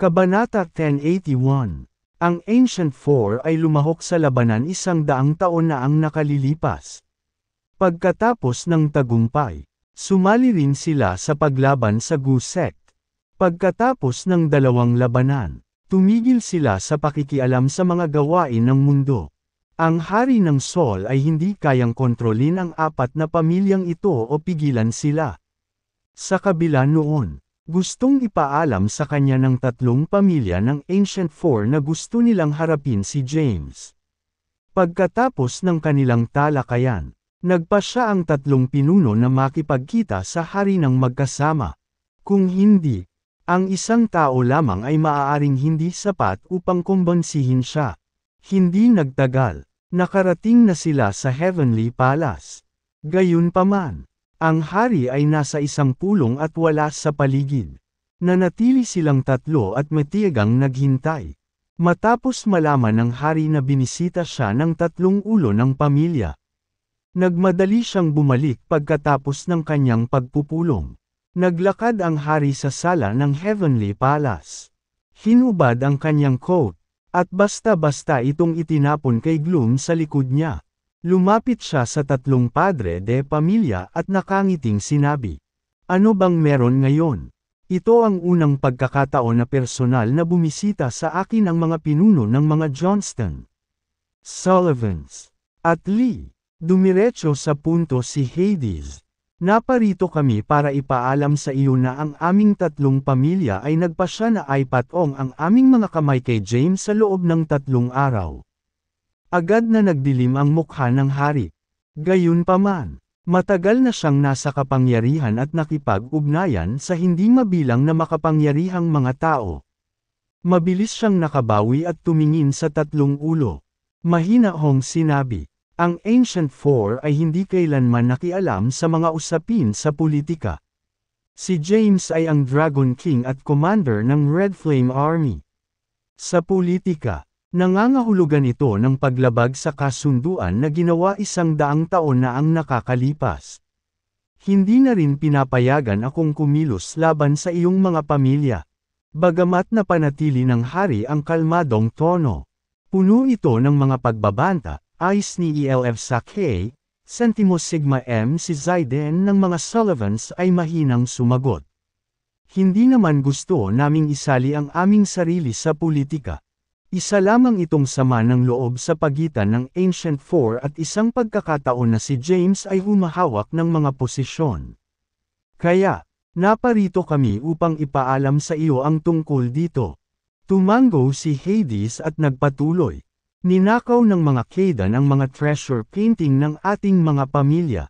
Kabanata 1081 Ang Ancient Four ay lumahok sa labanan isang daang taon na ang nakalilipas. Pagkatapos ng tagumpay, sumali rin sila sa paglaban sa Gusek. Pagkatapos ng dalawang labanan, tumigil sila sa pakikialam sa mga gawain ng mundo. Ang hari ng Sol ay hindi kayang kontrolin ang apat na pamilyang ito o pigilan sila. Sa kabila noon, Gustong ipaalam sa kanya ng tatlong pamilya ng Ancient Four na gusto nilang harapin si James. Pagkatapos ng kanilang talakayan, nagpa siya ang tatlong pinuno na makipagkita sa hari ng magkasama. Kung hindi, ang isang tao lamang ay maaaring hindi sapat upang kumbansihin siya. Hindi nagtagal, nakarating na sila sa Heavenly Palace. Gayunpaman, ang hari ay nasa isang pulong at wala sa paligid. Nanatili silang tatlo at matiyagang naghintay. Matapos malaman ng hari na binisita siya ng tatlong ulo ng pamilya. Nagmadali siyang bumalik pagkatapos ng kanyang pagpupulong. Naglakad ang hari sa sala ng Heavenly Palace. Hinubad ang kanyang coat, at basta-basta itong itinapon kay Gloom sa likod niya. Lumapit siya sa tatlong padre de pamilya at nakangiting sinabi. Ano bang meron ngayon? Ito ang unang pagkakataon na personal na bumisita sa akin ang mga pinuno ng mga Johnston, Sullivans, at Lee. Dumiretso sa punto si Hades. Naparito kami para ipaalam sa iyo na ang aming tatlong pamilya ay nagpasya na ay ang aming mga kamay kay James sa loob ng tatlong araw. Agad na nagdilim ang mukha ng hari. Gayunpaman, matagal na siyang nasa kapangyarihan at nakipag-ugnayan sa hindi mabilang na makapangyarihang mga tao. Mabilis siyang nakabawi at tumingin sa tatlong ulo. Mahina hong sinabi, ang Ancient Four ay hindi kailanman nakialam sa mga usapin sa politika. Si James ay ang Dragon King at commander ng Red Flame Army. Sa politika, Nangangahulugan ito ng paglabag sa kasunduan na ginawa isang daang taon na ang nakakalipas. Hindi na rin pinapayagan akong kumilos laban sa iyong mga pamilya. Bagamat napanatili ng hari ang kalmadong tono. Puno ito ng mga pagbabanta, ayos ni ELF sa K, Sentimo Sigma M si Zaiden ng mga Sullivans ay mahinang sumagot. Hindi naman gusto naming isali ang aming sarili sa politika. Isa lamang itong sama ng loob sa pagitan ng Ancient Four at isang pagkakataon na si James ay humahawak ng mga posisyon. Kaya, naparito kami upang ipaalam sa iyo ang tungkol dito. Tumango si Hades at nagpatuloy. Ninakaw ng mga Kadan ang mga treasure painting ng ating mga pamilya.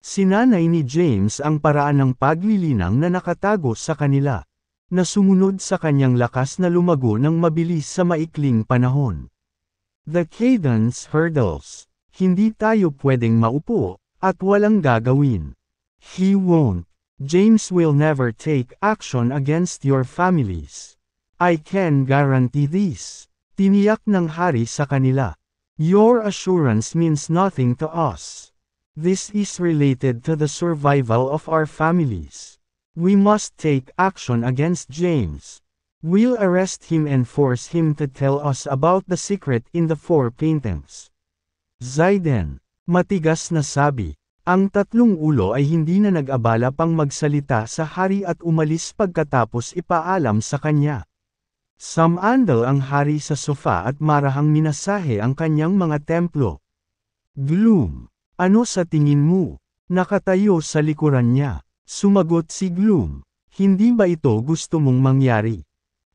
Sinanay ni James ang paraan ng paglilinang na nakatago sa kanila na sumunod sa kanyang lakas na lumago ng mabilis sa maikling panahon. The cadence hurdles. Hindi tayo pwedeng maupo, at walang gagawin. He won't. James will never take action against your families. I can guarantee this. Tiniyak ng hari sa kanila. Your assurance means nothing to us. This is related to the survival of our families. We must take action against James. We'll arrest him and force him to tell us about the secret in the four paintings. Zaiden, matigas na sabi, ang tatlong ulo ay hindi na nag-abala pang magsalita sa hari at umalis pagkatapos ipaalam sa kanya. Samandal ang hari sa sofa at marahang minasahe ang kanyang mga templo. Gloom, ano sa tingin mo? Nakatayo sa likuran niya. Sumagot si Gloom, hindi ba ito gusto mong mangyari?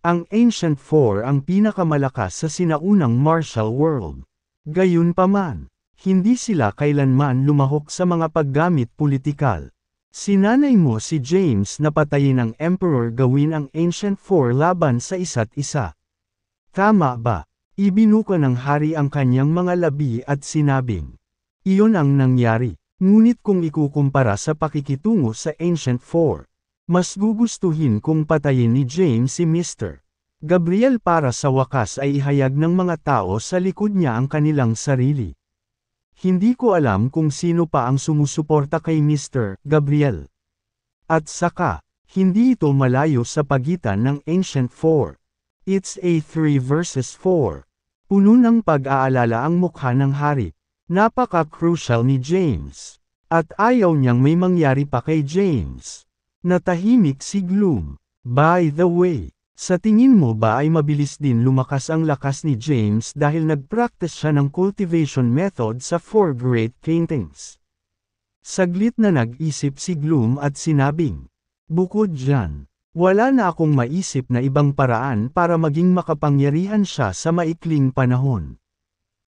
Ang Ancient Four ang pinakamalakas sa sinaunang martial world. Gayunpaman, hindi sila kailanman lumahok sa mga paggamit politikal. Sinanay mo si James na patayin ang Emperor gawin ang Ancient Four laban sa isa't isa. Tama ba? Ibinuka ng hari ang kanyang mga labi at sinabing, iyon ang nangyari. Ngunit kung ikukumpara sa pakikitungo sa Ancient Four, mas gugustuhin kung patayin ni James si Mr. Gabriel para sa wakas ay ihayag ng mga tao sa likod niya ang kanilang sarili. Hindi ko alam kung sino pa ang sumusuporta kay Mr. Gabriel. At saka, hindi ito malayo sa pagitan ng Ancient Four. It's a 3 versus 4. Puno ng pag-aalala ang mukha ng hari. Napaka-crucial ni James. At ayaw niyang may mangyari pa kay James. Natahimik si Gloom. By the way, sa tingin mo ba ay mabilis din lumakas ang lakas ni James dahil nagpractice siya ng cultivation method sa four great paintings? Saglit na nag-isip si Gloom at sinabing, Bukod dyan, wala na akong maisip na ibang paraan para maging makapangyarihan siya sa maikling panahon.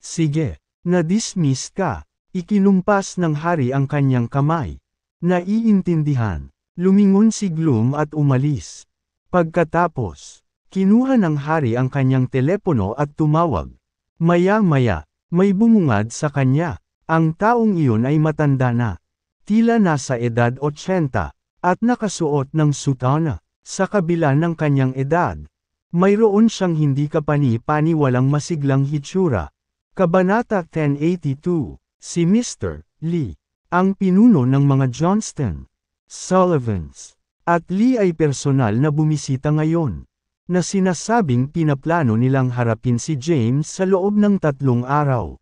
Sige, na-dismiss ka. Ikinumpas ng hari ang kanyang kamay. Naiintindihan. Lumingon si Gloom at umalis. Pagkatapos, kinuha ng hari ang kanyang telepono at tumawag. Maya-maya, may bumungad sa kanya. Ang taong iyon ay matanda na. Tila nasa edad 80, at nakasuot ng sutana. Sa kabila ng kanyang edad, mayroon siyang hindi kapani paniwalang masiglang hitsura, Kabanata 1082, si Mr. Lee, ang pinuno ng mga Johnston, Sullivans, at Lee ay personal na bumisita ngayon, na sinasabing pinaplano nilang harapin si James sa loob ng tatlong araw.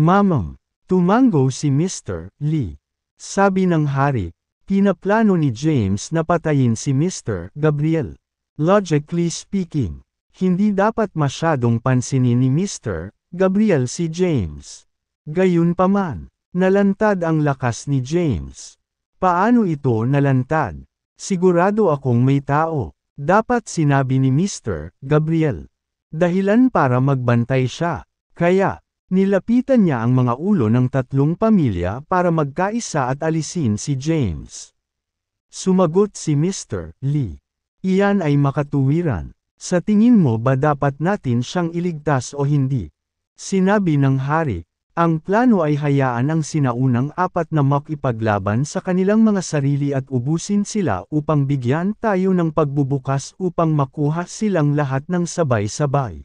Mamam, tumango si Mr. Lee. Sabi ng hari, pinaplano ni James na patayin si Mr. Gabriel. Logically speaking, hindi dapat masyadong pansinin ni Mr. Gabriel si James. Gayunpaman, nalantad ang lakas ni James. Paano ito nalantad? Sigurado akong may tao. Dapat sinabi ni Mr. Gabriel. Dahilan para magbantay siya. Kaya, nilapitan niya ang mga ulo ng tatlong pamilya para magkaisa at alisin si James. Sumagot si Mr. Lee. Iyan ay makatuwiran. Sa tingin mo ba dapat natin siyang iligtas o hindi? Sinabi ng hari, ang plano ay hayaan ang sinaunang apat na makipaglaban sa kanilang mga sarili at ubusin sila upang bigyan tayo ng pagbubukas upang makuha silang lahat ng sabay-sabay.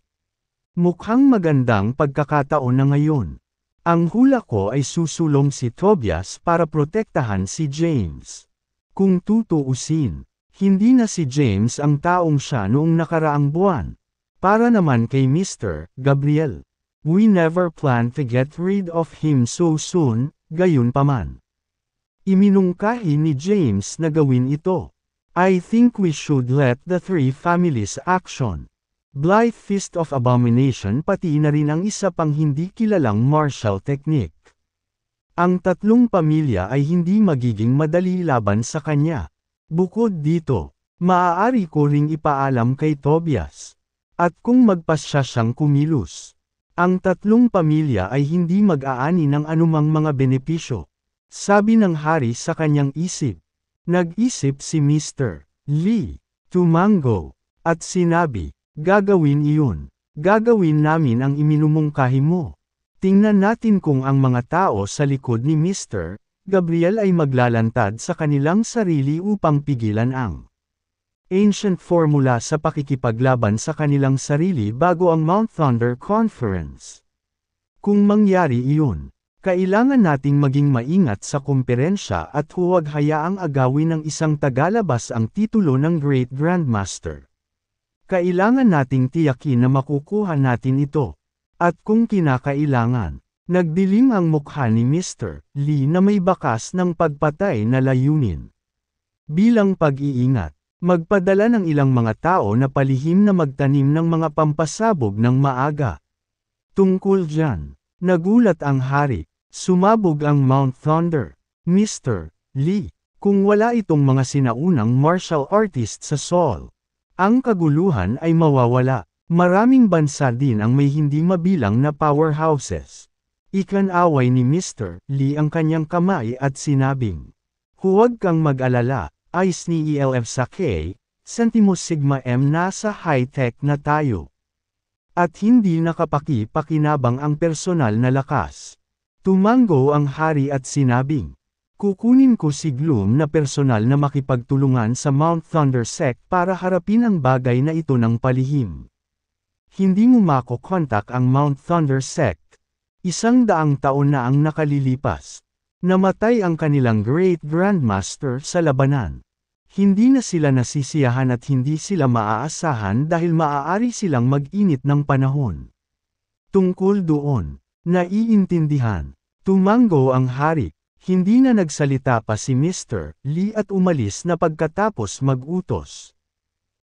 Mukhang magandang pagkakataon na ngayon. Ang hula ko ay susulong si Tobias para protektahan si James. Kung tutuusin, hindi na si James ang taong siya noong nakaraang buwan. Para naman kay Mr. Gabriel. We never plan to get rid of him so soon, gayon paman. Iminungkahi ni James na gawin ito. I think we should let the three families action. Blythe Fist of Abomination pati na rin ang isa pang hindi kilalang martial technique. Ang tatlong pamilya ay hindi magiging madali laban sa kanya. Bukod dito, maaari ko ring ipaalam kay Tobias. At kung magpasya siyang kumilos. Ang tatlong pamilya ay hindi mag-aani ng anumang mga benepisyo. Sabi ng hari sa kanyang isip. Nag-isip si Mr. Lee, tumango, at sinabi, gagawin iyon. Gagawin namin ang iminumungkahi mo. Tingnan natin kung ang mga tao sa likod ni Mr. Gabriel ay maglalantad sa kanilang sarili upang pigilan ang ancient formula sa pakikipaglaban sa kanilang sarili bago ang Mount Thunder Conference. Kung mangyari iyon, kailangan nating maging maingat sa kumperensya at huwag hayaang agawin ng isang tagalabas ang titulo ng Great Grandmaster. Kailangan nating tiyakin na makukuha natin ito. At kung kinakailangan, nagdilim ang mukha ni Mr. Lee na may bakas ng pagpatay na layunin. Bilang pag-iingat, Magpadala ng ilang mga tao na palihim na magtanim ng mga pampasabog ng maaga. Tungkol dyan, nagulat ang hari, sumabog ang Mount Thunder, Mr. Lee, kung wala itong mga sinaunang martial artist sa Seoul. Ang kaguluhan ay mawawala, maraming bansa din ang may hindi mabilang na powerhouses. Ikanaway ni Mr. Lee ang kanyang kamay at sinabing, Huwag kang mag-alala, ICE ni ELF sa K, Sentimo Sigma M nasa high-tech na tayo. At hindi nakapaki-pakinabang ang personal na lakas. Tumango ang hari at sinabing, Kukunin ko si Gloom na personal na makipagtulungan sa Mount Thunder Sect para harapin ang bagay na ito ng palihim. Hindi mo mako-contact ang Mount Thunder Sect. Isang daang taon na ang nakalilipas. Namatay ang kanilang Great Grandmaster sa labanan. Hindi na sila nasisiyahan at hindi sila maaasahan dahil maaari silang mag-init ng panahon. Tungkol doon, naiintindihan, tumango ang hari, hindi na nagsalita pa si Mr. Lee at umalis na pagkatapos mag-utos.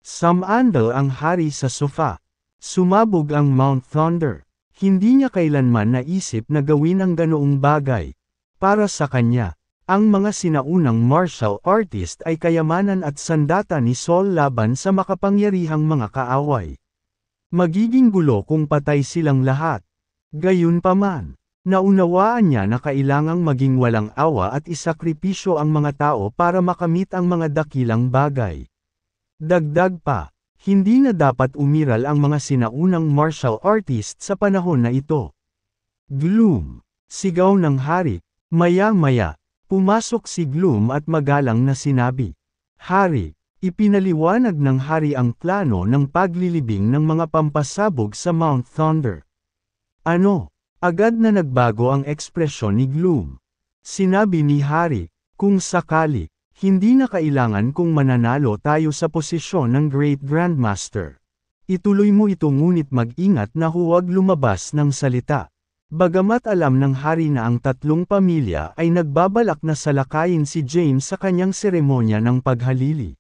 Samandal ang hari sa sofa. Sumabog ang Mount Thunder. Hindi niya kailanman naisip na gawin ang ganoong bagay, para sa kanya, ang mga sinaunang martial artist ay kayamanan at sandata ni Sol laban sa makapangyarihang mga kaaway. Magiging gulo kung patay silang lahat. Gayunpaman, naunawaan niya na kailangang maging walang awa at isakripisyo ang mga tao para makamit ang mga dakilang bagay. Dagdag pa, hindi na dapat umiral ang mga sinaunang martial artist sa panahon na ito. Gloom, sigaw ng hari, Maya-maya, pumasok si Gloom at magalang na sinabi, Hari, ipinaliwanag ng hari ang plano ng paglilibing ng mga pampasabog sa Mount Thunder. Ano? Agad na nagbago ang ekspresyon ni Gloom. Sinabi ni Hari, kung sakali, hindi na kailangan kung mananalo tayo sa posisyon ng Great Grandmaster. Ituloy mo ito ngunit mag-ingat na huwag lumabas ng salita. Bagamat alam ng hari na ang tatlong pamilya ay nagbabalak na salakayin si James sa kanyang seremonya ng paghalili.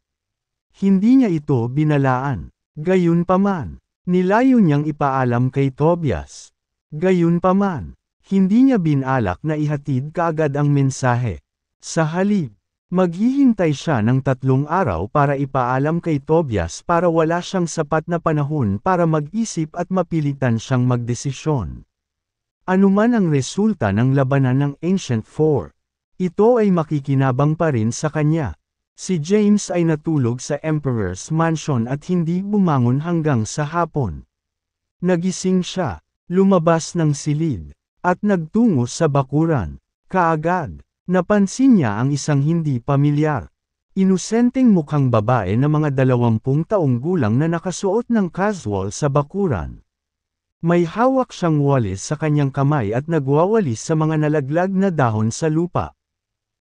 Hindi niya ito binalaan. Gayunpaman, nilayo niyang ipaalam kay Tobias. Gayunpaman, hindi niya binalak na ihatid kaagad ang mensahe. Sa halip, Maghihintay siya ng tatlong araw para ipaalam kay Tobias para wala siyang sapat na panahon para mag-isip at mapilitan siyang magdesisyon. Anuman ang resulta ng labanan ng Ancient Four, ito ay makikinabang pa rin sa kanya. Si James ay natulog sa Emperor's Mansion at hindi bumangon hanggang sa hapon. Nagising siya, lumabas ng silid, at nagtungo sa bakuran. Kaagad, napansin niya ang isang hindi pamilyar. Inusenteng mukhang babae na mga dalawampung taong gulang na nakasuot ng casual sa bakuran. May hawak siyang walis sa kanyang kamay at nagwawalis sa mga nalaglag na dahon sa lupa.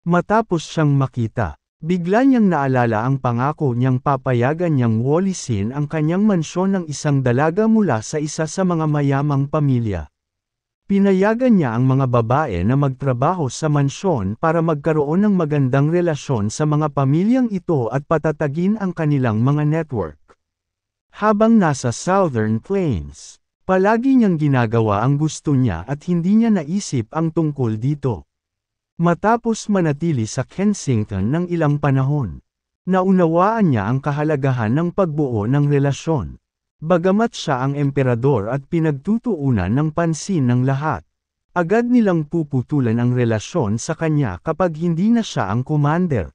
Matapos siyang makita, bigla niyang naalala ang pangako niyang papayagan niyang walisin ang kanyang mansyon ng isang dalaga mula sa isa sa mga mayamang pamilya. Pinayagan niya ang mga babae na magtrabaho sa mansyon para magkaroon ng magandang relasyon sa mga pamilyang ito at patatagin ang kanilang mga network. Habang nasa Southern Plains, Palagi niyang ginagawa ang gusto niya at hindi niya naisip ang tungkol dito. Matapos manatili sa Kensington ng ilang panahon, naunawaan niya ang kahalagahan ng pagbuo ng relasyon. Bagamat siya ang emperador at pinagtutuunan ng pansin ng lahat, agad nilang puputulan ang relasyon sa kanya kapag hindi na siya ang commander.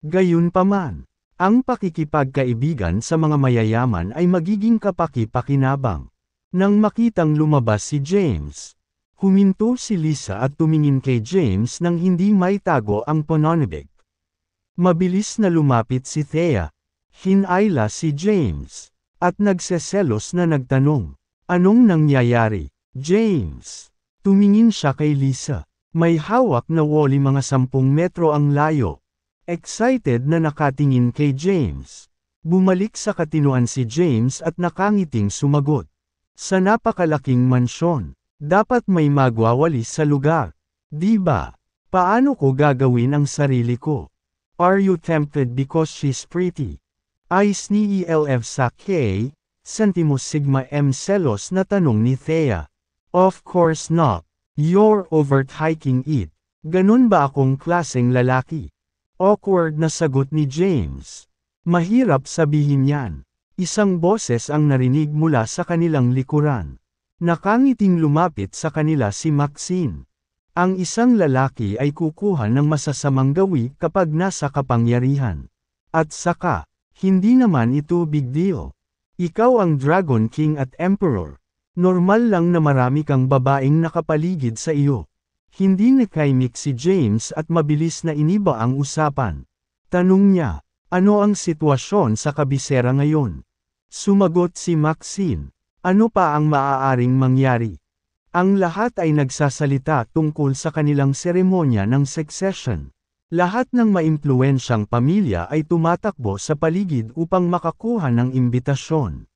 Gayunpaman, ang pakikipagkaibigan sa mga mayayaman ay magiging kapaki-pakinabang. Nang makitang lumabas si James, huminto si Lisa at tumingin kay James nang hindi maitago ang panonibig. Mabilis na lumapit si Thea. Hinayla si James, at nagseselos na nagtanong, Anong nangyayari, James? Tumingin siya kay Lisa. May hawak na wally mga sampung metro ang layo. Excited na nakatingin kay James. Bumalik sa katinuan si James at nakangiting sumagot. Sa napakalaking mansyon, dapat may magwawalis sa lugar. Di ba? Paano ko gagawin ang sarili ko? Are you tempted because she's pretty? Eyes ni ELF sa K, Sentimos Sigma M Celos na tanong ni Thea. Of course not. You're overt hiking it. Ganun ba akong klaseng lalaki? Awkward na sagot ni James. Mahirap sabihin yan. Isang boses ang narinig mula sa kanilang likuran. Nakangiting lumapit sa kanila si Maxine. Ang isang lalaki ay kukuha ng masasamang gawi kapag nasa kapangyarihan. At saka, hindi naman ito big deal. Ikaw ang Dragon King at Emperor. Normal lang na marami kang babaeng nakapaligid sa iyo. Hindi na nakaimik si James at mabilis na iniba ang usapan. Tanong niya, ano ang sitwasyon sa kabisera ngayon? Sumagot si Maxine. Ano pa ang maaaring mangyari? Ang lahat ay nagsasalita tungkol sa kanilang seremonya ng succession. Lahat ng maimpluensyang pamilya ay tumatakbo sa paligid upang makakuha ng imbitasyon.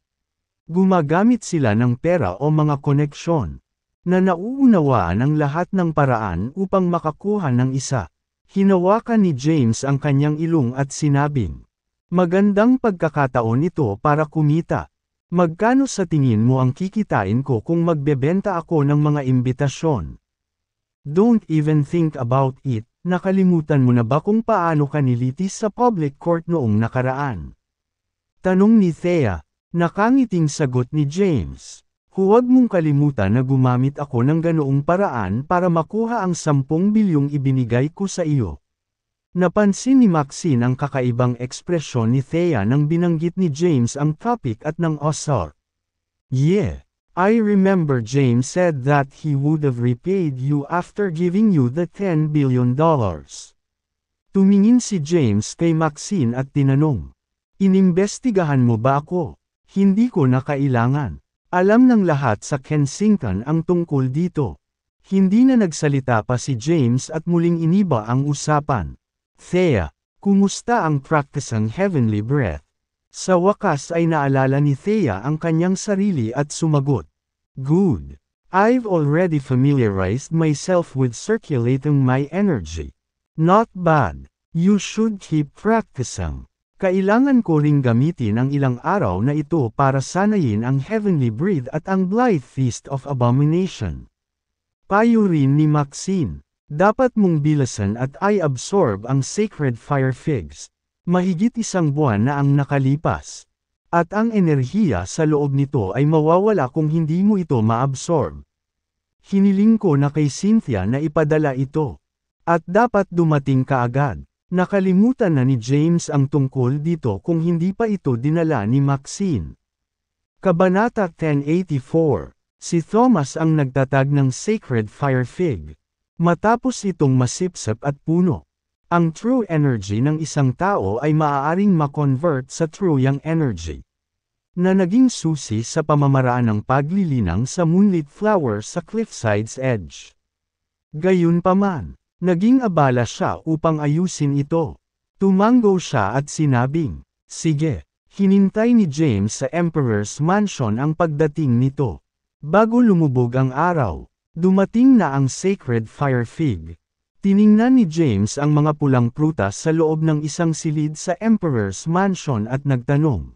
Gumagamit sila ng pera o mga koneksyon na nauunawaan ang lahat ng paraan upang makakuha ng isa. Hinawakan ni James ang kanyang ilong at sinabing, Magandang pagkakataon ito para kumita. Magkano sa tingin mo ang kikitain ko kung magbebenta ako ng mga imbitasyon? Don't even think about it, nakalimutan mo na ba kung paano ka nilitis sa public court noong nakaraan? Tanong ni Thea, nakangiting sagot ni James. Huwag mong kalimutan na gumamit ako ng ganoong paraan para makuha ang 10 bilyong ibinigay ko sa iyo. Napansin ni Maxine ang kakaibang ekspresyon ni Thea nang binanggit ni James ang topic at ng Osor. Yeah, I remember James said that he would have repaid you after giving you the 10 billion dollars. Tumingin si James kay Maxine at tinanong, Inimbestigahan mo ba ako? Hindi ko na kailangan. Alam ng lahat sa Kensington ang tungkol dito. Hindi na nagsalita pa si James at muling iniba ang usapan. Thea, kumusta ang practice ng heavenly breath? Sa wakas ay naalala ni Thea ang kanyang sarili at sumagot. Good. I've already familiarized myself with circulating my energy. Not bad. You should keep practicing. Kailangan ko ring gamitin ang ilang araw na ito para sanayin ang heavenly breathe at ang blithe feast of abomination. Payo rin ni Maxine, dapat mong bilasan at ay absorb ang sacred fire figs. Mahigit isang buwan na ang nakalipas. At ang enerhiya sa loob nito ay mawawala kung hindi mo ito maabsorb. Hiniling ko na kay Cynthia na ipadala ito. At dapat dumating kaagad. Nakalimutan na ni James ang tungkol dito kung hindi pa ito dinala ni Maxine. Kabanata 1084 Si Thomas ang nagtatag ng sacred fire fig. Matapos itong masipsap at puno. Ang true energy ng isang tao ay maaaring makonvert sa true yang energy na naging susi sa pamamaraan ng paglilinang sa moonlit flower sa cliffside's edge. Gayunpaman, Naging abala siya upang ayusin ito. Tumango siya at sinabing, Sige, hinintay ni James sa Emperor's Mansion ang pagdating nito. Bago lumubog ang araw, dumating na ang Sacred Fire Fig. Tiningnan ni James ang mga pulang prutas sa loob ng isang silid sa Emperor's Mansion at nagtanong,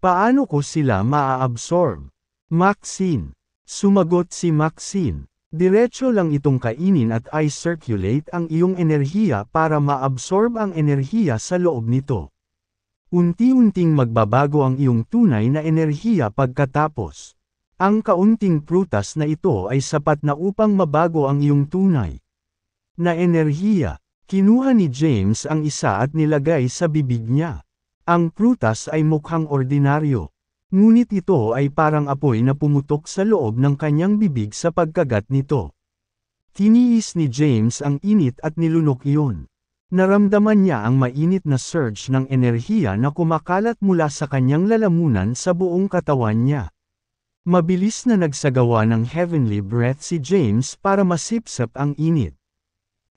Paano ko sila maaabsorb? Maxine. Sumagot si Maxine. Diretso lang itong kainin at i-circulate ang iyong enerhiya para maabsorb ang enerhiya sa loob nito. Unti-unting magbabago ang iyong tunay na enerhiya pagkatapos. Ang kaunting prutas na ito ay sapat na upang mabago ang iyong tunay na enerhiya. Kinuha ni James ang isa at nilagay sa bibig niya. Ang prutas ay mukhang ordinaryo. Ngunit ito ay parang apoy na pumutok sa loob ng kanyang bibig sa pagkagat nito. Tiniis ni James ang init at nilunok iyon. Naramdaman niya ang mainit na surge ng enerhiya na kumakalat mula sa kanyang lalamunan sa buong katawan niya. Mabilis na nagsagawa ng heavenly breath si James para masipsap ang init.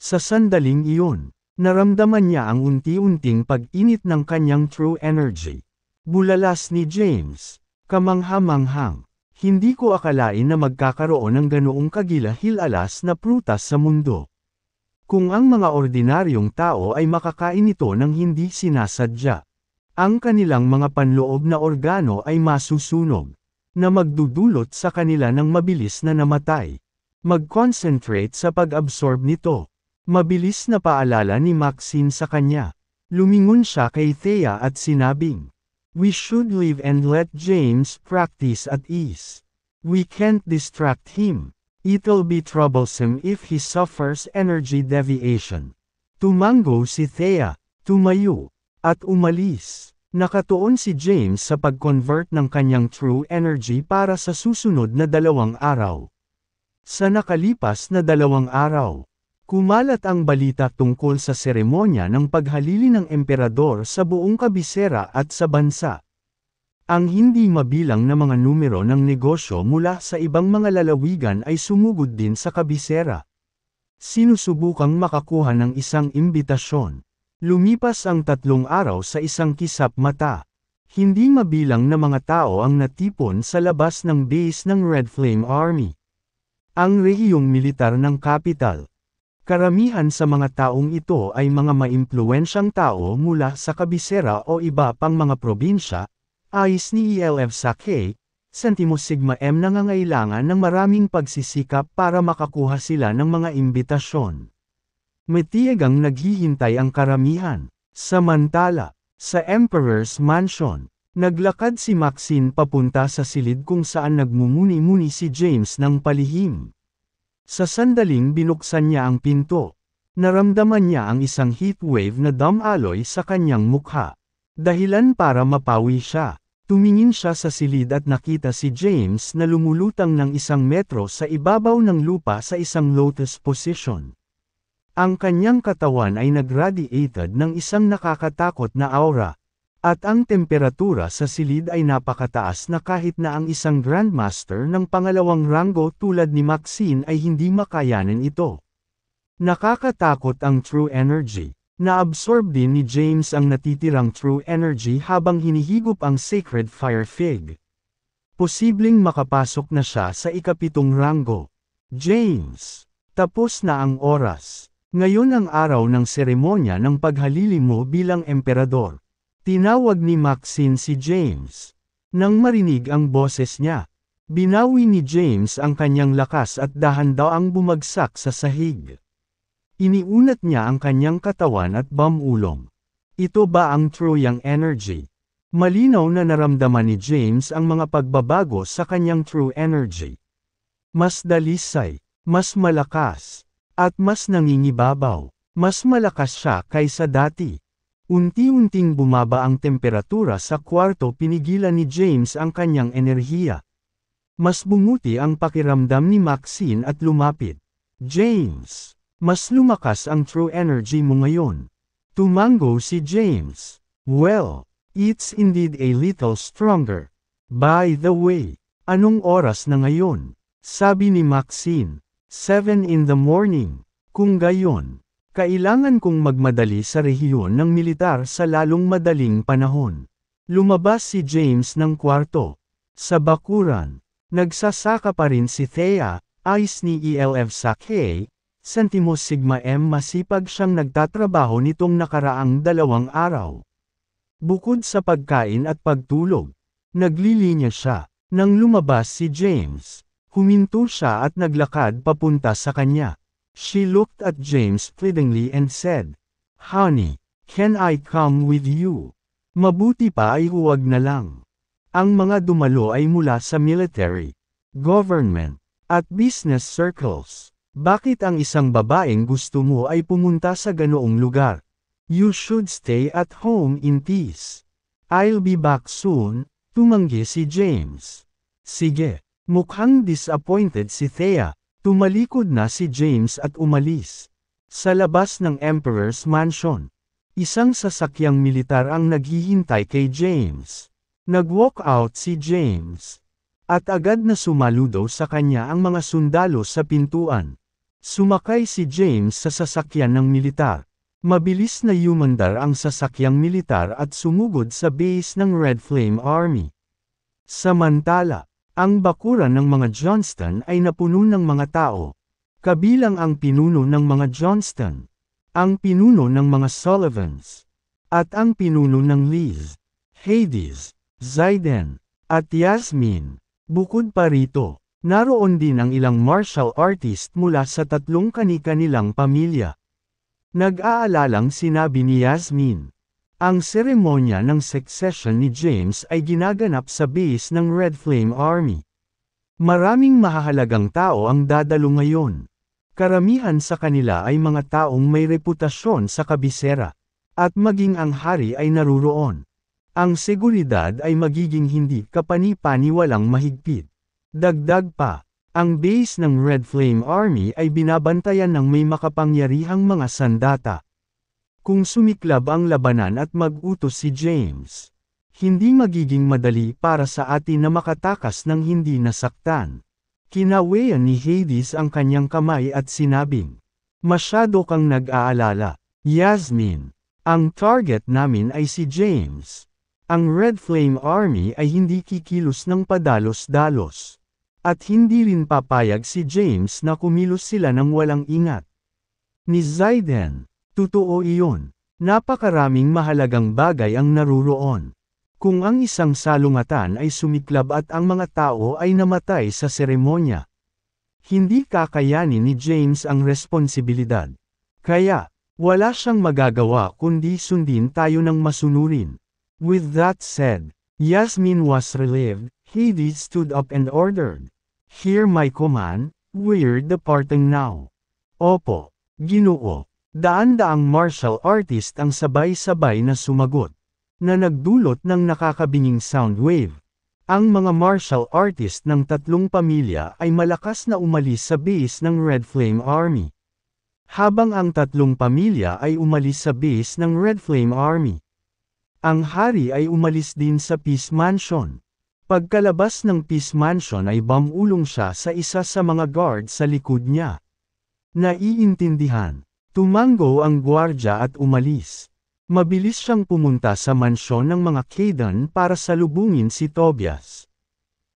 Sa sandaling iyon, naramdaman niya ang unti-unting pag-init ng kanyang true energy. Bulalas ni James. Kamanghamanghang. Hindi ko akalain na magkakaroon ng ganoong kagila-hilalas na prutas sa mundo. Kung ang mga ordinaryong tao ay makakain ito ng hindi sinasadya, ang kanilang mga panloob na organo ay masusunog, na magdudulot sa kanila ng mabilis na namatay. Mag-concentrate sa pag-absorb nito. Mabilis na paalala ni Maxine sa kanya. Lumingon siya kay Thea at sinabing, We should leave and let James practice at ease. We can't distract him. It'll be troublesome if he suffers energy deviation. Tumango si Thea, tumayo, at umalis. Nakatuon si James sa pag-convert ng kanyang true energy para sa susunod na dalawang araw. Sa nakalipas na dalawang araw, Kumalat ang balita tungkol sa seremonya ng paghalili ng emperador sa buong kabisera at sa bansa. Ang hindi mabilang na mga numero ng negosyo mula sa ibang mga lalawigan ay sumugod din sa kabisera. Sinusubukang makakuha ng isang imbitasyon. Lumipas ang tatlong araw sa isang kisap mata. Hindi mabilang na mga tao ang natipon sa labas ng base ng Red Flame Army. Ang rehiyong militar ng capital, Karamihan sa mga taong ito ay mga maimpluwensyang tao mula sa Kabisera o iba pang mga probinsya, ayos ni ELF Sakay, Sentimo Sigma M nangangailangan ng maraming pagsisikap para makakuha sila ng mga imbitasyon. Metiyag ang naghihintay ang karamihan. Samantala, sa Emperor's Mansion, naglakad si Maxine papunta sa silid kung saan nagmumuni-muni si James ng palihim. Sa sandaling binuksan niya ang pinto. Naramdaman niya ang isang heat wave na dumaloy sa kanyang mukha. Dahilan para mapawi siya. Tumingin siya sa silid at nakita si James na lumulutang ng isang metro sa ibabaw ng lupa sa isang lotus position. Ang kanyang katawan ay nagradiated ng isang nakakatakot na aura, at ang temperatura sa silid ay napakataas na kahit na ang isang grandmaster ng pangalawang ranggo tulad ni Maxine ay hindi makayanin ito. Nakakatakot ang true energy. Naabsorb din ni James ang natitirang true energy habang hinihigop ang sacred fire fig. Posibleng makapasok na siya sa ikapitong ranggo. James, tapos na ang oras. Ngayon ang araw ng seremonya ng paghalili mo bilang emperador. Tinawag ni Maxine si James. Nang marinig ang boses niya, binawi ni James ang kanyang lakas at dahan daw ang bumagsak sa sahig. Iniunat niya ang kanyang katawan at bamulong. Ito ba ang Troyang energy? Malinaw na naramdaman ni James ang mga pagbabago sa kanyang true energy. Mas dalisay, mas malakas, at mas nangingibabaw. Mas malakas siya kaysa dati. Unti-unting bumaba ang temperatura sa kwarto pinigilan ni James ang kanyang enerhiya. Mas bumuti ang pakiramdam ni Maxine at lumapit. James, mas lumakas ang true energy mo ngayon. Tumango si James. Well, it's indeed a little stronger. By the way, anong oras na ngayon? Sabi ni Maxine, 7 in the morning. Kung gayon, kailangan kong magmadali sa rehiyon ng militar sa lalong madaling panahon. Lumabas si James ng kwarto. Sa bakuran, nagsasaka pa rin si Thea, ayos ni ELF sa K, Santimo Sigma M masipag siyang nagtatrabaho nitong nakaraang dalawang araw. Bukod sa pagkain at pagtulog, naglilinya siya. Nang lumabas si James, huminto siya at naglakad papunta sa kanya. She looked at James pleadingly and said, Honey, can I come with you? Mabuti pa ay huwag na lang. Ang mga dumalo ay mula sa military, government, at business circles. Bakit ang isang babaeng gusto mo ay pumunta sa ganoong lugar? You should stay at home in peace. I'll be back soon, tumanggi si James. Sige, mukhang disappointed si Thea. Tumalikod na si James at umalis. Sa labas ng Emperor's Mansion, isang sasakyang militar ang naghihintay kay James. Nag-walk out si James. At agad na sumaludo sa kanya ang mga sundalo sa pintuan. Sumakay si James sa sasakyan ng militar. Mabilis na yumandar ang sasakyang militar at sumugod sa base ng Red Flame Army. Samantala, ang bakuran ng mga Johnston ay napuno ng mga tao, kabilang ang pinuno ng mga Johnston, ang pinuno ng mga Sullivans, at ang pinuno ng Liz, Hades, Zayden, at Yasmin. Bukod pa rito, naroon din ang ilang martial artist mula sa tatlong kani-kanilang pamilya. Nag-aalalang sinabi ni Yasmin. Ang seremonya ng succession ni James ay ginaganap sa base ng Red Flame Army. Maraming mahahalagang tao ang dadalo ngayon. Karamihan sa kanila ay mga taong may reputasyon sa kabisera. At maging ang hari ay naruroon. Ang seguridad ay magiging hindi kapani-paniwalang mahigpit. Dagdag pa, ang base ng Red Flame Army ay binabantayan ng may makapangyarihang mga sandata. Kung sumiklab ang labanan at mag-utos si James, hindi magiging madali para sa atin na makatakas ng hindi nasaktan. Kinaweyan ni Hades ang kanyang kamay at sinabing, Masyado kang nag-aalala, Yasmin. Ang target namin ay si James. Ang Red Flame Army ay hindi kikilos ng padalos-dalos. At hindi rin papayag si James na kumilos sila ng walang ingat. Ni Zaiden, Totoo iyon. Napakaraming mahalagang bagay ang naruroon. Kung ang isang salungatan ay sumiklab at ang mga tao ay namatay sa seremonya, hindi kakayanin ni James ang responsibilidad. Kaya, wala siyang magagawa kundi sundin tayo ng masunurin. With that said, Yasmin was relieved, he did stood up and ordered. Hear my command, we're departing now. Opo, ginoo. Daan-daang martial artist ang sabay-sabay na sumagot, na nagdulot ng nakakabinging sound wave. Ang mga martial artist ng tatlong pamilya ay malakas na umalis sa base ng Red Flame Army. Habang ang tatlong pamilya ay umalis sa base ng Red Flame Army. Ang hari ay umalis din sa Peace Mansion. Pagkalabas ng Peace Mansion ay bumulong siya sa isa sa mga guard sa likod niya. Naiintindihan. Tumango ang gwardya at umalis. Mabilis siyang pumunta sa mansyon ng mga Kaden para salubungin si Tobias.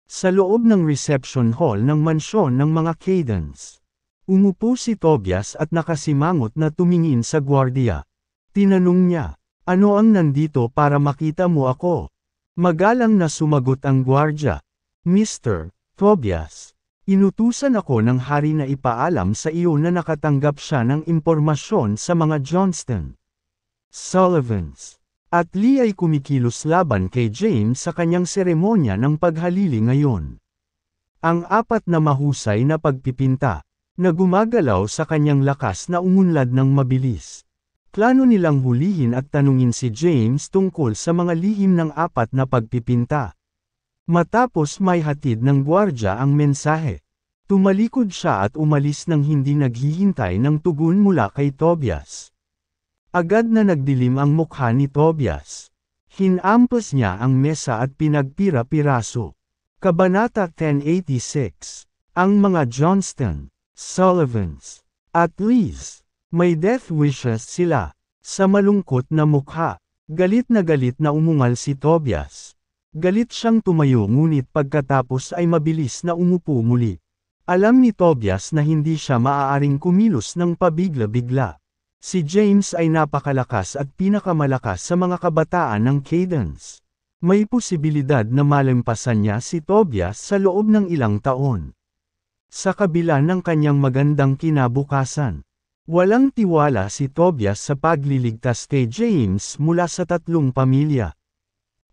Sa loob ng reception hall ng mansyon ng mga Cadence, umupo si Tobias at nakasimangot na tumingin sa gwardiya. Tinanong niya, ano ang nandito para makita mo ako? Magalang na sumagot ang gwardya. Mr. Tobias, Inutusan ako ng hari na ipaalam sa iyo na nakatanggap siya ng impormasyon sa mga Johnston, Sullivans, at Lee ay kumikilos laban kay James sa kanyang seremonya ng paghalili ngayon. Ang apat na mahusay na pagpipinta, na gumagalaw sa kanyang lakas na umunlad ng mabilis. Plano nilang hulihin at tanungin si James tungkol sa mga lihim ng apat na pagpipinta. Matapos may hatid ng gwardya ang mensahe. Tumalikod siya at umalis nang hindi naghihintay ng tugon mula kay Tobias. Agad na nagdilim ang mukha ni Tobias. Hinampas niya ang mesa at pinagpira-piraso. Kabanata 1086 Ang mga Johnston, Sullivans, at Lees, may death wishes sila. Sa malungkot na mukha, galit na galit na umungal si Tobias. Galit siyang tumayo ngunit pagkatapos ay mabilis na umupo muli. Alam ni Tobias na hindi siya maaaring kumilos ng pabigla-bigla. Si James ay napakalakas at pinakamalakas sa mga kabataan ng Cadence. May posibilidad na malampasan niya si Tobias sa loob ng ilang taon. Sa kabila ng kanyang magandang kinabukasan, walang tiwala si Tobias sa pagliligtas kay James mula sa tatlong pamilya.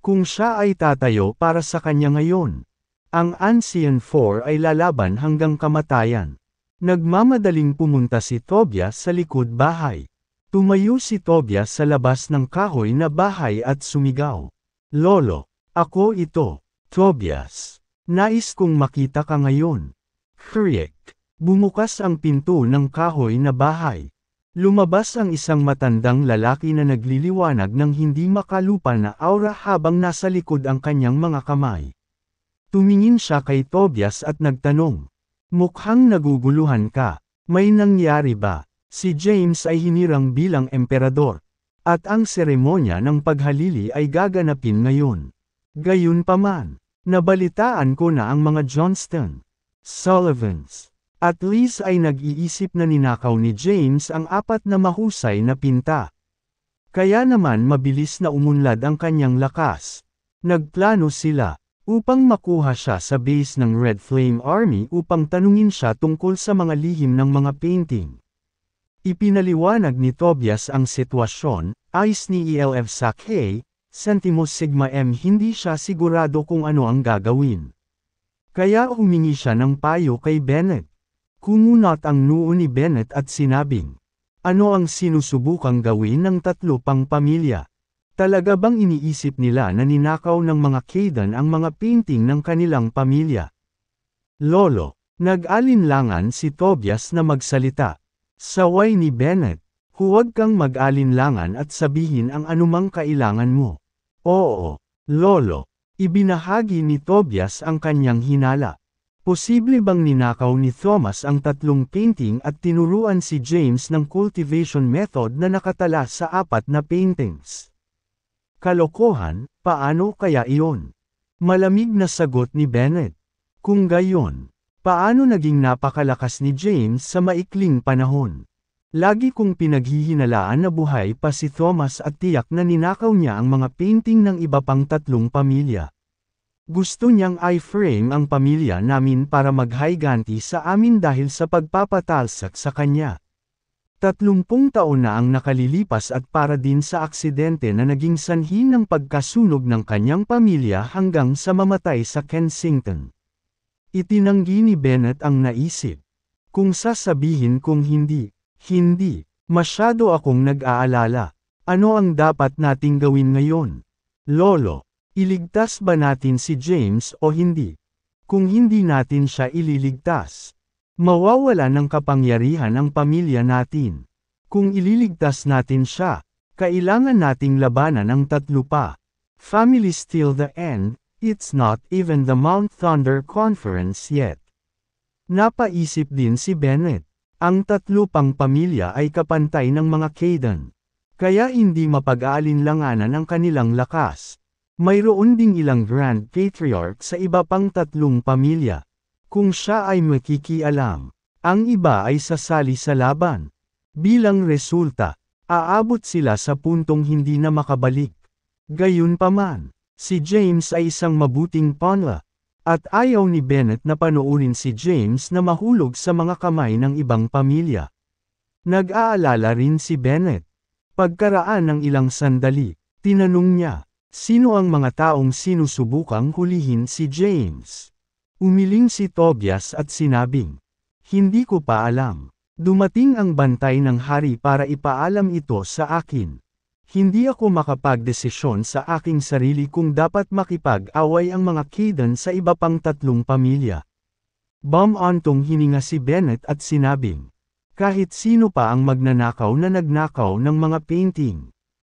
Kung siya ay tatayo para sa kanya ngayon. Ang Ancient Four ay lalaban hanggang kamatayan. Nagmamadaling pumunta si Tobias sa likod bahay. Tumayo si Tobias sa labas ng kahoy na bahay at sumigaw. Lolo, ako ito, Tobias. Nais kong makita ka ngayon. Kriek. Bumukas ang pinto ng kahoy na bahay. Lumabas ang isang matandang lalaki na nagliliwanag ng hindi makalupa na aura habang nasa likod ang kanyang mga kamay. Tumingin siya kay Tobias at nagtanong. Mukhang naguguluhan ka. May nangyari ba? Si James ay hinirang bilang emperador. At ang seremonya ng paghalili ay gaganapin ngayon. Gayunpaman, nabalitaan ko na ang mga Johnston, Sullivans, at least ay nag-iisip na ninakaw ni James ang apat na mahusay na pinta. Kaya naman mabilis na umunlad ang kanyang lakas. Nagplano sila upang makuha siya sa base ng Red Flame Army upang tanungin siya tungkol sa mga lihim ng mga painting. Ipinaliwanag ni Tobias ang sitwasyon, ayos ni ELF Sakhe, Sentimo Sigma M hindi siya sigurado kung ano ang gagawin. Kaya humingi siya ng payo kay Bennett. Kumunot ang noo ni Bennett at sinabing, Ano ang sinusubukang gawin ng tatlo pang pamilya? Talaga bang iniisip nila na ninakaw ng mga Kaden ang mga painting ng kanilang pamilya? Lolo, nag-alinlangan si Tobias na magsalita. Saway ni Bennett, huwag kang mag-alinlangan at sabihin ang anumang kailangan mo. Oo, Lolo, ibinahagi ni Tobias ang kanyang hinala. Posible bang ninakaw ni Thomas ang tatlong painting at tinuruan si James ng cultivation method na nakatala sa apat na paintings? Kalokohan, paano kaya iyon? Malamig na sagot ni Bennett. Kung gayon, paano naging napakalakas ni James sa maikling panahon? Lagi kong pinaghihinalaan na buhay pa si Thomas at tiyak na ninakaw niya ang mga painting ng iba pang tatlong pamilya. Gusto niyang i-frame ang pamilya namin para maghayganti sa amin dahil sa pagpapatalsak sa kanya. Tatlumpung taon na ang nakalilipas at para din sa aksidente na naging sanhi ng pagkasunog ng kanyang pamilya hanggang sa mamatay sa Kensington. Itinanggi ni Bennett ang naisip. Kung sasabihin kung hindi, hindi, masyado akong nag-aalala. Ano ang dapat nating gawin ngayon? Lolo, Iligtas ba natin si James o hindi? Kung hindi natin siya ililigtas, mawawala ng kapangyarihan ang pamilya natin. Kung ililigtas natin siya, kailangan nating labanan ang tatlo pa. Family still the end, it's not even the Mount Thunder Conference yet. Napaisip din si Bennett. Ang tatlo pang pamilya ay kapantay ng mga Kaden. Kaya hindi mapag-aalinlanganan ang kanilang lakas. Mayroon ding ilang Grand Patriarch sa iba pang tatlong pamilya. Kung siya ay makikialam, ang iba ay sasali sa laban. Bilang resulta, aabot sila sa puntong hindi na makabalik. Gayunpaman, si James ay isang mabuting panla, at ayaw ni Bennett na panoorin si James na mahulog sa mga kamay ng ibang pamilya. Nag-aalala rin si Bennett. Pagkaraan ng ilang sandali, tinanong niya, Sino ang mga taong sinusubukang hulihin si James? Umiling si Tobias at sinabing, Hindi ko pa alam. Dumating ang bantay ng hari para ipaalam ito sa akin. Hindi ako makapagdesisyon sa aking sarili kung dapat makipag-away ang mga Kaden sa iba pang tatlong pamilya. Bamantong hininga si Bennett at sinabing, kahit sino pa ang magnanakaw na nagnakaw ng mga painting.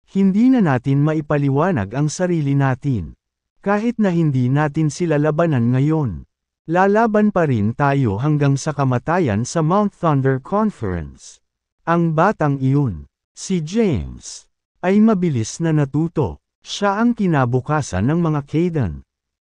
Hindi na natin maipaliwanag ang sarili natin. Kahit na hindi natin sila labanan ngayon. Lalaban pa rin tayo hanggang sa kamatayan sa Mount Thunder Conference. Ang batang iyon, si James, ay mabilis na natuto. Siya ang kinabukasan ng mga Kaden.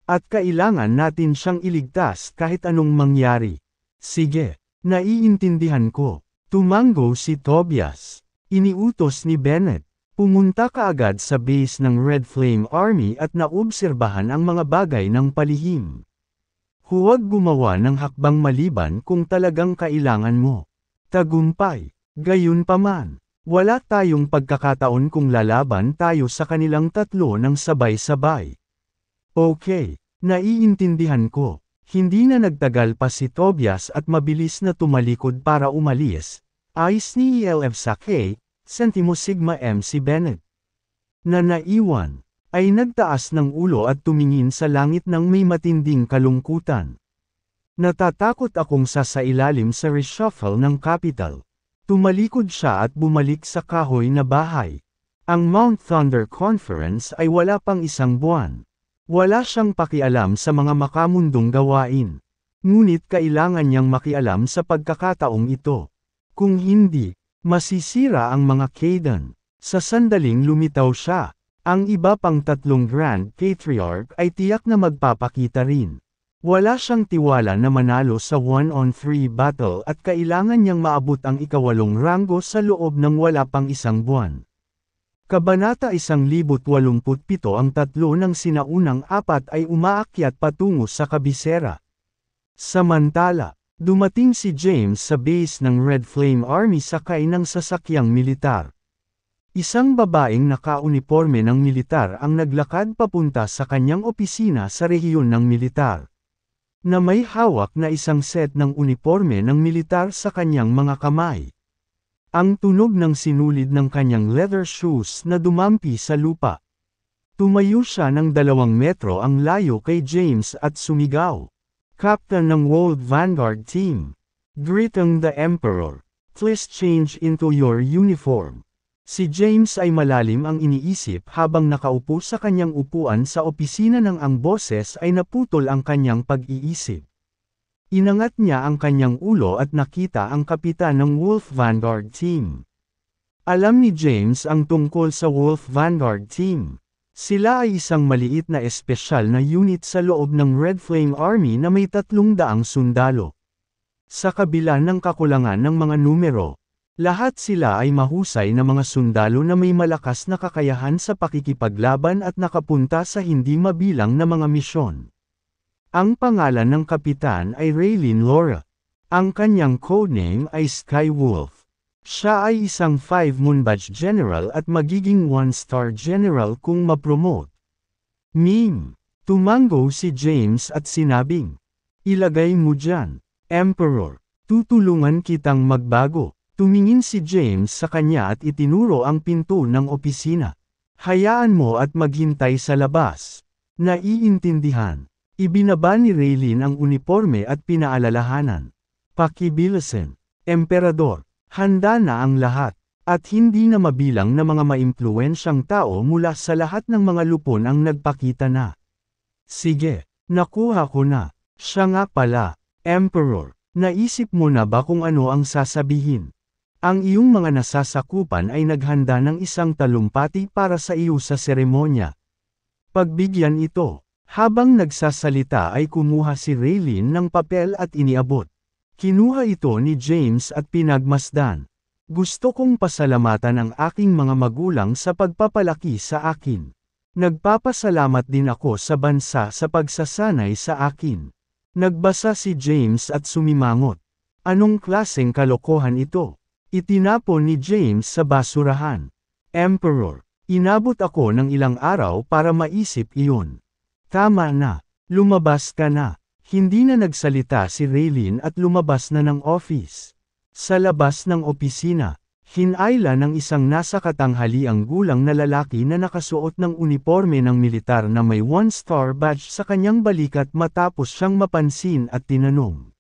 At kailangan natin siyang iligtas kahit anong mangyari. Sige, naiintindihan ko. Tumango si Tobias. Iniutos ni Bennett. Pumunta kaagad sa base ng Red Flame Army at naobserbahan ang mga bagay ng palihim. Huwag gumawa ng hakbang maliban kung talagang kailangan mo. Tagumpay. gayon Gayunpaman, wala tayong pagkakataon kung lalaban tayo sa kanilang tatlo ng sabay-sabay. Okay, naiintindihan ko. Hindi na nagtagal pa si Tobias at mabilis na tumalikod para umalis. Ayos ni ELF Sake, Sentimo Sigma MC Bennett na naiwan, ay nagtaas ng ulo at tumingin sa langit ng may matinding kalungkutan. Natatakot akong sasailalim sa reshuffle ng capital. Tumalikod siya at bumalik sa kahoy na bahay. Ang Mount Thunder Conference ay wala pang isang buwan. Wala siyang pakialam sa mga makamundong gawain. Ngunit kailangan niyang makialam sa pagkakataong ito. Kung hindi, Masisira ang mga Kaden. Sa sandaling lumitaw siya. Ang iba pang tatlong Grand Patriarch ay tiyak na magpapakita rin. Wala siyang tiwala na manalo sa one-on-three battle at kailangan niyang maabot ang ikawalong ranggo sa loob ng wala pang isang buwan. Kabanata 1087 ang tatlo ng sinaunang apat ay umaakyat patungo sa kabisera. Samantala, Dumating si James sa base ng Red Flame Army sakay ng sasakyang militar. Isang babaeng nakauniforme ng militar ang naglakad papunta sa kanyang opisina sa rehiyon ng militar. Na may hawak na isang set ng uniforme ng militar sa kanyang mga kamay. Ang tunog ng sinulid ng kanyang leather shoes na dumampi sa lupa. Tumayo siya ng dalawang metro ang layo kay James at sumigaw. Captain ng World Vanguard Team. Greeting the Emperor. Please change into your uniform. Si James ay malalim ang iniisip habang nakaupo sa kanyang upuan sa opisina ng ang boses ay naputol ang kanyang pag-iisip. Inangat niya ang kanyang ulo at nakita ang kapitan ng Wolf Vanguard Team. Alam ni James ang tungkol sa Wolf Vanguard Team. Sila ay isang maliit na espesyal na unit sa loob ng Red Flame Army na may tatlong daang sundalo. Sa kabila ng kakulangan ng mga numero, lahat sila ay mahusay na mga sundalo na may malakas na kakayahan sa pakikipaglaban at nakapunta sa hindi mabilang na mga misyon. Ang pangalan ng kapitan ay Raylene Laura. Ang kanyang codename ay Skywolf. Siya ay isang 5-moon Badge general at magiging 1-star general kung mapromote. Meme. Tumango si James at sinabing, Ilagay mo dyan, Emperor. Tutulungan kitang magbago. Tumingin si James sa kanya at itinuro ang pinto ng opisina. Hayaan mo at maghintay sa labas. Naiintindihan. Ibinaba ni Raylene ang uniforme at pinaalalahanan. Pakibilasin. Emperador. Handa na ang lahat. At hindi na mabilang na mga maimpluensyang tao mula sa lahat ng mga lupon ang nagpakita na. Sige, nakuha ko na. Siya nga pala, Emperor, naisip mo na ba kung ano ang sasabihin? Ang iyong mga nasasakupan ay naghanda ng isang talumpati para sa iyo sa seremonya. Pagbigyan ito, habang nagsasalita ay kumuha si Raylene ng papel at iniabot. Kinuha ito ni James at pinagmasdan. Gusto kong pasalamatan ang aking mga magulang sa pagpapalaki sa akin. Nagpapasalamat din ako sa bansa sa pagsasanay sa akin. Nagbasa si James at sumimangot. Anong klaseng kalokohan ito? Itinapon ni James sa basurahan. Emperor, inabot ako ng ilang araw para maisip iyon. Tama na, lumabas ka na. Hindi na nagsalita si Raylene at lumabas na ng office. Sa labas ng opisina, hinaila ng isang nasa katanghali ang gulang na lalaki na nakasuot ng uniforme ng militar na may one-star badge sa kanyang balikat matapos siyang mapansin at tinanong.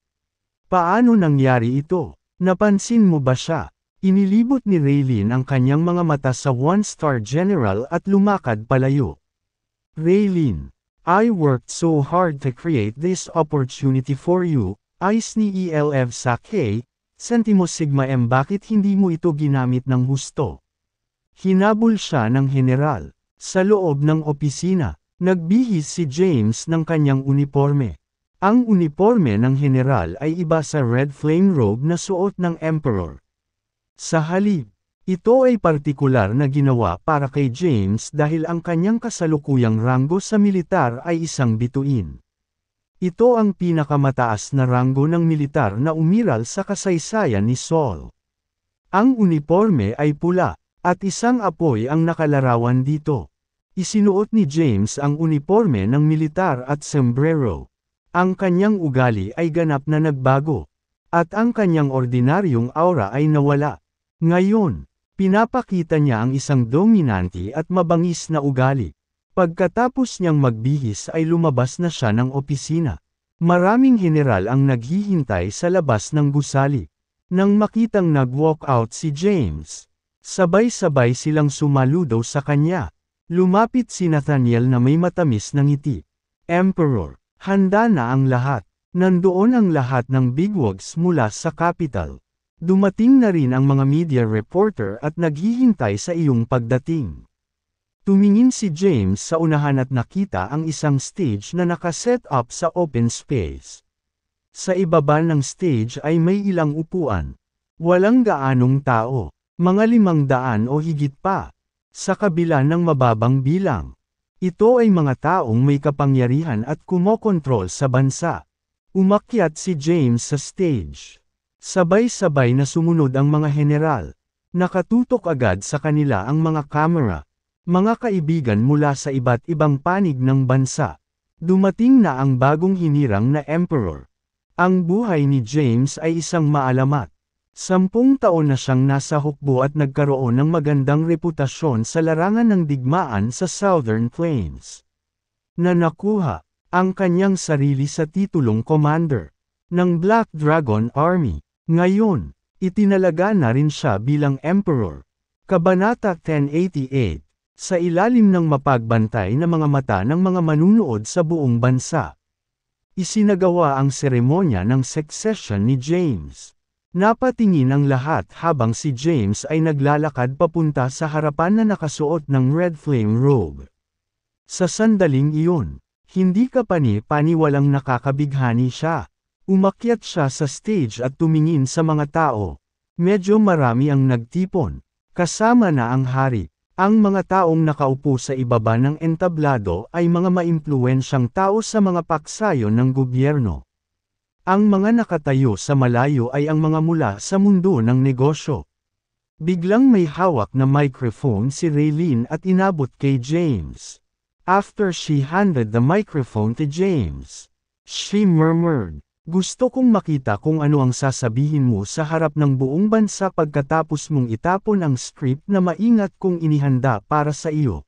Paano nangyari ito? Napansin mo ba siya? Inilibot ni Raylene ang kanyang mga mata sa one-star general at lumakad palayo. Raylene, I worked so hard to create this opportunity for you, eyes ni ELF sa K, Sentimo Sigma M bakit hindi mo ito ginamit ng husto? Hinabol siya ng general. Sa loob ng opisina, nagbihis si James ng kanyang uniforme. Ang uniforme ng general ay iba sa red flame robe na suot ng emperor. Sa halip, ito ay partikular na ginawa para kay James dahil ang kanyang kasalukuyang ranggo sa militar ay isang bituin. Ito ang pinakamataas na ranggo ng militar na umiral sa kasaysayan ni Saul. Ang uniforme ay pula, at isang apoy ang nakalarawan dito. Isinuot ni James ang uniforme ng militar at sombrero. Ang kanyang ugali ay ganap na nagbago, at ang kanyang ordinaryong aura ay nawala. Ngayon, Pinapakita niya ang isang dominante at mabangis na ugali. Pagkatapos niyang magbihis ay lumabas na siya ng opisina. Maraming general ang naghihintay sa labas ng gusali. Nang makitang nag-walk out si James, sabay-sabay silang sumaludo sa kanya. Lumapit si Nathaniel na may matamis na ng ngiti. Emperor, handa na ang lahat. Nandoon ang lahat ng bigwags mula sa capital. Dumating na rin ang mga media reporter at naghihintay sa iyong pagdating. Tumingin si James sa unahan at nakita ang isang stage na nakaset up sa open space. Sa ibaba ng stage ay may ilang upuan. Walang gaanong tao, mga limang daan o higit pa, sa kabila ng mababang bilang. Ito ay mga taong may kapangyarihan at kumokontrol sa bansa. Umakyat si James sa stage. Sabay-sabay na sumunod ang mga general. Nakatutok agad sa kanila ang mga kamera, mga kaibigan mula sa iba't ibang panig ng bansa. Dumating na ang bagong hinirang na emperor. Ang buhay ni James ay isang maalamat. Sampung taon na siyang nasa hukbo at nagkaroon ng magandang reputasyon sa larangan ng digmaan sa Southern Plains. Na nakuha ang kanyang sarili sa titulong commander ng Black Dragon Army. Ngayon, itinalaga na rin siya bilang emperor. Kabanata 1088, sa ilalim ng mapagbantay na mga mata ng mga manunood sa buong bansa. Isinagawa ang seremonya ng succession ni James. Napatingin ang lahat habang si James ay naglalakad papunta sa harapan na nakasuot ng red flame robe. Sa sandaling iyon, hindi ka pani-paniwalang nakakabighani siya. Umakyat siya sa stage at tumingin sa mga tao. Medyo marami ang nagtipon. Kasama na ang hari. Ang mga taong nakaupo sa ibaba ng entablado ay mga maimpluwensyang tao sa mga paksayon ng gobyerno. Ang mga nakatayo sa malayo ay ang mga mula sa mundo ng negosyo. Biglang may hawak na microphone si Raylene at inabot kay James. After she handed the microphone to James, she murmured, gusto kong makita kung ano ang sasabihin mo sa harap ng buong bansa pagkatapos mong itapon ang script na maingat kong inihanda para sa iyo.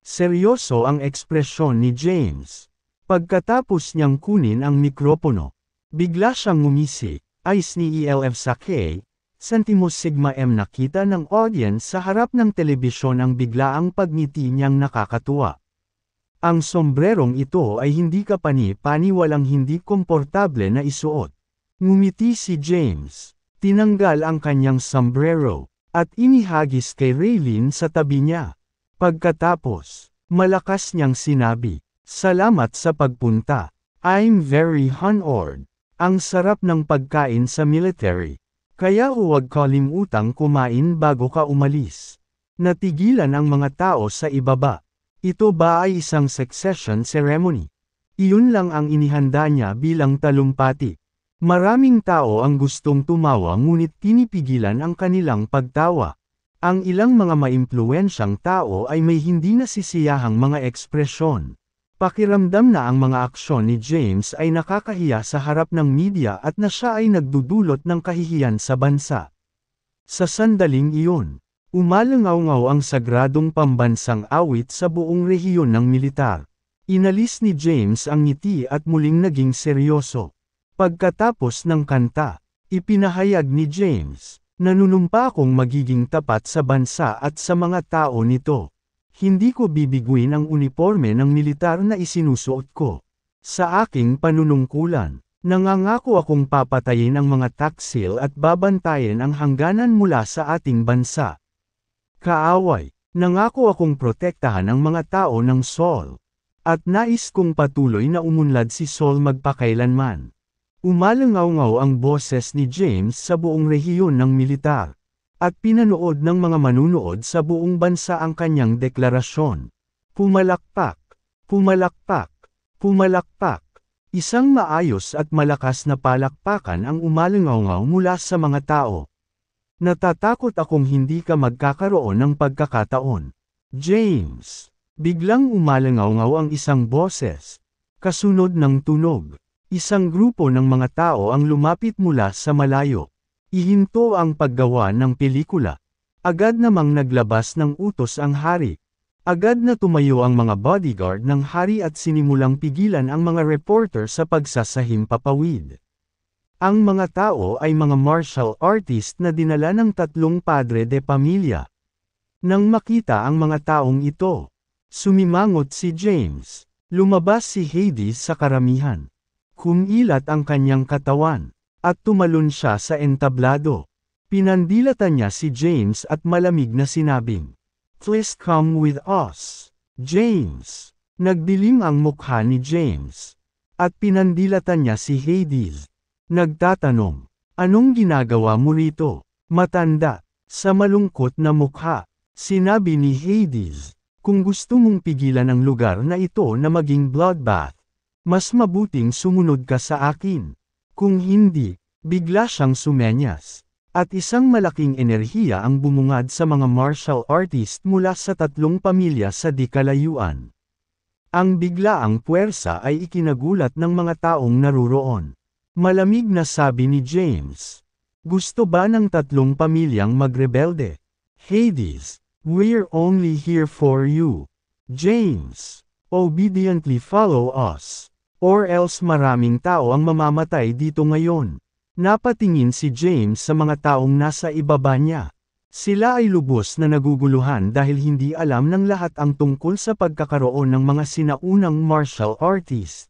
Seryoso ang ekspresyon ni James. Pagkatapos niyang kunin ang mikropono, bigla siyang ngumisi, ayos ni ELF sa K, Santimos Sigma M nakita ng audience sa harap ng telebisyon ang biglaang pagngiti niyang nakakatuwa. Ang sombrerong ito ay hindi kapani-paniwalang hindi komportable na isuot. Ngumiti si James. Tinanggal ang kanyang sombrero, at inihagis kay Raylene sa tabi niya. Pagkatapos, malakas niyang sinabi, Salamat sa pagpunta. I'm very honored. Ang sarap ng pagkain sa military. Kaya huwag kalimutang kumain bago ka umalis. Natigilan ang mga tao sa ibaba. Ito ba ay isang succession ceremony? Iyon lang ang inihanda niya bilang talumpati. Maraming tao ang gustong tumawa ngunit pinipigilan ang kanilang pagtawa. Ang ilang mga maimpluwensyang tao ay may hindi nasisiyahang mga ekspresyon. Pakiramdam na ang mga aksyon ni James ay nakakahiya sa harap ng media at na siya ay nagdudulot ng kahihiyan sa bansa. Sa sandaling iyon, Umalangaw-ngaw ang sagradong pambansang awit sa buong rehiyon ng militar. Inalis ni James ang ngiti at muling naging seryoso. Pagkatapos ng kanta, ipinahayag ni James, nanunumpa akong magiging tapat sa bansa at sa mga tao nito. Hindi ko bibiguin ang uniforme ng militar na isinusuot ko. Sa aking panunungkulan, nangangako akong papatayin ang mga taksil at babantayan ang hangganan mula sa ating bansa. Kaaway, nangako akong protektahan ang mga tao ng Saul. At nais kong patuloy na umunlad si Saul magpakailanman. Umalangaw-ngaw ang boses ni James sa buong rehiyon ng militar. At pinanood ng mga manunood sa buong bansa ang kanyang deklarasyon. Pumalakpak, pumalakpak, pumalakpak. Isang maayos at malakas na palakpakan ang umalangaw-ngaw mula sa mga tao. Natatakot akong hindi ka magkakaroon ng pagkakataon. James! Biglang umalangaw-ngaw ang isang boses. Kasunod ng tunog, isang grupo ng mga tao ang lumapit mula sa malayo. Ihinto ang paggawa ng pelikula. Agad namang naglabas ng utos ang hari. Agad na tumayo ang mga bodyguard ng hari at sinimulang pigilan ang mga reporter sa pagsasahim papawid. Ang mga tao ay mga martial artist na dinala ng tatlong padre de pamilya. Nang makita ang mga taong ito, sumimangot si James. Lumabas si Hades sa karamihan. Kumilat ang kanyang katawan, at tumalon siya sa entablado. Pinandilatan niya si James at malamig na sinabing, Please come with us, James. Nagdilim ang mukha ni James, at pinandilatan niya si Hades. Nagtatanong, anong ginagawa mo rito? Matanda, sa malungkot na mukha, sinabi ni Hades, kung gusto mong pigilan ang lugar na ito na maging bloodbath, mas mabuting sumunod ka sa akin. Kung hindi, bigla siyang sumenyas. At isang malaking enerhiya ang bumungad sa mga martial artist mula sa tatlong pamilya sa dikalayuan. Ang biglaang puwersa ay ikinagulat ng mga taong naruroon. Malamig na sabi ni James. Gusto ba ng tatlong pamilyang magrebelde? Hades, we're only here for you. James, obediently follow us. Or else maraming tao ang mamamatay dito ngayon. Napatingin si James sa mga taong nasa ibaba niya. Sila ay lubos na naguguluhan dahil hindi alam ng lahat ang tungkol sa pagkakaroon ng mga sinaunang martial artist.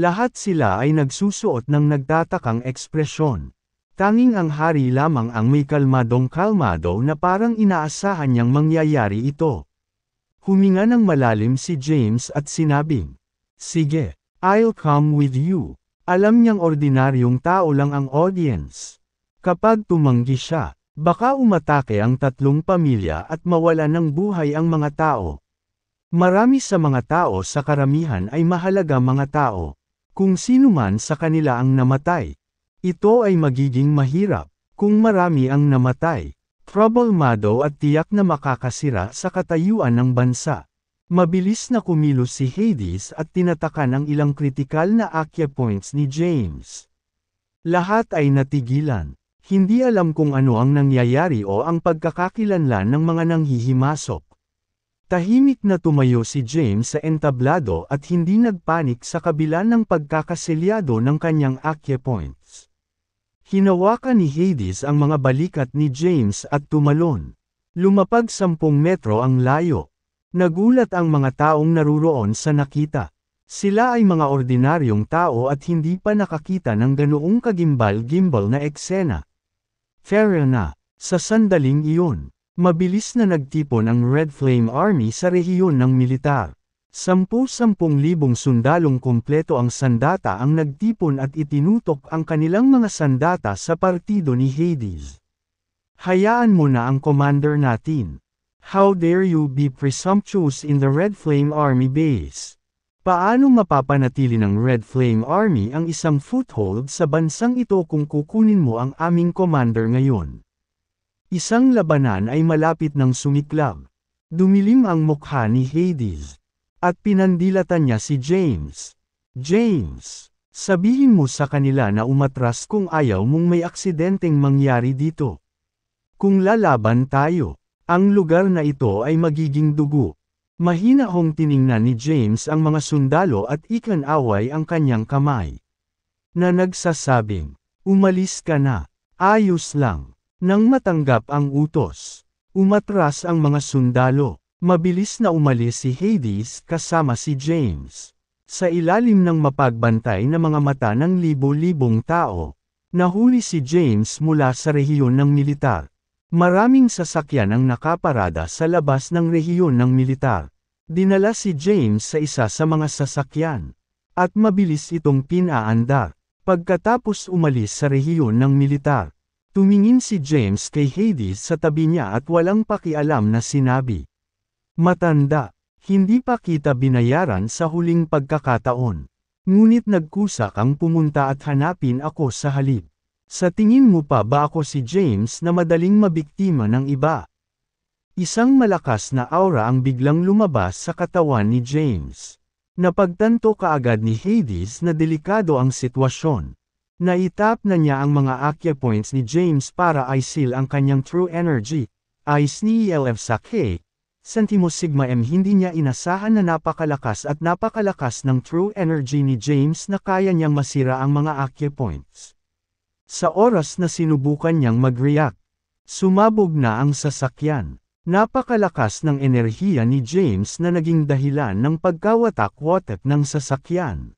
Lahat sila ay nagsusuot ng nagtatakang ekspresyon. Tanging ang hari lamang ang may kalmadong kalmado na parang inaasahan niyang mangyayari ito. Huminga ng malalim si James at sinabing, Sige, I'll come with you. Alam niyang ordinaryong tao lang ang audience. Kapag tumanggi siya, baka umatake ang tatlong pamilya at mawala ng buhay ang mga tao. Marami sa mga tao sa karamihan ay mahalaga mga tao. Kung sino man sa kanila ang namatay, ito ay magiging mahirap, kung marami ang namatay, problemado at tiyak na makakasira sa katayuan ng bansa. Mabilis na kumilos si Hades at tinatakan ang ilang kritikal na akya points ni James. Lahat ay natigilan. Hindi alam kung ano ang nangyayari o ang pagkakakilanlan ng mga nanghihimasok. Tahimik na tumayo si James sa entablado at hindi nagpanik sa kabila ng pagkakasilyado ng kanyang akye points. Hinawakan ni Hades ang mga balikat ni James at tumalon. Lumapag 10 metro ang layo. Nagulat ang mga taong naruroon sa nakita. Sila ay mga ordinaryong tao at hindi pa nakakita ng ganoong kagimbal-gimbal na eksena. Fair na, sa sandaling iyon. Mabilis na nagtipon ang Red Flame Army sa rehiyon ng militar. Sampu-sampung libong sundalong kompleto ang sandata ang nagtipon at itinutok ang kanilang mga sandata sa partido ni Hades. Hayaan mo na ang commander natin. How dare you be presumptuous in the Red Flame Army base? Paano mapapanatili ng Red Flame Army ang isang foothold sa bansang ito kung kukunin mo ang aming commander ngayon? Isang labanan ay malapit ng sumiklab. Dumilim ang mukha ni Hades. At pinandilatan niya si James. James, sabihin mo sa kanila na umatras kung ayaw mong may aksidenteng mangyari dito. Kung lalaban tayo, ang lugar na ito ay magiging dugo. Mahina hong tiningnan ni James ang mga sundalo at ikanaway ang kanyang kamay. Na nagsasabing, umalis ka na, ayos lang. Nang matanggap ang utos, umatras ang mga sundalo. Mabilis na umalis si Hades kasama si James. Sa ilalim ng mapagbantay na mga mata ng libo-libong tao, nahuli si James mula sa rehiyon ng militar. Maraming sasakyan ang nakaparada sa labas ng rehiyon ng militar. Dinala si James sa isa sa mga sasakyan. At mabilis itong pinaandar. Pagkatapos umalis sa rehiyon ng militar. Tumingin si James kay Hades sa tabi niya at walang pakialam na sinabi. Matanda, hindi pa kita binayaran sa huling pagkakataon. Ngunit nagkusa kang pumunta at hanapin ako sa halip. Sa tingin mo pa ba ako si James na madaling mabiktima ng iba? Isang malakas na aura ang biglang lumabas sa katawan ni James. Napagtanto kaagad ni Hades na delikado ang sitwasyon. Naitap na niya ang mga Akya points ni James para i-seal ang kanyang true energy, ice ni ELF sa Sentimo Sigma M hindi niya inasahan na napakalakas at napakalakas ng true energy ni James na kaya niyang masira ang mga Akya points. Sa oras na sinubukan niyang mag-react, sumabog na ang sasakyan. Napakalakas ng enerhiya ni James na naging dahilan ng pagkawatak-watak ng sasakyan.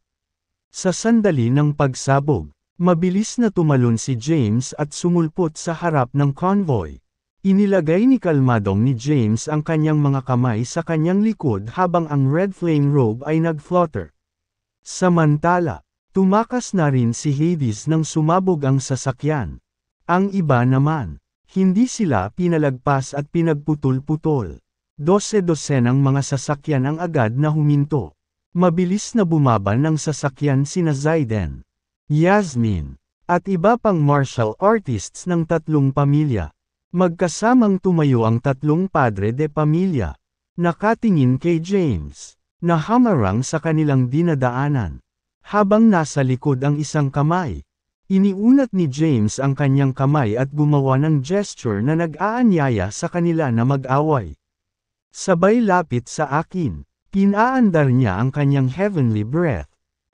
Sa sandali ng pagsabog, Mabilis na tumalon si James at sumulpot sa harap ng convoy. Inilagay ni Kalmadong ni James ang kanyang mga kamay sa kanyang likod habang ang red flame robe ay nag-flutter. Samantala, tumakas na rin si Hades nang sumabog ang sasakyan. Ang iba naman, hindi sila pinalagpas at pinagputol-putol. Dose-dosen ang mga sasakyan ang agad na huminto. Mabilis na bumaba ng sasakyan si Zaiden. Yasmin, at iba pang martial artists ng tatlong pamilya. Magkasamang tumayo ang tatlong padre de pamilya. Nakatingin kay James, na hamarang sa kanilang dinadaanan. Habang nasa likod ang isang kamay, Iniunat ni James ang kanyang kamay at gumawa ng gesture na nag-aanyaya sa kanila na mag-away. Sabay lapit sa akin, pinaandar niya ang kanyang heavenly breath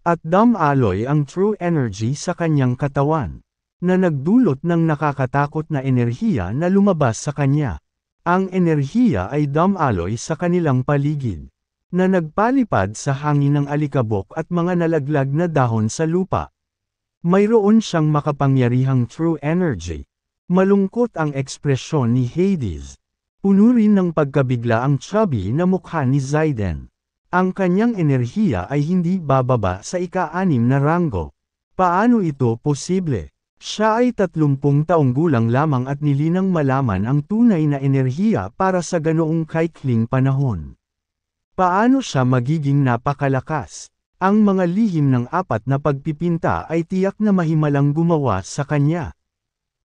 at dam alloy ang true energy sa kanyang katawan, na nagdulot ng nakakatakot na enerhiya na lumabas sa kanya. Ang enerhiya ay dam alloy sa kanilang paligid, na nagpalipad sa hangin ng alikabok at mga nalaglag na dahon sa lupa. Mayroon siyang makapangyarihang true energy. Malungkot ang ekspresyon ni Hades. Puno rin ng pagkabigla ang chubby na mukha ni Zayden. Ang kanyang enerhiya ay hindi bababa sa ika-anim na ranggo. Paano ito posible? Siya ay 30 taong gulang lamang at nilinang malaman ang tunay na enerhiya para sa ganoong kaikling panahon. Paano siya magiging napakalakas? Ang mga lihim ng apat na pagpipinta ay tiyak na mahimalang gumawa sa kanya.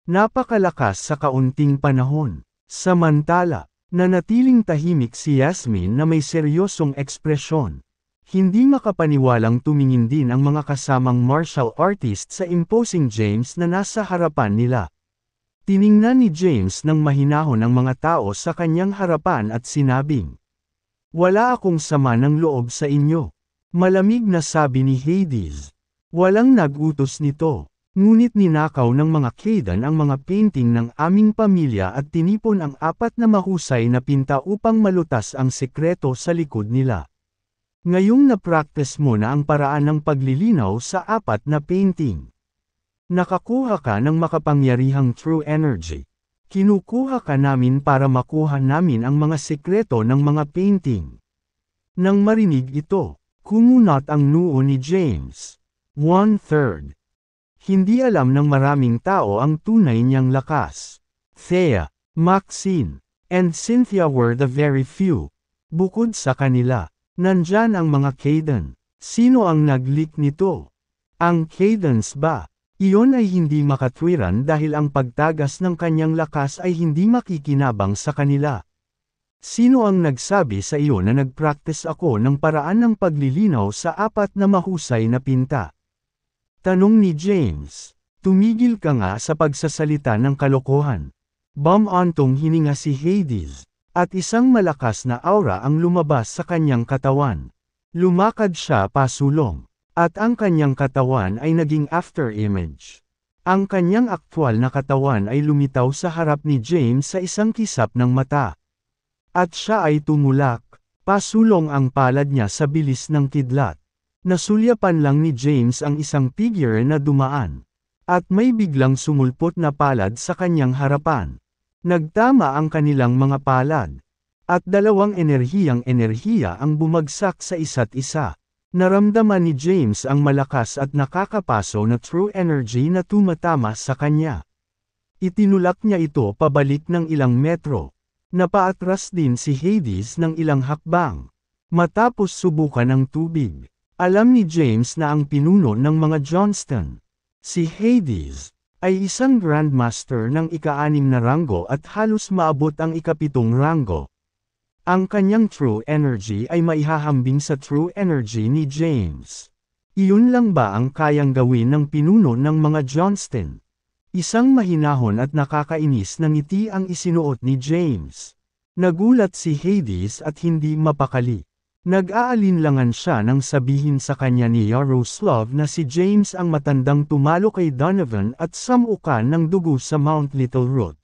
Napakalakas sa kaunting panahon. Samantala, Nanatiling tahimik si Yasmin na may seryosong ekspresyon. Hindi makapaniwalang tumingin din ang mga kasamang martial artist sa imposing James na nasa harapan nila. Tiningnan ni James ng mahinahon ang mga tao sa kanyang harapan at sinabing, Wala akong sama ng loob sa inyo. Malamig na sabi ni Hades. Walang nagutos nito. Ngunit ninakaw ng mga Kaidan ang mga painting ng aming pamilya at tinipon ang apat na mahusay na pinta upang malutas ang sekreto sa likod nila. Ngayong napractice mo na ang paraan ng paglilinaw sa apat na painting. Nakakuha ka ng makapangyarihang true energy. Kinukuha ka namin para makuha namin ang mga sekreto ng mga painting. Nang marinig ito, kumunot ang noo ni James. One-third. Hindi alam ng maraming tao ang tunay niyang lakas. Thea, Maxine, and Cynthia were the very few. Bukod sa kanila, nandyan ang mga Caden. Sino ang nag-leak nito? Ang Cadence ba? Iyon ay hindi makatwiran dahil ang pagtagas ng kanyang lakas ay hindi makikinabang sa kanila. Sino ang nagsabi sa iyo na nagpractice ako ng paraan ng paglilinaw sa apat na mahusay na pinta? Tanong ni James. Tumigil ka nga sa pagsasalita ng kalokohan. Bamantong hininga si Hades, at isang malakas na aura ang lumabas sa kanyang katawan. Lumakad siya pasulong, at ang kanyang katawan ay naging after-image. Ang kanyang aktwal na katawan ay lumitaw sa harap ni James sa isang kisap ng mata. At siya ay tumulak, pasulong ang palad niya sa bilis ng kidlat. Nasulyapan lang ni James ang isang figure na dumaan. At may biglang sumulpot na palad sa kanyang harapan. Nagtama ang kanilang mga palad. At dalawang enerhiyang enerhiya ang bumagsak sa isa't isa. Naramdaman ni James ang malakas at nakakapaso na true energy na tumatama sa kanya. Itinulak niya ito pabalik ng ilang metro. Napaatras din si Hades ng ilang hakbang. Matapos subukan ng tubig. Alam ni James na ang pinuno ng mga Johnston, si Hades, ay isang grandmaster ng ika-anim na ranggo at halos maabot ang ikapitong ranggo. Ang kanyang true energy ay maihahambing sa true energy ni James. Iyon lang ba ang kayang gawin ng pinuno ng mga Johnston? Isang mahinahon at nakakainis na ngiti ang isinuot ni James. Nagulat si Hades at hindi mapakali. Nag-aalinlangan siya nang sabihin sa kanya ni Yaroslav na si James ang matandang tumalo kay Donovan at samukan ng dugo sa Mount Little Road.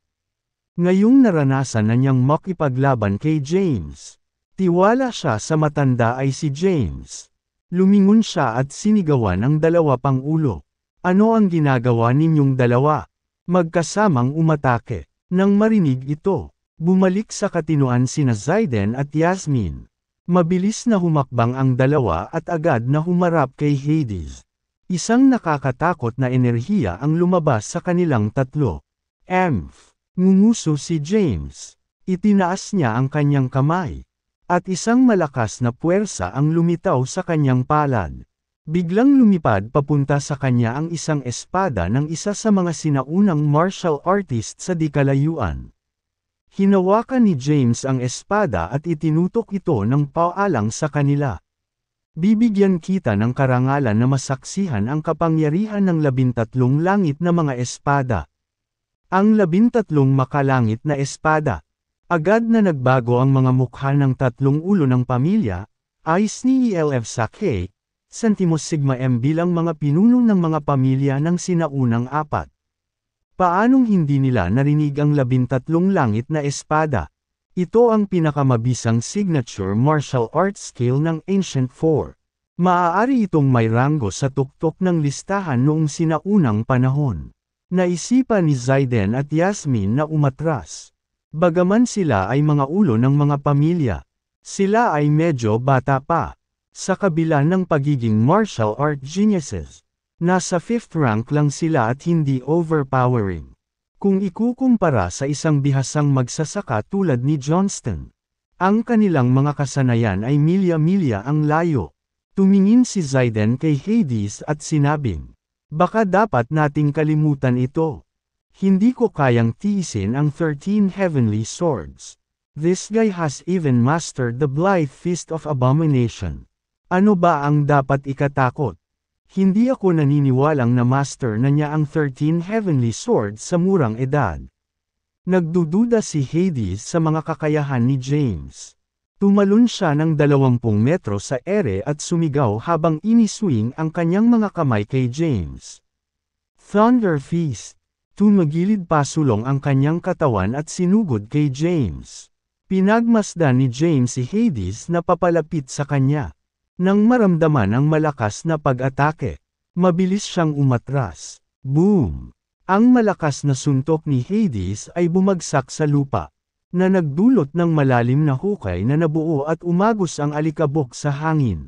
Ngayong naranasan na niyang makipaglaban kay James. Tiwala siya sa matanda ay si James. Lumingon siya at sinigawan ang dalawa pang ulo. Ano ang ginagawa ninyong dalawa? Magkasamang umatake. Nang marinig ito, bumalik sa katinuan sina Zaiden at Yasmin. Mabilis na humakbang ang dalawa at agad na humarap kay Hades. Isang nakakatakot na enerhiya ang lumabas sa kanilang tatlo. Amph! Ngunguso si James. Itinaas niya ang kanyang kamay. At isang malakas na puwersa ang lumitaw sa kanyang palad. Biglang lumipad papunta sa kanya ang isang espada ng isa sa mga sinaunang martial artist sa dikalayuan. Hinawakan ni James ang espada at itinutok ito ng paalang sa kanila. Bibigyan kita ng karangalan na masaksihan ang kapangyarihan ng labintatlong langit na mga espada. Ang labintatlong makalangit na espada. Agad na nagbago ang mga mukha ng tatlong ulo ng pamilya, Ice ni ELF Sake, Santimos Sigma M bilang mga pinuno ng mga pamilya ng sinaunang apat. Paanong hindi nila narinig ang labintatlong langit na espada? Ito ang pinakamabisang signature martial arts skill ng Ancient Four. Maaari itong may ranggo sa tuktok ng listahan noong sinaunang panahon. Naisipan ni Zaiden at Yasmin na umatras. Bagaman sila ay mga ulo ng mga pamilya, sila ay medyo bata pa. Sa kabila ng pagiging martial art geniuses, Nasa 5th rank lang sila at hindi overpowering. Kung ikukumpara sa isang bihasang magsasaka tulad ni Johnston, ang kanilang mga kasanayan ay milya-milya ang layo. Tumingin si Zayden kay Hades at sinabing, Baka dapat nating kalimutan ito. Hindi ko kayang tiisin ang 13 heavenly swords. This guy has even mastered the blithe fist of abomination. Ano ba ang dapat ikatakot? Hindi ako naniniwalang na master na niya ang 13 Heavenly Sword sa murang edad. Nagdududa si Hades sa mga kakayahan ni James. Tumalon siya ng 20 metro sa ere at sumigaw habang iniswing ang kanyang mga kamay kay James. Thunder Feast. Tumagilid pasulong ang kanyang katawan at sinugod kay James. Pinagmasdan ni James si Hades na papalapit sa kanya. Nang maramdaman ang malakas na pag-atake, mabilis siyang umatras. Boom! Ang malakas na suntok ni Hades ay bumagsak sa lupa, na nagdulot ng malalim na hukay na nabuo at umagos ang alikabok sa hangin.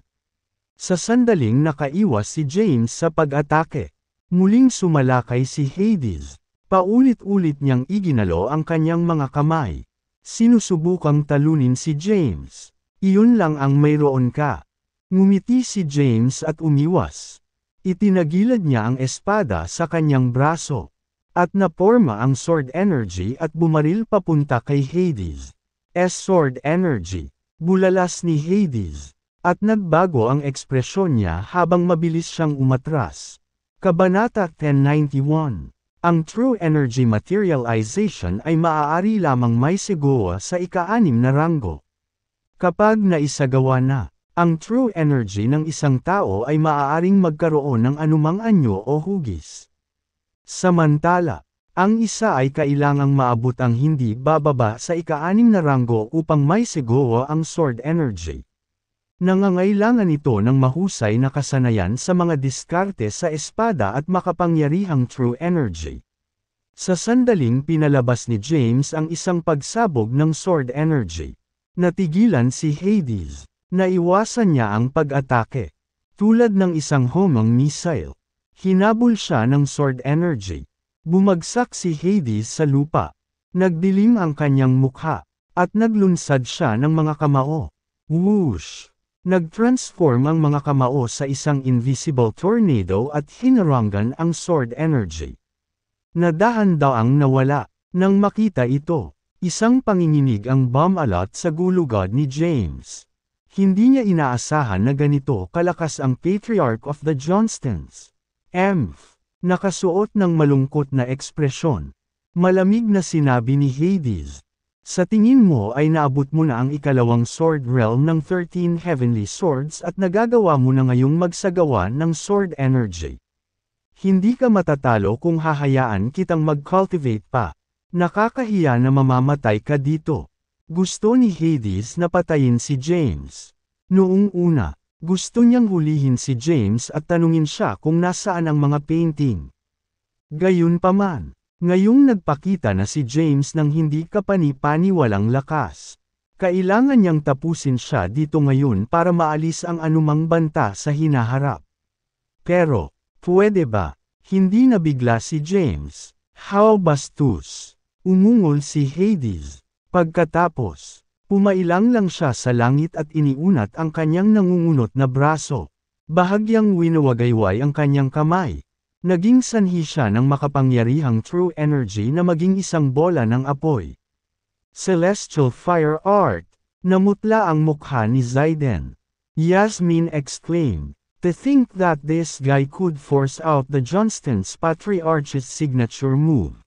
Sa sandaling nakaiwas si James sa pag-atake. Muling sumalakay si Hades. Paulit-ulit niyang iginalo ang kanyang mga kamay. Sinusubukang talunin si James. Iyon lang ang mayroon ka. Ngumiti si James at umiwas. Itinagilad niya ang espada sa kanyang braso. At naporma ang sword energy at bumaril papunta kay Hades. S sword energy. Bulalas ni Hades. At nagbago ang ekspresyon niya habang mabilis siyang umatras. Kabanata 1091 Ang true energy materialization ay maaari lamang may sigowa sa ikaanim na ranggo. Kapag naisagawa na, ang true energy ng isang tao ay maaaring magkaroon ng anumang anyo o hugis. Samantala, ang isa ay kailangang maabot ang hindi bababa sa ikaanim na ranggo upang may siguro ang sword energy. Nangangailangan ito ng mahusay na kasanayan sa mga diskarte sa espada at makapangyarihang true energy. Sa sandaling pinalabas ni James ang isang pagsabog ng sword energy. Natigilan si Hades. Naiwasan niya ang pag-atake. Tulad ng isang homang missile. Hinabol siya ng sword energy. Bumagsak si Hades sa lupa. Nagdilim ang kanyang mukha. At naglunsad siya ng mga kamao. Whoosh! Nag-transform ang mga kamao sa isang invisible tornado at hinarangan ang sword energy. Nadahan daw ang nawala. Nang makita ito, isang panginginig ang bomb alot sa gulugod ni James. Hindi niya inaasahan na ganito kalakas ang Patriarch of the Johnstons. Mf. Nakasuot ng malungkot na ekspresyon. Malamig na sinabi ni Hades. Sa tingin mo ay naabot mo na ang ikalawang sword realm ng 13 heavenly swords at nagagawa mo na ngayong magsagawa ng sword energy. Hindi ka matatalo kung hahayaan kitang mag-cultivate pa. Nakakahiya na mamamatay ka dito. Gusto ni Hades na patayin si James. Noong una, gusto niyang hulihin si James at tanungin siya kung nasaan ang mga painting. Gayunpaman, ngayong nagpakita na si James ng hindi kapani-paniwalang lakas. Kailangan niyang tapusin siya dito ngayon para maalis ang anumang banta sa hinaharap. Pero, pwede ba? Hindi nabigla si James. How bastos? Umungol si Hades. Pagkatapos, pumailang lang siya sa langit at iniunat ang kanyang nangungunot na braso. Bahagyang winawagayway ang kanyang kamay. Naging sanhi siya ng makapangyarihang true energy na maging isang bola ng apoy. Celestial Fire Art Namutla ang mukha ni Zaiden. Yasmin exclaimed, To think that this guy could force out the Johnston's Patriarch's signature move.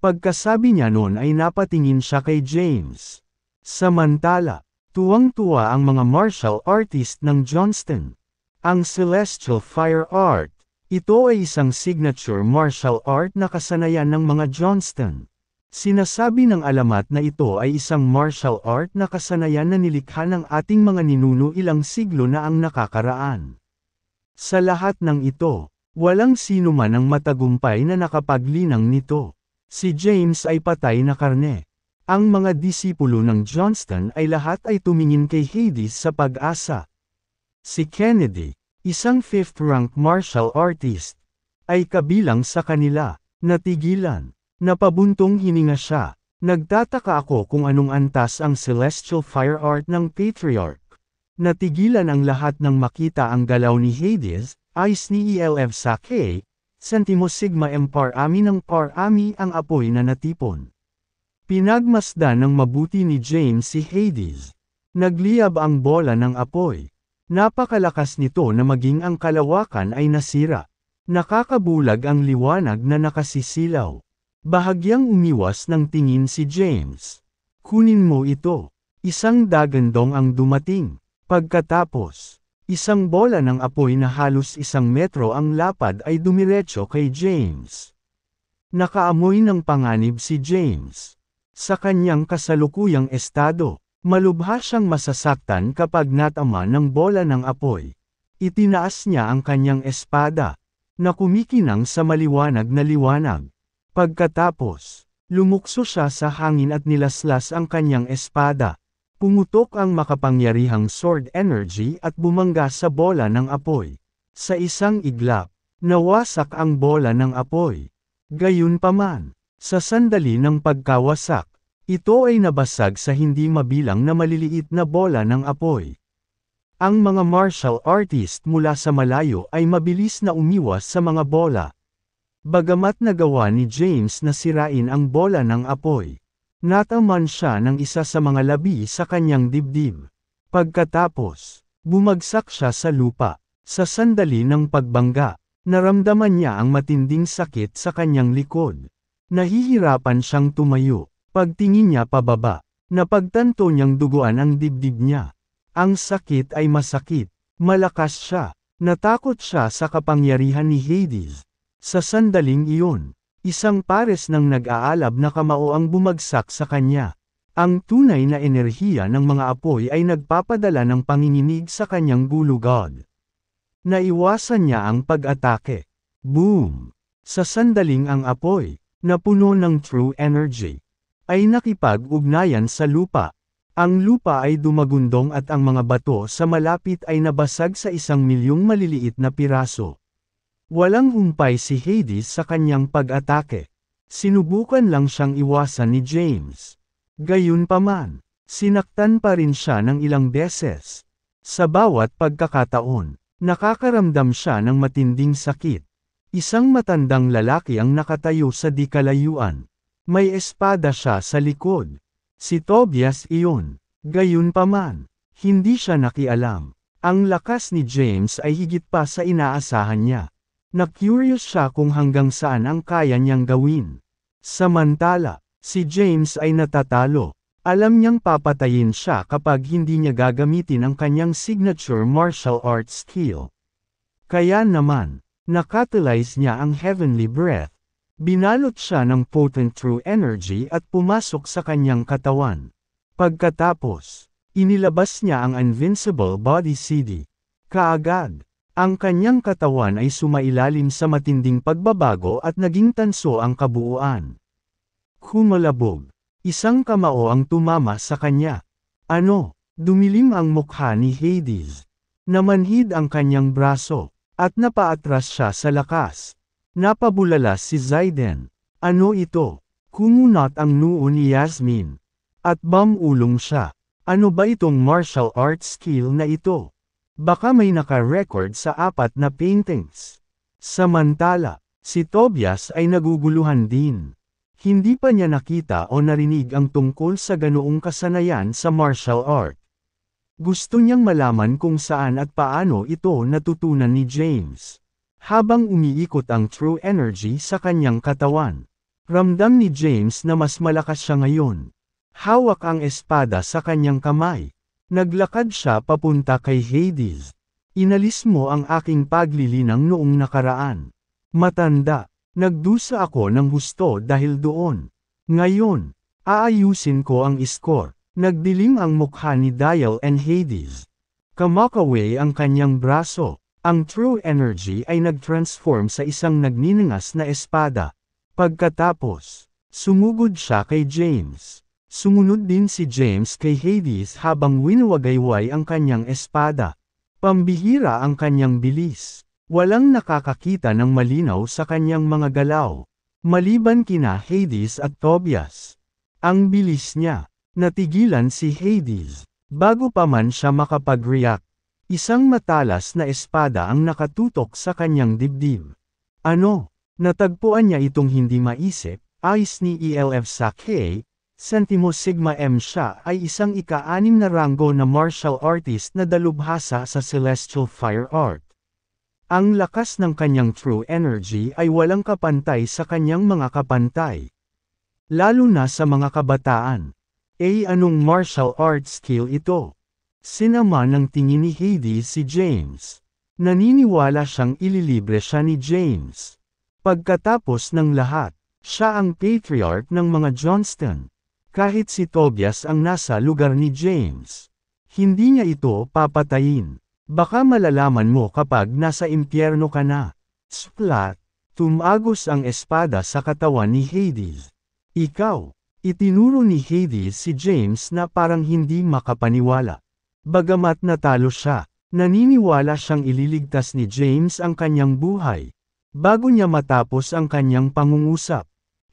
Pagkasabi niya noon ay napatingin siya kay James. Samantala, tuwang-tuwa ang mga martial artist ng Johnston. Ang Celestial Fire Art, ito ay isang signature martial art na kasanayan ng mga Johnston. Sinasabi ng alamat na ito ay isang martial art na kasanayan na nilikha ng ating mga ninuno ilang siglo na ang nakakaraan. Sa lahat ng ito, walang sino man ang matagumpay na nakapaglinang nito. Si James ay patay na karne. Ang mga disipulo ng Johnston ay lahat ay tumingin kay Hades sa pag-asa. Si Kennedy, isang fifth-rank martial artist, ay kabilang sa kanila, natigilan, napabuntong hininga siya. Nagtataka ako kung anong antas ang celestial fire art ng Patriarch. Natigilan ang lahat nang makita ang galaw ni Hades, ice ni ELF Sake, Sentimos Sigma M par ami ng par ami ang apoy na natipon. Pinagmasdan ng mabuti ni James si Hades. Nagliab ang bola ng apoy. Napakalakas nito na maging ang kalawakan ay nasira. Nakakabulag ang liwanag na nakasisilaw. Bahagyang umiwas ng tingin si James. Kunin mo ito. Isang dagandong ang dumating. Pagkatapos, Isang bola ng apoy na halos isang metro ang lapad ay dumiretso kay James. Nakaamoy ng panganib si James. Sa kanyang kasalukuyang estado, malubha siyang masasaktan kapag natama ng bola ng apoy. Itinaas niya ang kanyang espada, na kumikinang sa maliwanag na liwanag. Pagkatapos, lumukso siya sa hangin at nilaslas ang kanyang espada, Pumutok ang makapangyarihang sword energy at bumangga sa bola ng apoy. Sa isang iglap, nawasak ang bola ng apoy. Gayunpaman, sa sandali ng pagkawasak, ito ay nabasag sa hindi mabilang na maliliit na bola ng apoy. Ang mga martial artist mula sa malayo ay mabilis na umiwas sa mga bola. Bagamat nagawa ni James na sirain ang bola ng apoy. Nataman siya ng isa sa mga labi sa kanyang dibdib. Pagkatapos, bumagsak siya sa lupa. Sa sandali ng pagbangga, naramdaman niya ang matinding sakit sa kanyang likod. Nahihirapan siyang tumayo. Pagtingin niya pababa, napagtanto niyang duguan ang dibdib niya. Ang sakit ay masakit. Malakas siya. Natakot siya sa kapangyarihan ni Hades. Sa sandaling iyon, Isang pares ng nag-aalab na kamao ang bumagsak sa kanya. Ang tunay na enerhiya ng mga apoy ay nagpapadala ng panginginig sa kanyang gulugod. Naiwasan niya ang pag-atake. Boom! Sa sandaling ang apoy, na puno ng true energy, ay nakipag-ugnayan sa lupa. Ang lupa ay dumagundong at ang mga bato sa malapit ay nabasag sa isang milyong maliliit na piraso. Walang humpay si Hades sa kanyang pag-atake. Sinubukan lang siyang iwasan ni James. Gayunpaman, sinaktan pa rin siya ng ilang beses. Sa bawat pagkakataon, nakakaramdam siya ng matinding sakit. Isang matandang lalaki ang nakatayo sa dikalayuan. May espada siya sa likod. Si Tobias iyon. Gayunpaman, hindi siya nakialam. Ang lakas ni James ay higit pa sa inaasahan niya. Na-curious siya kung hanggang saan ang kaya niyang gawin. Samantala, si James ay natatalo. Alam niyang papatayin siya kapag hindi niya gagamitin ang kanyang signature martial arts skill. Kaya naman, nakatalize niya ang heavenly breath. Binalot siya ng potent true energy at pumasok sa kanyang katawan. Pagkatapos, inilabas niya ang invincible body CD. Kaagad, ang kanyang katawan ay sumailalim sa matinding pagbabago at naging tanso ang kabuuan. Kumalabog. Isang kamao ang tumama sa kanya. Ano? Dumilim ang mukha ni Hades. Namanhid ang kanyang braso, at napaatras siya sa lakas. Napabulalas si Zaiden. Ano ito? Kumunot ang noo ni Yasmin. At bamulong siya. Ano ba itong martial arts skill na ito? Baka may naka-record sa apat na paintings. Samantala, si Tobias ay naguguluhan din. Hindi pa niya nakita o narinig ang tungkol sa ganoong kasanayan sa martial art. Gusto niyang malaman kung saan at paano ito natutunan ni James. Habang umiikot ang true energy sa kanyang katawan, ramdam ni James na mas malakas siya ngayon. Hawak ang espada sa kanyang kamay, Naglakad siya papunta kay Hades. Inalis mo ang aking paglilinang noong nakaraan. Matanda, nagdusa ako ng husto dahil doon. Ngayon, aayusin ko ang iskor. Nagdilim ang mukha ni Dial and Hades. Kamakaway ang kanyang braso. Ang true energy ay nagtransform sa isang nagniningas na espada. Pagkatapos, sumugod siya kay James. Sumunod din si James kay Hades habang winawagayway ang kanyang espada. Pambihira ang kanyang bilis. Walang nakakakita ng malinaw sa kanyang mga galaw. Maliban kina Hades at Tobias. Ang bilis niya. Natigilan si Hades. Bago pa man siya makapag-react. Isang matalas na espada ang nakatutok sa kanyang dibdib. Ano? Natagpuan niya itong hindi maisip, ayos ni ELF Sakhei, Santimo Sigma M. Siya ay isang ika-anim na ranggo na martial artist na dalubhasa sa Celestial Fire Art. Ang lakas ng kanyang true energy ay walang kapantay sa kanyang mga kapantay. Lalo na sa mga kabataan. Eh anong martial art skill ito? Sinama ng tingin ni Hades si James. Naniniwala siyang ililibre siya ni James. Pagkatapos ng lahat, siya ang patriarch ng mga Johnston. Kahit si Tobias ang nasa lugar ni James. Hindi niya ito papatayin. Baka malalaman mo kapag nasa impyerno ka na. Splat, tumagos ang espada sa katawan ni Hades. Ikaw, itinuro ni Hades si James na parang hindi makapaniwala. Bagamat natalo siya, naniniwala siyang ililigtas ni James ang kanyang buhay. Bago niya matapos ang kanyang pangungusap,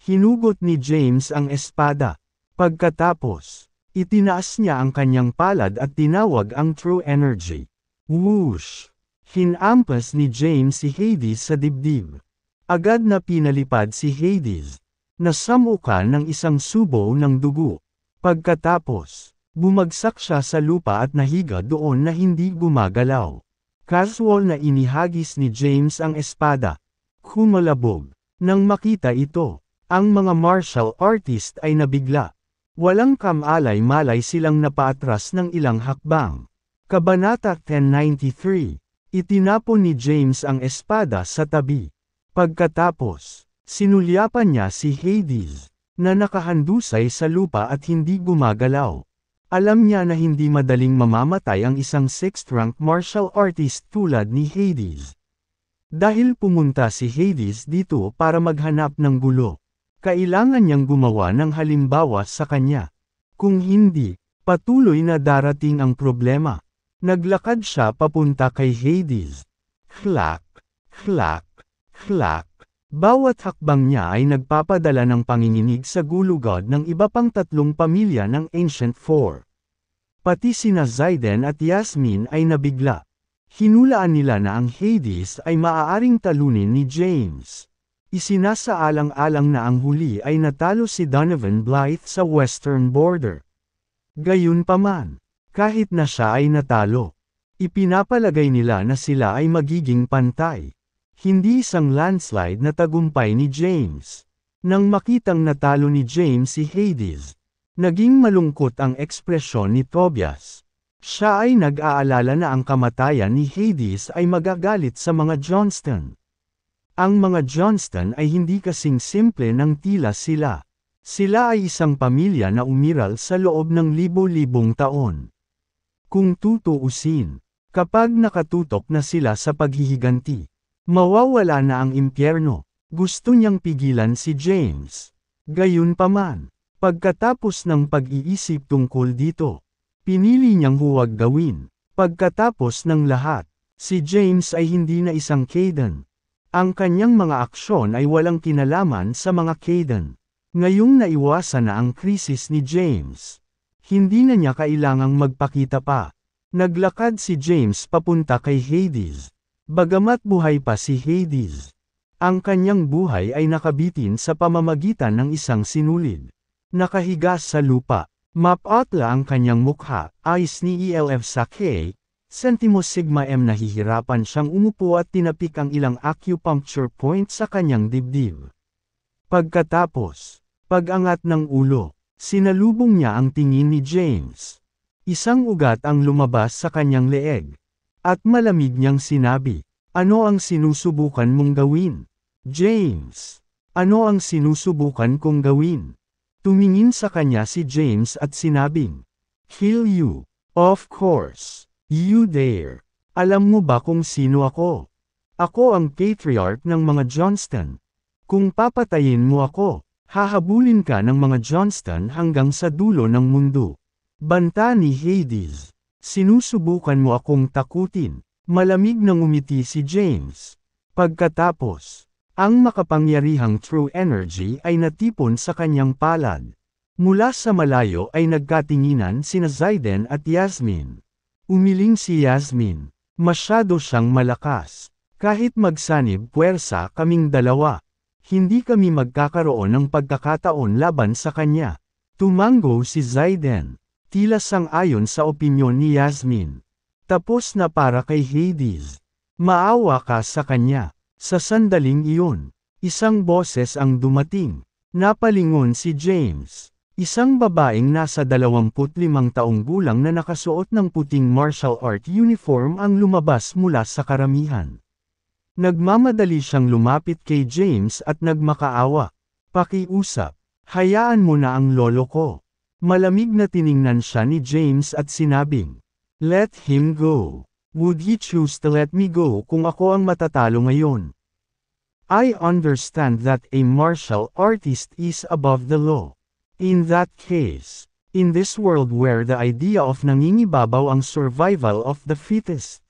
hinugot ni James ang espada. Pagkatapos, itinaas niya ang kanyang palad at tinawag ang true energy. Whoosh! Hinampas ni James si Hades sa dibdib. Agad na pinalipad si Hades. Nasamukan ng isang subo ng dugo. Pagkatapos, bumagsak siya sa lupa at nahiga doon na hindi gumagalaw. Casual na inihagis ni James ang espada. Kumalabog. Nang makita ito, ang mga martial artist ay nabigla. Walang kamalay-malay silang napaatras ng ilang hakbang. Kabanata 1093. Itinapon ni James ang espada sa tabi. Pagkatapos, sinulyapan niya si Hades, na nakahandusay sa lupa at hindi gumagalaw. Alam niya na hindi madaling mamamatay ang isang sixth-rank martial artist tulad ni Hades. Dahil pumunta si Hades dito para maghanap ng gulo. Kailangan niyang gumawa ng halimbawa sa kanya. Kung hindi, patuloy na darating ang problema. Naglakad siya papunta kay Hades. Clack, clack, clack. Bawat hakbang niya ay nagpapadala ng panginginig sa gulugod ng iba pang tatlong pamilya ng Ancient Four. Pati sina Zaiden at Yasmin ay nabigla. Hinulaan nila na ang Hades ay maaaring talunin ni James. Isinasaalang-alang na ang huli ay natalo si Donovan Blythe sa western border. Gayunpaman, kahit na siya ay natalo, ipinapalagay nila na sila ay magiging pantay. Hindi isang landslide na tagumpay ni James. Nang makitang natalo ni James si Hades, naging malungkot ang ekspresyon ni Tobias. Siya ay nag-aalala na ang kamatayan ni Hades ay magagalit sa mga Johnston. Ang mga Johnston ay hindi kasing simple ng tila sila. Sila ay isang pamilya na umiral sa loob ng libo-libong taon. Kung tutuusin, kapag nakatutok na sila sa paghihiganti, mawawala na ang impyerno. Gusto niyang pigilan si James. Gayunpaman, pagkatapos ng pag-iisip tungkol dito, pinili niyang huwag gawin. Pagkatapos ng lahat, si James ay hindi na isang Caden, ang kanyang mga aksyon ay walang kinalaman sa mga Caden. Ngayong naiwasan na ang krisis ni James. Hindi na niya kailangang magpakita pa. Naglakad si James papunta kay Hades. Bagamat buhay pa si Hades. Ang kanyang buhay ay nakabitin sa pamamagitan ng isang sinulid. Nakahiga sa lupa. Mapatla ang kanyang mukha, ayos ni ELF Sakay, Sentimo Sigma M nahihirapan siyang umupo at tinapik ang ilang acupuncture points sa kanyang dibdib. Pagkatapos, pagangat ng ulo, sinalubong niya ang tingin ni James. Isang ugat ang lumabas sa kanyang leeg. At malamig niyang sinabi, ano ang sinusubukan mong gawin? James, ano ang sinusubukan kong gawin? Tumingin sa kanya si James at sinabing, Kill you, of course. You there. Alam mo ba kung sino ako? Ako ang patriarch ng mga Johnston. Kung papatayin mo ako, hahabulin ka ng mga Johnston hanggang sa dulo ng mundo. Banta ni Hades. Sinusubukan mo akong takutin. Malamig na umiti si James. Pagkatapos, ang makapangyarihang true energy ay natipon sa kanyang palad. Mula sa malayo ay nagkatinginan sina Zaiden at Yasmin. Umiling si Yasmin. Masyado siyang malakas. Kahit magsanib puwersa kaming dalawa, hindi kami magkakaroon ng pagkakataon laban sa kanya. Tumango si Zaiden. Tila sang-ayon sa opinyon ni Yasmin. Tapos na para kay Hades. Maawa ka sa kanya. Sa sandaling iyon, isang boses ang dumating. Napalingon si James. Isang babaeng nasa 25 taong gulang na nakasuot ng puting martial art uniform ang lumabas mula sa karamihan. Nagmamadali siyang lumapit kay James at nagmakaawa. Pakiusap, hayaan mo na ang lolo ko. Malamig na tiningnan siya ni James at sinabing, Let him go. Would he choose to let me go kung ako ang matatalo ngayon? I understand that a martial artist is above the law. In that case, in this world where the idea of nangingibabaw ang survival of the fittest,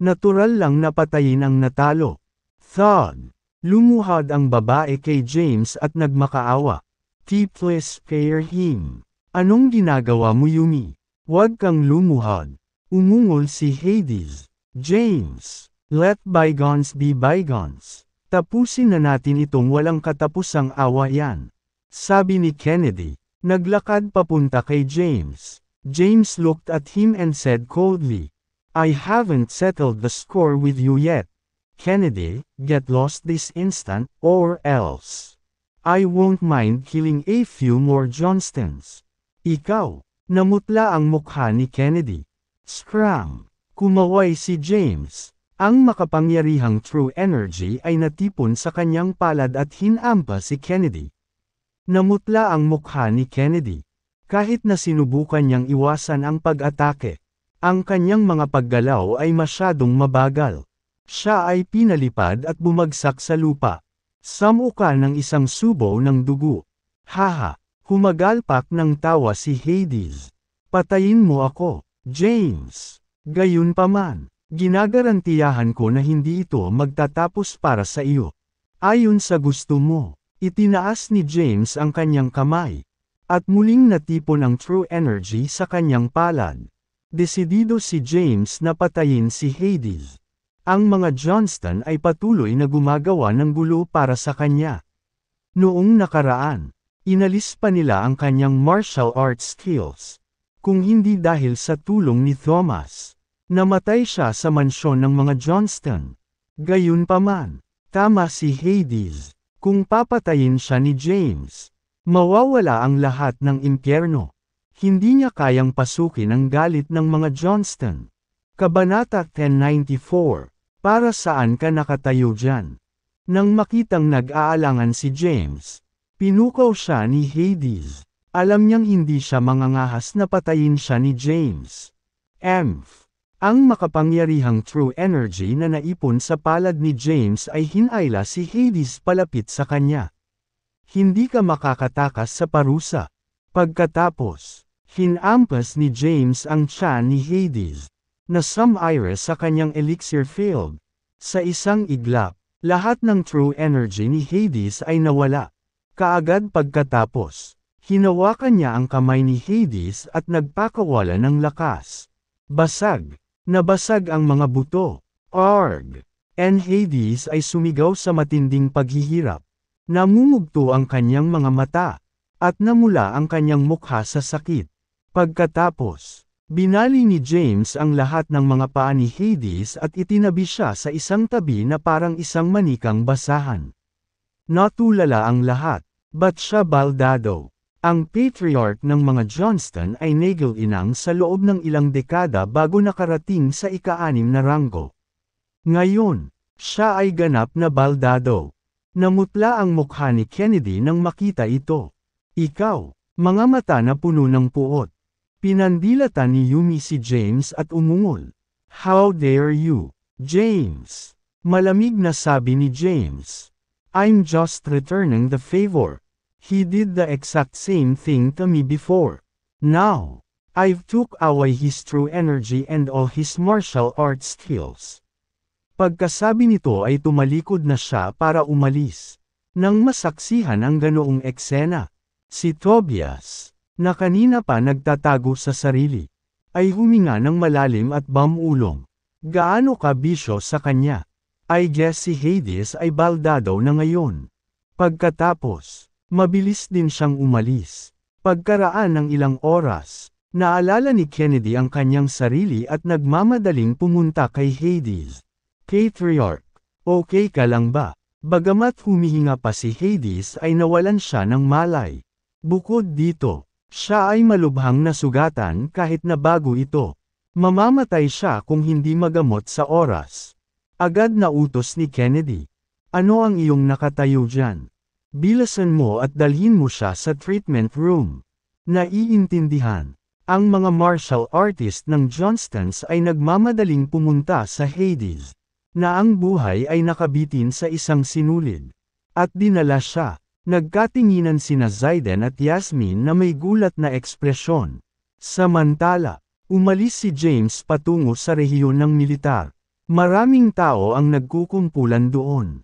natural lang napatayin ang natalo. Thug. Lumuhad ang babae kay James at nagmakaawa. T-please spare him. Anong ginagawa mo Yumi? Huwag kang lumuhad. Umungol si Hades. James, let bygones be bygones. Tapusin na natin itong walang katapusang awa yan. Sabi ni Kennedy. Naglakad papunta kay James. James looked at him and said coldly, I haven't settled the score with you yet. Kennedy, get lost this instant, or else. I won't mind killing a few more Johnstons. Ikaw, namutla ang mukha ni Kennedy. Scram! Kumaway si James. Ang makapangyarihang true energy ay natipon sa kanyang palad at hinampa si Kennedy. Namutla ang mukha ni Kennedy. Kahit na sinubukan niyang iwasan ang pag-atake, ang kanyang mga paggalaw ay masyadong mabagal. Siya ay pinalipad at bumagsak sa lupa. Samuka ng isang subo ng dugo. Haha, humagalpak ng tawa si Hades. Patayin mo ako, James. Gayunpaman, ginagarantiyahan ko na hindi ito magtatapos para sa iyo. Ayon sa gusto mo. Itinaas ni James ang kanyang kamay. At muling natipon ang true energy sa kanyang palad. Desidido si James na patayin si Hades. Ang mga Johnston ay patuloy na gumagawa ng gulo para sa kanya. Noong nakaraan, inalis pa nila ang kanyang martial arts skills. Kung hindi dahil sa tulong ni Thomas, namatay siya sa mansyon ng mga Johnston. Gayunpaman, tama si Hades. Kung papatayin siya ni James, mawawala ang lahat ng impyerno. Hindi niya kayang pasukin ang galit ng mga Johnston. Kabanata 1094, para saan ka nakatayo dyan? Nang makitang nag-aalangan si James, pinukaw siya ni Hades. Alam niyang hindi siya mangangahas na patayin siya ni James. Emph. Ang makapangyarihang true energy na naipon sa palad ni James ay hinayla si Hades palapit sa kanya. Hindi ka makakatakas sa parusa. Pagkatapos, hinampas ni James ang tiyan ni Hades, na sumayra sa kanyang elixir field. Sa isang iglap, lahat ng true energy ni Hades ay nawala. Kaagad pagkatapos, hinawakan niya ang kamay ni Hades at nagpakawala ng lakas. Basag, Nabasag ang mga buto. Arg! And Hades ay sumigaw sa matinding paghihirap. Namumugto ang kanyang mga mata. At namula ang kanyang mukha sa sakit. Pagkatapos, binali ni James ang lahat ng mga paa ni Hades at itinabi siya sa isang tabi na parang isang manikang basahan. Natulala ang lahat, ba't siya baldado? Ang patriarch ng mga Johnston ay Nagel Inang sa loob ng ilang dekada bago nakarating sa ika-anim na ranggo. Ngayon, siya ay ganap na baldado. Namutla ang mukha ni Kennedy nang makita ito. Ikaw, mga mata na puno ng puot. Pinandilata ni Yumi si James at umungol. How dare you, James? Malamig na sabi ni James. I'm just returning the favor. He did the exact same thing to me before. Now, I've took away his true energy and all his martial arts skills. Pagkasabi nito ay tumalikod na siya para umalis. Nang masaksihan ang ganoong eksena, si Tobias, na kanina pa nagtatago sa sarili, ay huminga ng malalim at bamulong. Gaano ka bisyo sa kanya? I guess si Hades ay baldado na ngayon. Pagkatapos, Mabilis din siyang umalis. Pagkaraan ng ilang oras, naalala ni Kennedy ang kanyang sarili at nagmamadaling pumunta kay Hades. Patriarch, okay ka lang ba? Bagamat humihinga pa si Hades ay nawalan siya ng malay. Bukod dito, siya ay malubhang nasugatan kahit na bago ito. Mamamatay siya kung hindi magamot sa oras. Agad na utos ni Kennedy. Ano ang iyong nakatayo dyan? Bilasan mo at dalhin mo siya sa treatment room. Naiintindihan. Ang mga martial artist ng Johnstons ay nagmamadaling pumunta sa Hades, na ang buhay ay nakabitin sa isang sinulid. At dinala siya. Nagkatinginan sina Zaiden at Yasmin na may gulat na ekspresyon. Samantala, umalis si James patungo sa rehiyon ng militar. Maraming tao ang nagkukumpulan doon.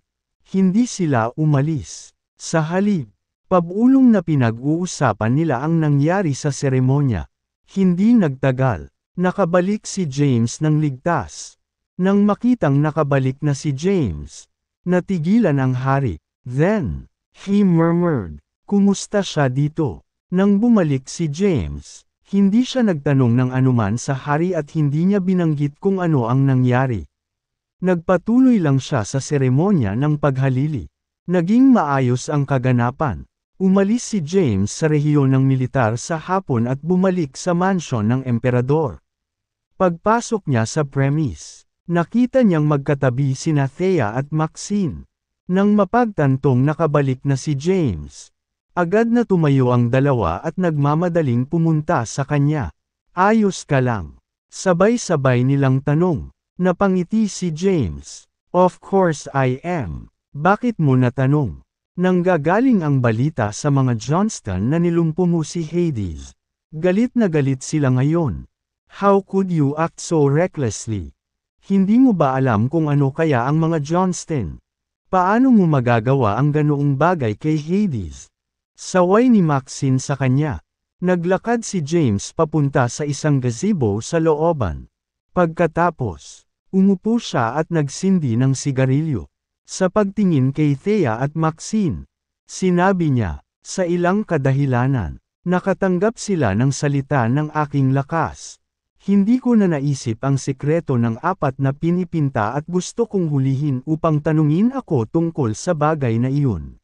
Hindi sila umalis. Sa halip, pabulong na pinag-uusapan nila ang nangyari sa seremonya. Hindi nagtagal, nakabalik si James ng ligtas. Nang makitang nakabalik na si James, natigilan ang hari. Then, he murmured, kumusta siya dito? Nang bumalik si James, hindi siya nagtanong ng anuman sa hari at hindi niya binanggit kung ano ang nangyari. Nagpatuloy lang siya sa seremonya ng paghalili. Naging maayos ang kaganapan. Umalis si James sa rehiyon ng militar sa hapon at bumalik sa mansyon ng emperador. Pagpasok niya sa premise, nakita niyang magkatabi sina Thea at Maxine. Nang mapagtantong nakabalik na si James, agad na tumayo ang dalawa at nagmamadaling pumunta sa kanya. Ayos ka lang. Sabay-sabay nilang tanong. Napangiti si James. Of course I am. Bakit mo natanong? Nanggagaling ang balita sa mga Johnston na nilumpo mo si Hades. Galit na galit sila ngayon. How could you act so recklessly? Hindi mo ba alam kung ano kaya ang mga Johnston? Paano mo magagawa ang ganoong bagay kay Hades? Saway ni Maxine sa kanya. Naglakad si James papunta sa isang gazebo sa looban. Pagkatapos, umupo siya at nagsindi ng sigarilyo. Sa pagtingin kay Thea at Maxine, sinabi niya, sa ilang kadahilanan, nakatanggap sila ng salita ng aking lakas. Hindi ko na naisip ang sekreto ng apat na pinipinta at gusto kong hulihin upang tanungin ako tungkol sa bagay na iyon.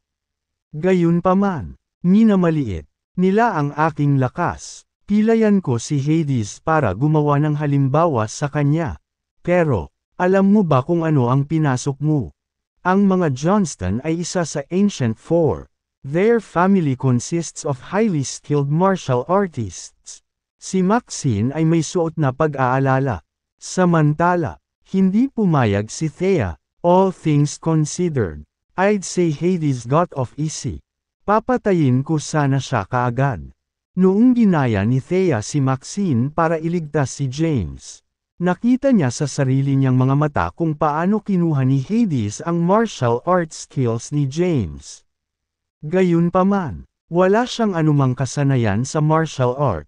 Gayunpaman, minamaliit nila ang aking lakas. Pilayan ko si Hades para gumawa ng halimbawa sa kanya. Pero, alam mo ba kung ano ang pinasok mo? Ang mga Johnston ay isa sa Ancient Four. Their family consists of highly skilled martial artists. Si Maxine ay may suot na pag-aalala. Samantala, hindi pumayag si Thea, all things considered. I'd say Hades got off easy. Papatayin ko sana siya kaagad. Noong ginaya ni Thea si Maxine para iligtas si James. Nakita niya sa sarili niyang mga mata kung paano kinuha ni Hades ang martial arts skills ni James. Gayunpaman, wala siyang anumang kasanayan sa martial art.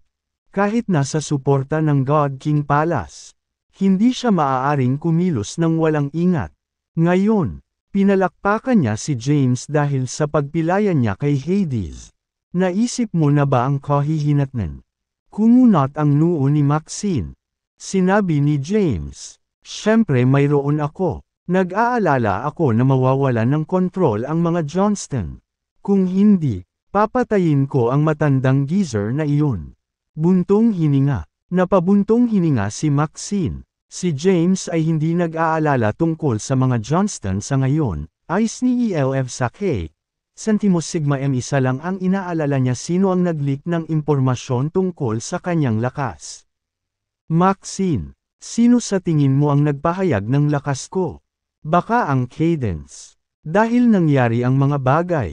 Kahit nasa suporta ng God King Palace, hindi siya maaaring kumilos ng walang ingat. Ngayon, pinalakpakan niya si James dahil sa pagpilayan niya kay Hades. Naisip mo na ba ang kahihinatnan? Kumunot ang noo ni Maxine. Sinabi ni James. Siyempre mayroon ako. Nag-aalala ako na mawawalan ng kontrol ang mga Johnston. Kung hindi, papatayin ko ang matandang geezer na iyon. Buntong hininga. Napabuntong hininga si Maxine. Si James ay hindi nag-aalala tungkol sa mga Johnston sa ngayon, ayos ni ELF sa K. Santimos Sigma M isa lang ang inaalala niya sino ang nag leak ng impormasyon tungkol sa kanyang lakas. Maxine, sino sa tingin mo ang nagpahayag ng lakas ko? Baka ang cadence. Dahil nangyari ang mga bagay,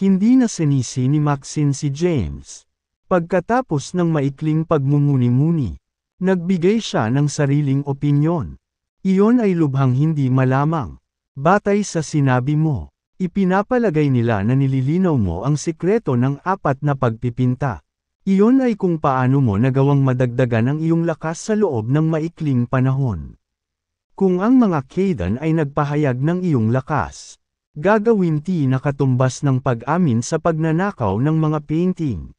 hindi na sinisi ni Maxine si James. Pagkatapos ng maikling pagmumuni-muni, nagbigay siya ng sariling opinyon. Iyon ay lubhang hindi malamang. Batay sa sinabi mo, ipinapalagay nila na nililinaw mo ang sikreto ng apat na pagpipinta. Iyon ay kung paano mo nagawang madagdagan ang iyong lakas sa loob ng maikling panahon. Kung ang mga Kaidan ay nagpahayag ng iyong lakas, gagawin ti nakatumbas ng pag-amin sa pagnanakaw ng mga painting.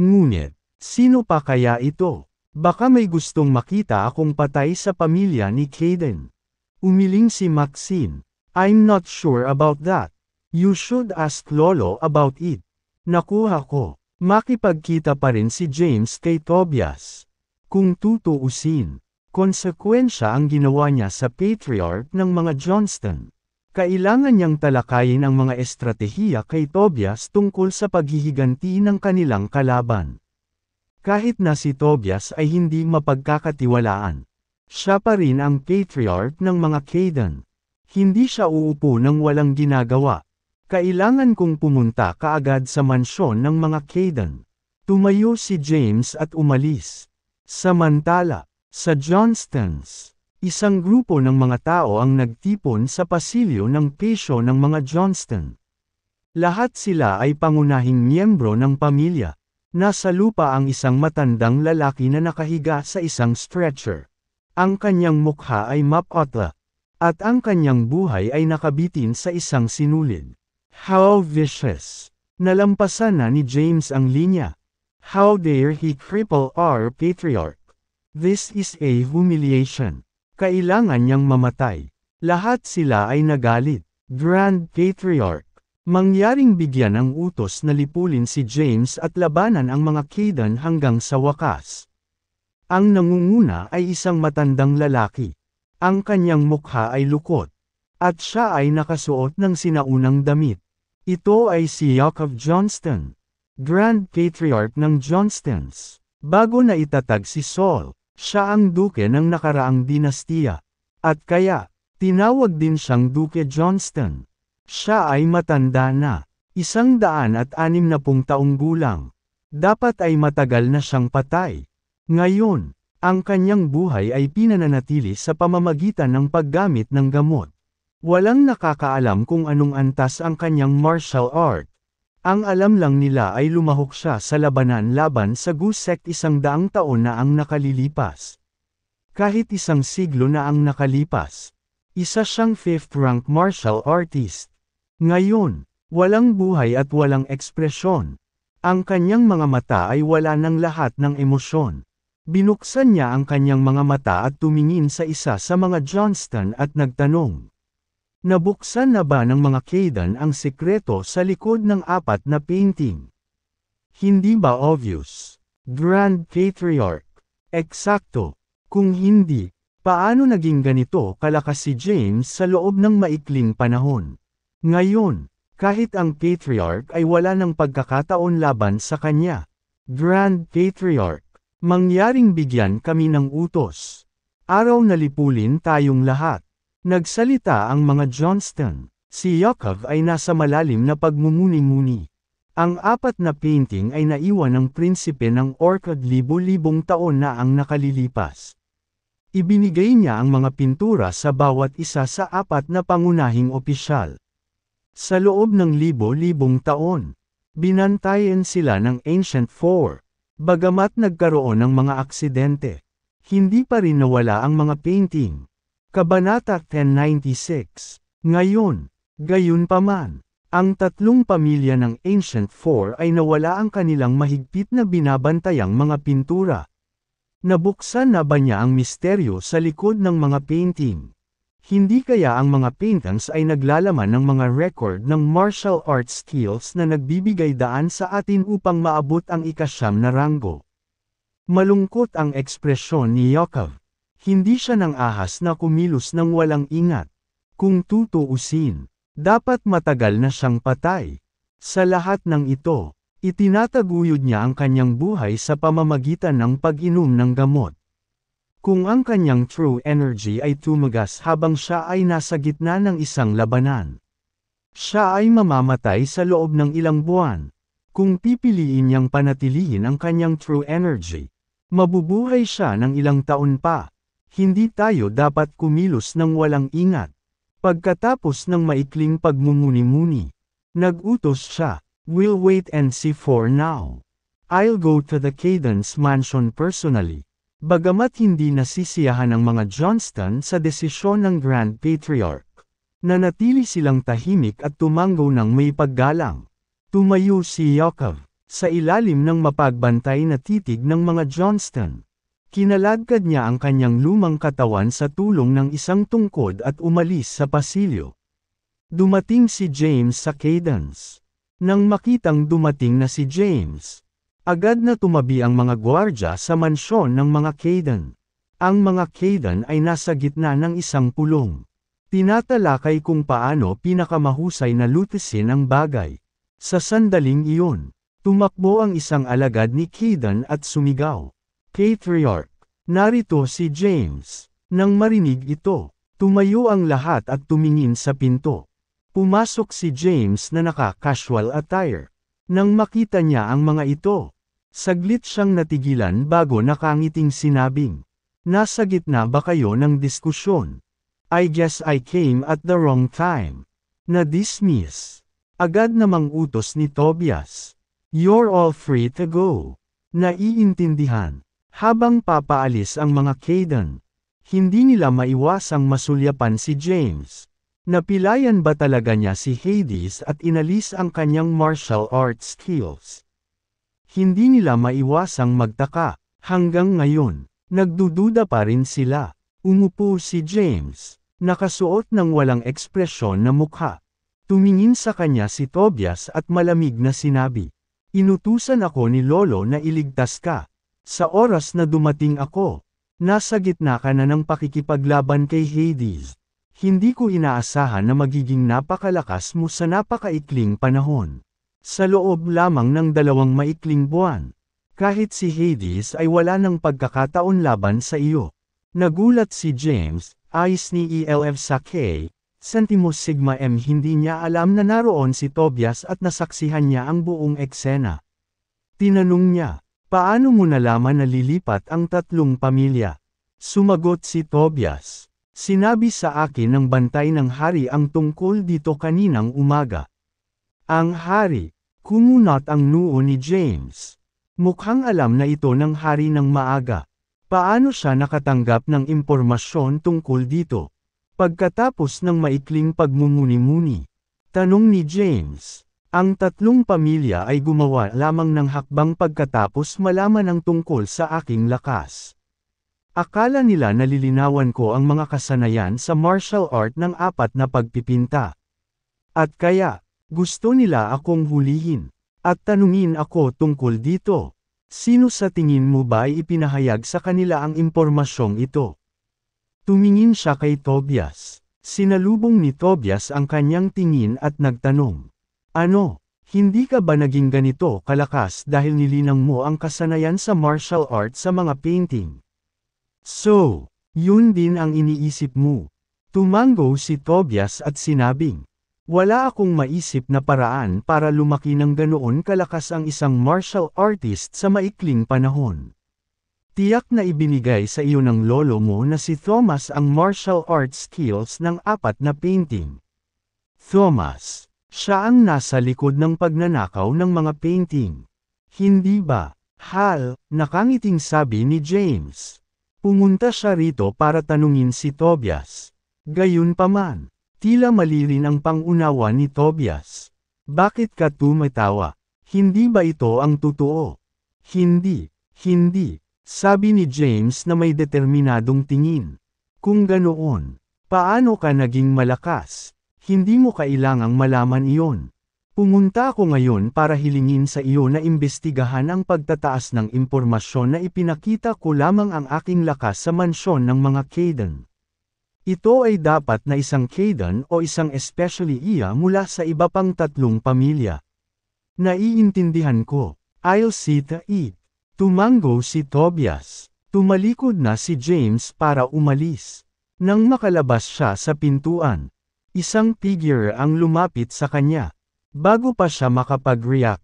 Ngunit, sino pa kaya ito? Baka may gustong makita akong patay sa pamilya ni Kaden. Umiling si Maxine. I'm not sure about that. You should ask Lolo about it. Nakuha ko. Makipagkita pa rin si James kay Tobias. Kung tutuusin, konsekwensya ang ginawa niya sa patriarch ng mga Johnston. Kailangan niyang talakayin ang mga estratehiya kay Tobias tungkol sa paghihiganti ng kanilang kalaban. Kahit na si Tobias ay hindi mapagkakatiwalaan, siya pa rin ang patriarch ng mga Caden. Hindi siya uupo ng walang ginagawa. Kailangan kong pumunta kaagad sa mansyon ng mga Caden. Tumayo si James at umalis. Samantala, sa Johnstons, isang grupo ng mga tao ang nagtipon sa pasilyo ng pesyo ng mga Johnston. Lahat sila ay pangunahing miyembro ng pamilya. Nasa lupa ang isang matandang lalaki na nakahiga sa isang stretcher. Ang kanyang mukha ay mapotla, at ang kanyang buhay ay nakabitin sa isang sinulid. How vicious! Nalampasan na ni James ang linya. How dare he cripple our patriarch? This is a humiliation. Kailangan niyang mamatay. Lahat sila ay nagalit. Grand Patriarch. Mangyaring bigyan ng utos na lipulin si James at labanan ang mga Kaden hanggang sa wakas. Ang nangunguna ay isang matandang lalaki. Ang kanyang mukha ay lukot. At siya ay nakasuot ng sinaunang damit. Ito ay si Yuck of Johnston, Grand Patriarch ng Johnstons. Bago na itatag si Saul, siya ang duke ng nakaraang dinastiya. At kaya, tinawag din siyang Duke Johnston. Siya ay matanda na, isang daan at anim na pung taong gulang. Dapat ay matagal na siyang patay. Ngayon, ang kanyang buhay ay pinananatili sa pamamagitan ng paggamit ng gamot. Walang nakakaalam kung anong antas ang kanyang martial art. Ang alam lang nila ay lumahok siya sa labanan laban sa Gu sect isang daang taon na ang nakalilipas. Kahit isang siglo na ang nakalipas. Isa siyang 5th rank martial artist. Ngayon, walang buhay at walang ekspresyon. Ang kanyang mga mata ay wala ng lahat ng emosyon. Binuksan niya ang kanyang mga mata at tumingin sa isa sa mga Johnston at nagtanong. Nabuksan na ba ng mga Kaidan ang sikreto sa likod ng apat na painting? Hindi ba obvious? Grand Patriarch. Eksakto. Kung hindi, paano naging ganito kalakas si James sa loob ng maikling panahon? Ngayon, kahit ang Patriarch ay wala ng pagkakataon laban sa kanya. Grand Patriarch. Mangyaring bigyan kami ng utos. Araw na lipulin tayong lahat. Nagsalita ang mga Johnston. Si Yakov ay nasa malalim na pagmumuni-muni. Ang apat na painting ay naiwan ng prinsipe ng Orchid libo-libong taon na ang nakalilipas. Ibinigay niya ang mga pintura sa bawat isa sa apat na pangunahing opisyal. Sa loob ng libo-libong taon, binantayan sila ng Ancient Four. Bagamat nagkaroon ng mga aksidente, hindi pa rin nawala ang mga painting. Kabanata 1096. Ngayon, gayon gayunpaman, ang tatlong pamilya ng Ancient Four ay nawala ang kanilang mahigpit na binabantayang mga pintura. Nabuksan na ba niya ang misteryo sa likod ng mga painting? Hindi kaya ang mga paintings ay naglalaman ng mga record ng martial arts skills na nagbibigay daan sa atin upang maabot ang ikasyam na ranggo. Malungkot ang ekspresyon ni Yakov. Hindi siya ng ahas na kumilos ng walang ingat. Kung tutuusin, dapat matagal na siyang patay. Sa lahat ng ito, itinataguyod niya ang kanyang buhay sa pamamagitan ng pag-inom ng gamot. Kung ang kanyang true energy ay tumagas habang siya ay nasa gitna ng isang labanan, siya ay mamamatay sa loob ng ilang buwan. Kung pipiliin niyang panatilihin ang kanyang true energy, mabubuhay siya ng ilang taon pa. Hindi tayo dapat kumilos ng walang ingat. Pagkatapos ng maikling pagmumuni-muni, nagutos siya, We'll wait and see for now. I'll go to the Cadence Mansion personally. Bagamat hindi nasisiyahan ng mga Johnston sa desisyon ng Grand Patriarch, nanatili silang tahimik at tumanggo ng may paggalang. Tumayo si Yakov, sa ilalim ng mapagbantay na titig ng mga Johnston. Kinaladkad niya ang kanyang lumang katawan sa tulong ng isang tungkod at umalis sa pasilyo. Dumating si James sa cadence. Nang makitang dumating na si James, agad na tumabi ang mga gwardya sa mansyon ng mga Caden. Ang mga Caden ay nasa gitna ng isang pulong. Tinatalakay kung paano pinakamahusay na lutisin ang bagay. Sa sandaling iyon, tumakbo ang isang alagad ni Caden at sumigaw. Patriarch. Narito si James. Nang marinig ito, tumayo ang lahat at tumingin sa pinto. Pumasok si James na naka-casual attire. Nang makita niya ang mga ito, saglit siyang natigilan bago nakangiting sinabing, Nasa gitna ba kayo ng diskusyon? I guess I came at the wrong time. Na-dismiss. Agad namang utos ni Tobias. You're all free to go. Naiintindihan. Habang papaalis ang mga Caden, hindi nila maiwasang masulyapan si James. Napilayan ba talaga niya si Hades at inalis ang kanyang martial arts skills? Hindi nila maiwasang magtaka, hanggang ngayon, nagdududa pa rin sila. Umupo si James, nakasuot ng walang ekspresyon na mukha. Tumingin sa kanya si Tobias at malamig na sinabi, Inutusan ako ni Lolo na iligtas ka. Sa oras na dumating ako, nasa gitna ka na ng pakikipaglaban kay Hades. Hindi ko inaasahan na magiging napakalakas mo sa napakaikling panahon. Sa loob lamang ng dalawang maikling buwan. Kahit si Hades ay wala ng pagkakataon laban sa iyo. Nagulat si James, ayos ni ELF sa K, Sentimos Sigma M hindi niya alam na naroon si Tobias at nasaksihan niya ang buong eksena. Tinanong niya, Paano mo nalaman na lilipat ang tatlong pamilya? Sumagot si Tobias. Sinabi sa akin ng bantay ng hari ang tungkol dito kaninang umaga. Ang hari, kumunot ang noo ni James. Mukhang alam na ito ng hari ng maaga. Paano siya nakatanggap ng impormasyon tungkol dito? Pagkatapos ng maikling pagmumuni-muni, tanong ni James, ang tatlong pamilya ay gumawa lamang ng hakbang pagkatapos malaman ang tungkol sa aking lakas. Akala nila nalilinawan ko ang mga kasanayan sa martial art ng apat na pagpipinta. At kaya, gusto nila akong hulihin. At tanungin ako tungkol dito. Sino sa tingin mo ba ay ipinahayag sa kanila ang impormasyong ito? Tumingin siya kay Tobias. Sinalubong ni Tobias ang kanyang tingin at nagtanong. Ano? Hindi ka ba naging ganito kalakas dahil nilinang mo ang kasanayan sa martial arts sa mga painting? So, yun din ang iniisip mo. Tumango si Tobias at sinabing, Wala akong maisip na paraan para lumaki ng ganoon kalakas ang isang martial artist sa maikling panahon. Tiyak na ibinigay sa iyo ng lolo mo na si Thomas ang martial arts skills ng apat na painting. Thomas siya ang nasa likod ng pagnanakaw ng mga painting. Hindi ba, Hal, nakangiting sabi ni James. Pumunta siya rito para tanungin si Tobias. Gayunpaman, tila mali rin ang pangunawa ni Tobias. Bakit ka tumatawa? Hindi ba ito ang totoo? Hindi, hindi, sabi ni James na may determinadong tingin. Kung ganoon, paano ka naging malakas? Hindi mo kailangang malaman iyon. Pumunta ako ngayon para hilingin sa iyo na imbestigahan ang pagtataas ng impormasyon na ipinakita ko lamang ang aking lakas sa mansyon ng mga Kaden. Ito ay dapat na isang Kaden o isang especially iya mula sa iba pang tatlong pamilya. Naiintindihan ko. I'll see the eat. Tumango si Tobias. Tumalikod na si James para umalis. Nang makalabas siya sa pintuan, Isang figure ang lumapit sa kanya. Bago pa siya makapag-react,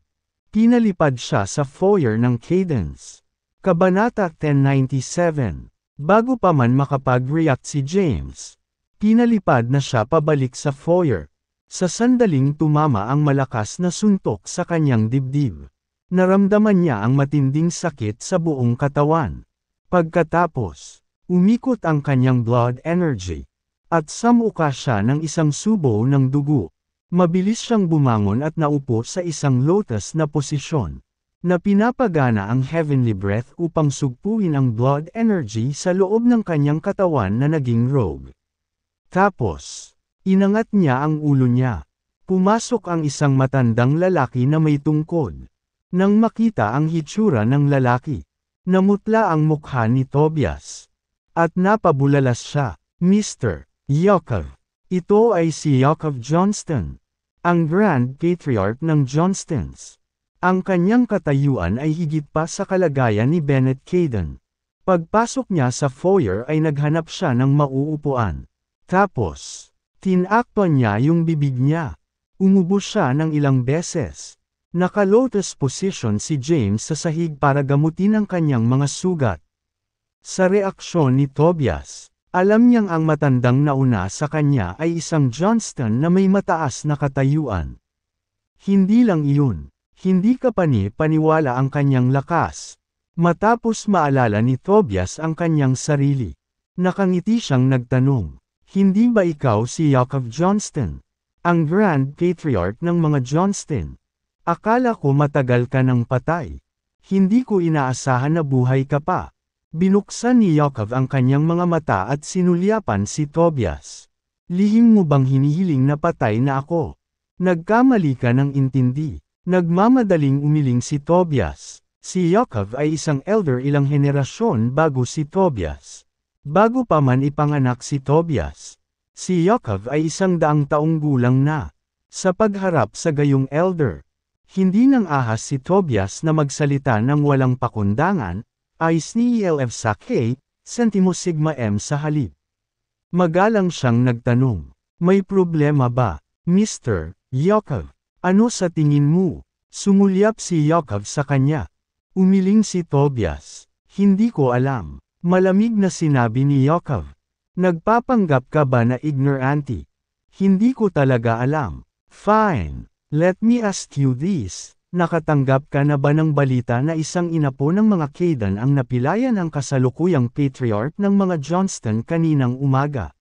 pinalipad siya sa foyer ng Cadence. Kabanata 1097. Bago pa man makapag-react si James, pinalipad na siya pabalik sa foyer. Sa sandaling tumama ang malakas na suntok sa kanyang dibdib. Naramdaman niya ang matinding sakit sa buong katawan. Pagkatapos, umikot ang kanyang blood energy. At samuka siya ng isang subo ng dugo. Mabilis siyang bumangon at naupo sa isang lotus na posisyon na pinapagana ang heavenly breath upang sugpuin ang blood energy sa loob ng kanyang katawan na naging rogue. Tapos, inangat niya ang ulo niya. Pumasok ang isang matandang lalaki na may tungkod. Nang makita ang hitsura ng lalaki, namutla ang mukha ni Tobias. At napabulalas siya, Mr. Yaakov. Ito ay si Yaakov Johnston, ang Grand Patriarch ng Johnstons. Ang kanyang katayuan ay higit pa sa kalagayan ni Bennett Caden. Pagpasok niya sa foyer ay naghanap siya ng mauupuan. Tapos, tinakpan niya yung bibig niya. Umubo siya ng ilang beses. Naka-lotus position si James sa sahig para gamutin ang kanyang mga sugat. Sa reaksyon ni Tobias, alam niyang ang matandang nauna sa kanya ay isang Johnston na may mataas na katayuan. Hindi lang iyon, hindi ka pani-paniwala ang kanyang lakas. Matapos maalala ni Tobias ang kanyang sarili, nakangiti siyang nagtanong, Hindi ba ikaw si Jacob Johnston? Ang Grand Patriarch ng mga Johnston. Akala ko matagal ka ng patay. Hindi ko inaasahan na buhay ka pa. Binuksan ni Yaakov ang kanyang mga mata at sinulyapan si Tobias. Lihim mo bang hinihiling na patay na ako? Nagkamali ka ng intindi. Nagmamadaling umiling si Tobias. Si Yaakov ay isang elder ilang henerasyon bago si Tobias. Bago pa man ipanganak si Tobias. Si Yaakov ay isang daang taong gulang na. Sa pagharap sa gayong elder, hindi nang ahas si Tobias na magsalita ng walang pakundangan, Ice ni ELF sa K, sentimo sigma M sa halip. Magalang siyang nagtanong, may problema ba, Mr. Yakov? Ano sa tingin mo? Sumulyap si Yakov sa kanya. Umiling si Tobias, hindi ko alam. Malamig na sinabi ni Yakov. Nagpapanggap ka ba na ignorante? Hindi ko talaga alam. Fine, let me ask you this. Nakatanggap ka na ba ng balita na isang ina po ng mga Kaydan ang napilayan ang kasalukuyang patriarch ng mga Johnston kaninang umaga?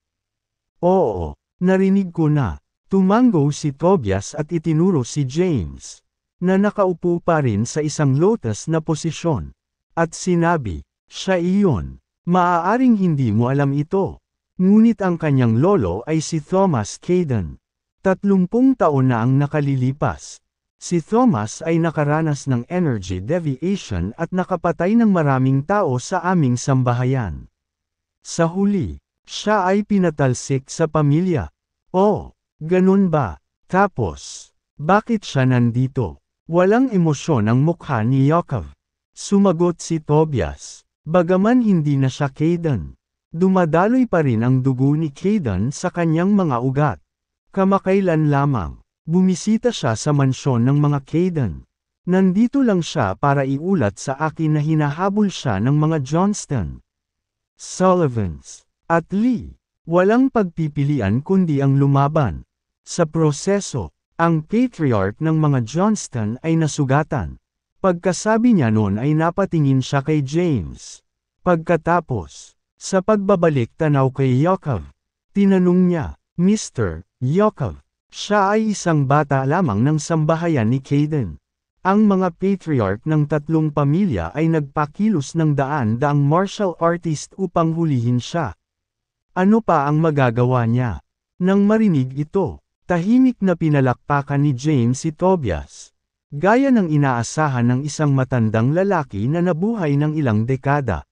Oo, narinig ko na. Tumango si Tobias at itinuro si James, na nakaupo pa rin sa isang lotus na posisyon. At sinabi, siya iyon. Maaaring hindi mo alam ito. Ngunit ang kanyang lolo ay si Thomas Caden. Tatlumpung taon na ang nakalilipas. Si Thomas ay nakaranas ng energy deviation at nakapatay ng maraming tao sa aming sambahayan. Sa huli, siya ay pinatalsik sa pamilya. Oh, ganun ba? Tapos, bakit siya nandito? Walang emosyon ang mukha ni Yakov. Sumagot si Tobias, bagaman hindi na siya Kaden. Dumadaloy pa rin ang dugo ni Kaden sa kanyang mga ugat. Kamakailan lamang, Bumisita siya sa mansyon ng mga Caden. Nandito lang siya para iulat sa akin na hinahabol siya ng mga Johnston, Sullivans, at Lee. Walang pagpipilian kundi ang lumaban. Sa proseso, ang patriarch ng mga Johnston ay nasugatan. Pagkasabi niya noon ay napatingin siya kay James. Pagkatapos, sa pagbabalik tanaw kay Yakov, tinanong niya, Mr. Yakov, siya ay isang bata lamang ng sambahayan ni Caden. Ang mga patriarch ng tatlong pamilya ay nagpakilos ng daan-daang martial artist upang hulihin siya. Ano pa ang magagawa niya? Nang marinig ito, tahimik na pinalakpakan ni James si Tobias. Gaya ng inaasahan ng isang matandang lalaki na nabuhay ng ilang dekada.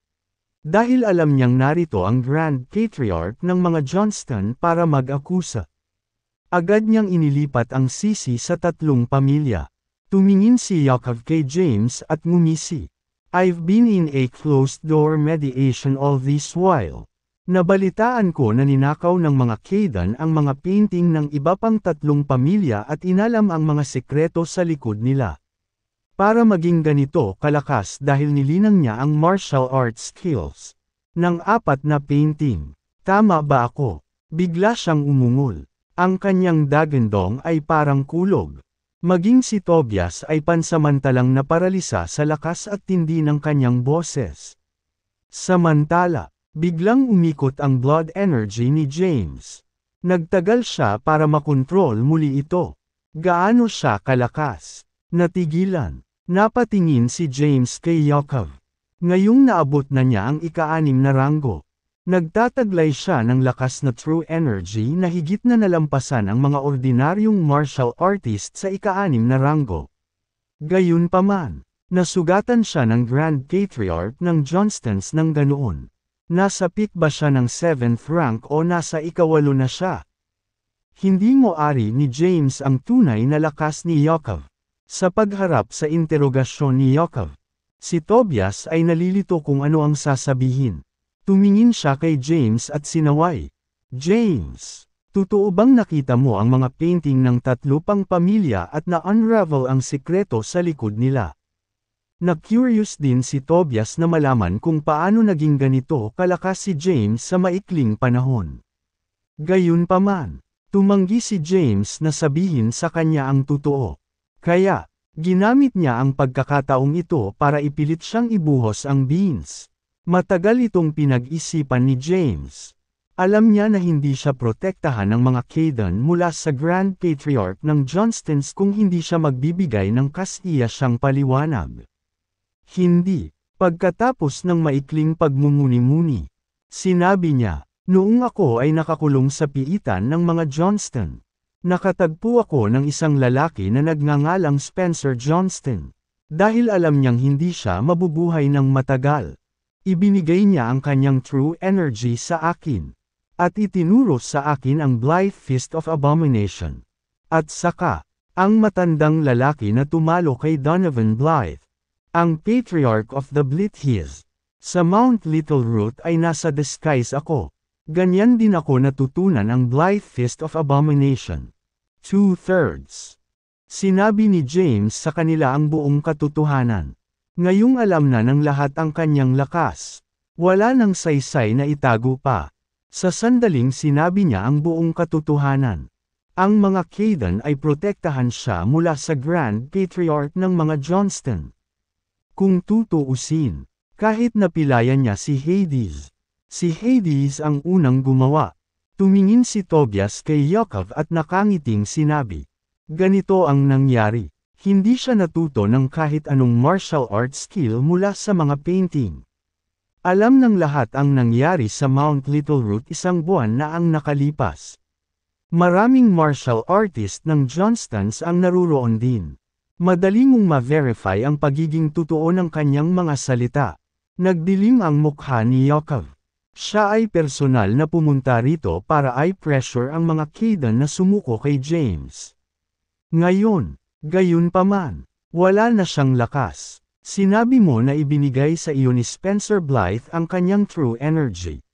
Dahil alam niyang narito ang Grand Patriarch ng mga Johnston para mag-akusa. Agad niyang inilipat ang sisi sa tatlong pamilya. Tumingin si Yakov kay James at ngumisi. I've been in a closed-door mediation all this while. Nabalitaan ko na ninakaw ng mga Kaydan ang mga painting ng iba pang tatlong pamilya at inalam ang mga sekreto sa likod nila. Para maging ganito kalakas dahil nilinang niya ang martial arts skills ng apat na painting. Tama ba ako? Bigla siyang umungol. Ang kanyang dagandong ay parang kulog. Maging si Tobias ay pansamantalang naparalisa sa lakas at tindi ng kanyang boses. Samantala, biglang umikot ang blood energy ni James. Nagtagal siya para makontrol muli ito. Gaano siya kalakas? Natigilan. Napatingin si James kay Yakov. Ngayong naabot na niya ang ikaanim na ranggo, Nagtataglay siya ng lakas na true energy na higit na nalampasan ang mga ordinaryong martial artist sa ikaanim na ranggo. Gayunpaman, nasugatan siya ng Grand Patriarch ng Johnstons ng ganoon. Nasa peak ba siya ng 7th rank o nasa ikawalo na siya? Hindi mo ari ni James ang tunay na lakas ni Yakov. Sa pagharap sa interogasyon ni Yakov, si Tobias ay nalilito kung ano ang sasabihin. Tumingin siya kay James at sinaway. James, totoo bang nakita mo ang mga painting ng tatlo pang pamilya at na-unravel ang sikreto sa likod nila? Na-curious din si Tobias na malaman kung paano naging ganito kalakas si James sa maikling panahon. Gayunpaman, tumanggi si James na sabihin sa kanya ang totoo. Kaya, ginamit niya ang pagkakataong ito para ipilit siyang ibuhos ang beans. Matagal itong pinag-isipan ni James. Alam niya na hindi siya protektahan ng mga Kaden mula sa Grand Patriarch ng Johnstons kung hindi siya magbibigay ng kasiya siyang paliwanag. Hindi. Pagkatapos ng maikling pagmumuni-muni, sinabi niya, Noong ako ay nakakulong sa piitan ng mga Johnston, nakatagpo ako ng isang lalaki na nagngangalang Spencer Johnston, dahil alam niyang hindi siya mabubuhay ng matagal. Ibinigay niya ang kanyang true energy sa akin. At itinuro sa akin ang Blythe Fist of Abomination. At saka, ang matandang lalaki na tumalo kay Donovan Blythe. Ang Patriarch of the Blithies. Sa Mount Little Root ay nasa disguise ako. Ganyan din ako natutunan ang Blythe Fist of Abomination. Two-thirds. Sinabi ni James sa kanila ang buong katotohanan. Ngayong alam na ng lahat ang kanyang lakas. Wala nang saysay na itago pa. Sa sandaling sinabi niya ang buong katotohanan. Ang mga Caden ay protektahan siya mula sa Grand Patriarch ng mga Johnston. Kung tutuusin, kahit napilayan niya si Hades. Si Hades ang unang gumawa. Tumingin si Tobias kay Yakov at nakangiting sinabi. Ganito ang nangyari. Hindi siya natuto ng kahit anong martial arts skill mula sa mga painting. Alam ng lahat ang nangyari sa Mount Little Root isang buwan na ang nakalipas. Maraming martial artist ng Johnstons ang naruroon din. Madaling mong ma-verify ang pagiging totoo ng kanyang mga salita. Nagdilim ang mukha ni Yakov. Siya ay personal na pumunta rito para ay pressure ang mga Kaden na sumuko kay James. Ngayon, Gayunpaman, wala na siyang lakas. Sinabi mo na ibinigay sa iyo ni Spencer Blythe ang kanyang true energy.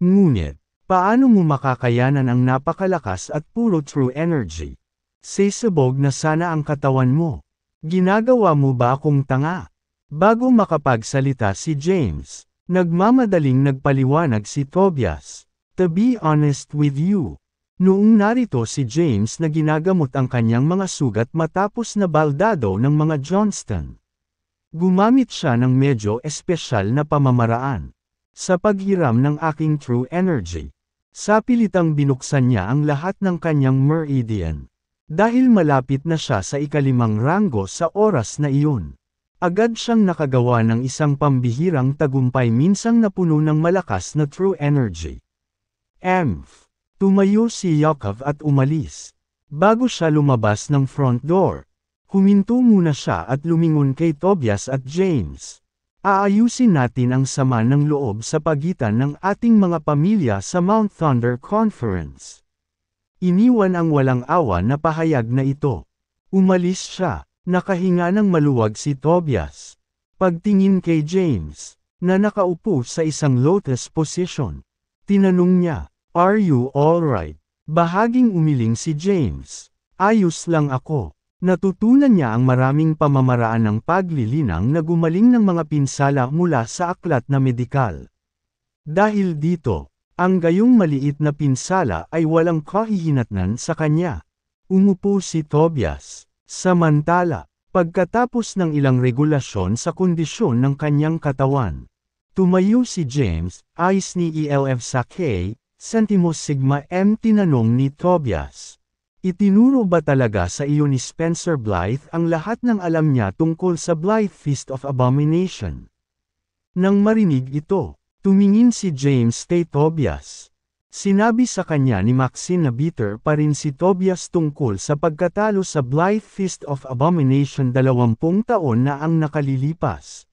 Ngunit, paano mo makakayanan ang napakalakas at puro true energy? Sisibog na sana ang katawan mo. Ginagawa mo ba akong tanga? Bago makapagsalita si James, nagmamadaling nagpaliwanag si Tobias. To be honest with you, Noong narito si James na ginagamot ang kanyang mga sugat matapos na baldado ng mga Johnston. Gumamit siya ng medyo espesyal na pamamaraan. Sa paghiram ng aking true energy, sa pilitang binuksan niya ang lahat ng kanyang meridian. Dahil malapit na siya sa ikalimang ranggo sa oras na iyon. Agad siyang nakagawa ng isang pambihirang tagumpay minsang napuno ng malakas na true energy. Amph. Tumayo si Yakov at umalis. Bago siya lumabas ng front door, huminto muna siya at lumingon kay Tobias at James. Aayusin natin ang sama ng loob sa pagitan ng ating mga pamilya sa Mount Thunder Conference. Iniwan ang walang awa na pahayag na ito. Umalis siya, nakahinga ng maluwag si Tobias. Pagtingin kay James, na nakaupo sa isang lotus position, tinanong niya, Are you alright? Bahaging umiling si James. Ayos lang ako. Natutunan niya ang maraming pamamaraan ng paglilinang na gumaling ng mga pinsala mula sa aklat na medikal. Dahil dito, ang gayong maliit na pinsala ay walang kahihinatnan sa kanya. Umupo si Tobias. Samantala, pagkatapos ng ilang regulasyon sa kondisyon ng kanyang katawan, tumayo si James, ayos ni ELF sa K, Santimo Sigma M. Tinanong ni Tobias. Itinuro ba talaga sa iyo ni Spencer Blythe ang lahat ng alam niya tungkol sa Blythe Feast of Abomination? Nang marinig ito, tumingin si James kay Tobias. Sinabi sa kanya ni Maxine na bitter pa rin si Tobias tungkol sa pagkatalo sa Blythe Feast of Abomination dalawampung taon na ang nakalilipas.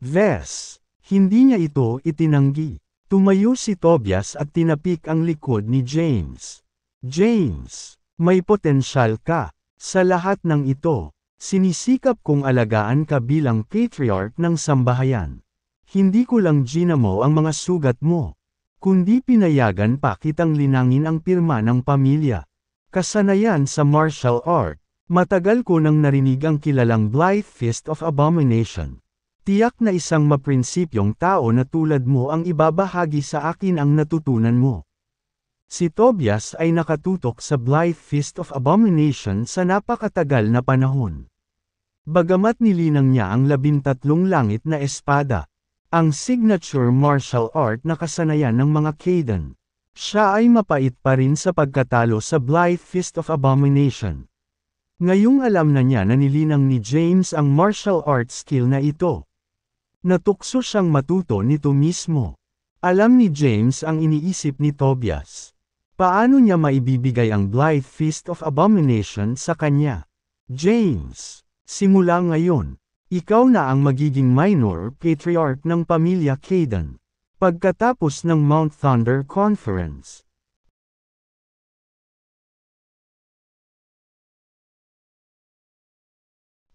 Ves, hindi niya ito itinanggi. Tumayo si Tobias at tinapik ang likod ni James. James, may potensyal ka. Sa lahat ng ito, sinisikap kong alagaan ka bilang patriarch ng sambahayan. Hindi ko lang ginamo ang mga sugat mo, kundi pinayagan pa kitang linangin ang pirma ng pamilya. Kasanayan sa martial art, matagal ko nang narinig ang kilalang Blythe Fist of Abomination. Tiyak na isang maprinsipyong tao na tulad mo ang ibabahagi sa akin ang natutunan mo. Si Tobias ay nakatutok sa Blythe Fist of Abomination sa napakatagal na panahon. Bagamat nilinang niya ang labintatlong langit na espada, ang signature martial art na kasanayan ng mga Kaden, siya ay mapait pa rin sa pagkatalo sa Blythe Fist of Abomination. Ngayong alam na niya na nilinang ni James ang martial art skill na ito, Natukso siyang matuto nito mismo. Alam ni James ang iniisip ni Tobias. Paano niya maibibigay ang Blythe Fist of Abomination sa kanya? James, simula ngayon, ikaw na ang magiging minor patriarch ng pamilya Caden. Pagkatapos ng Mount Thunder Conference,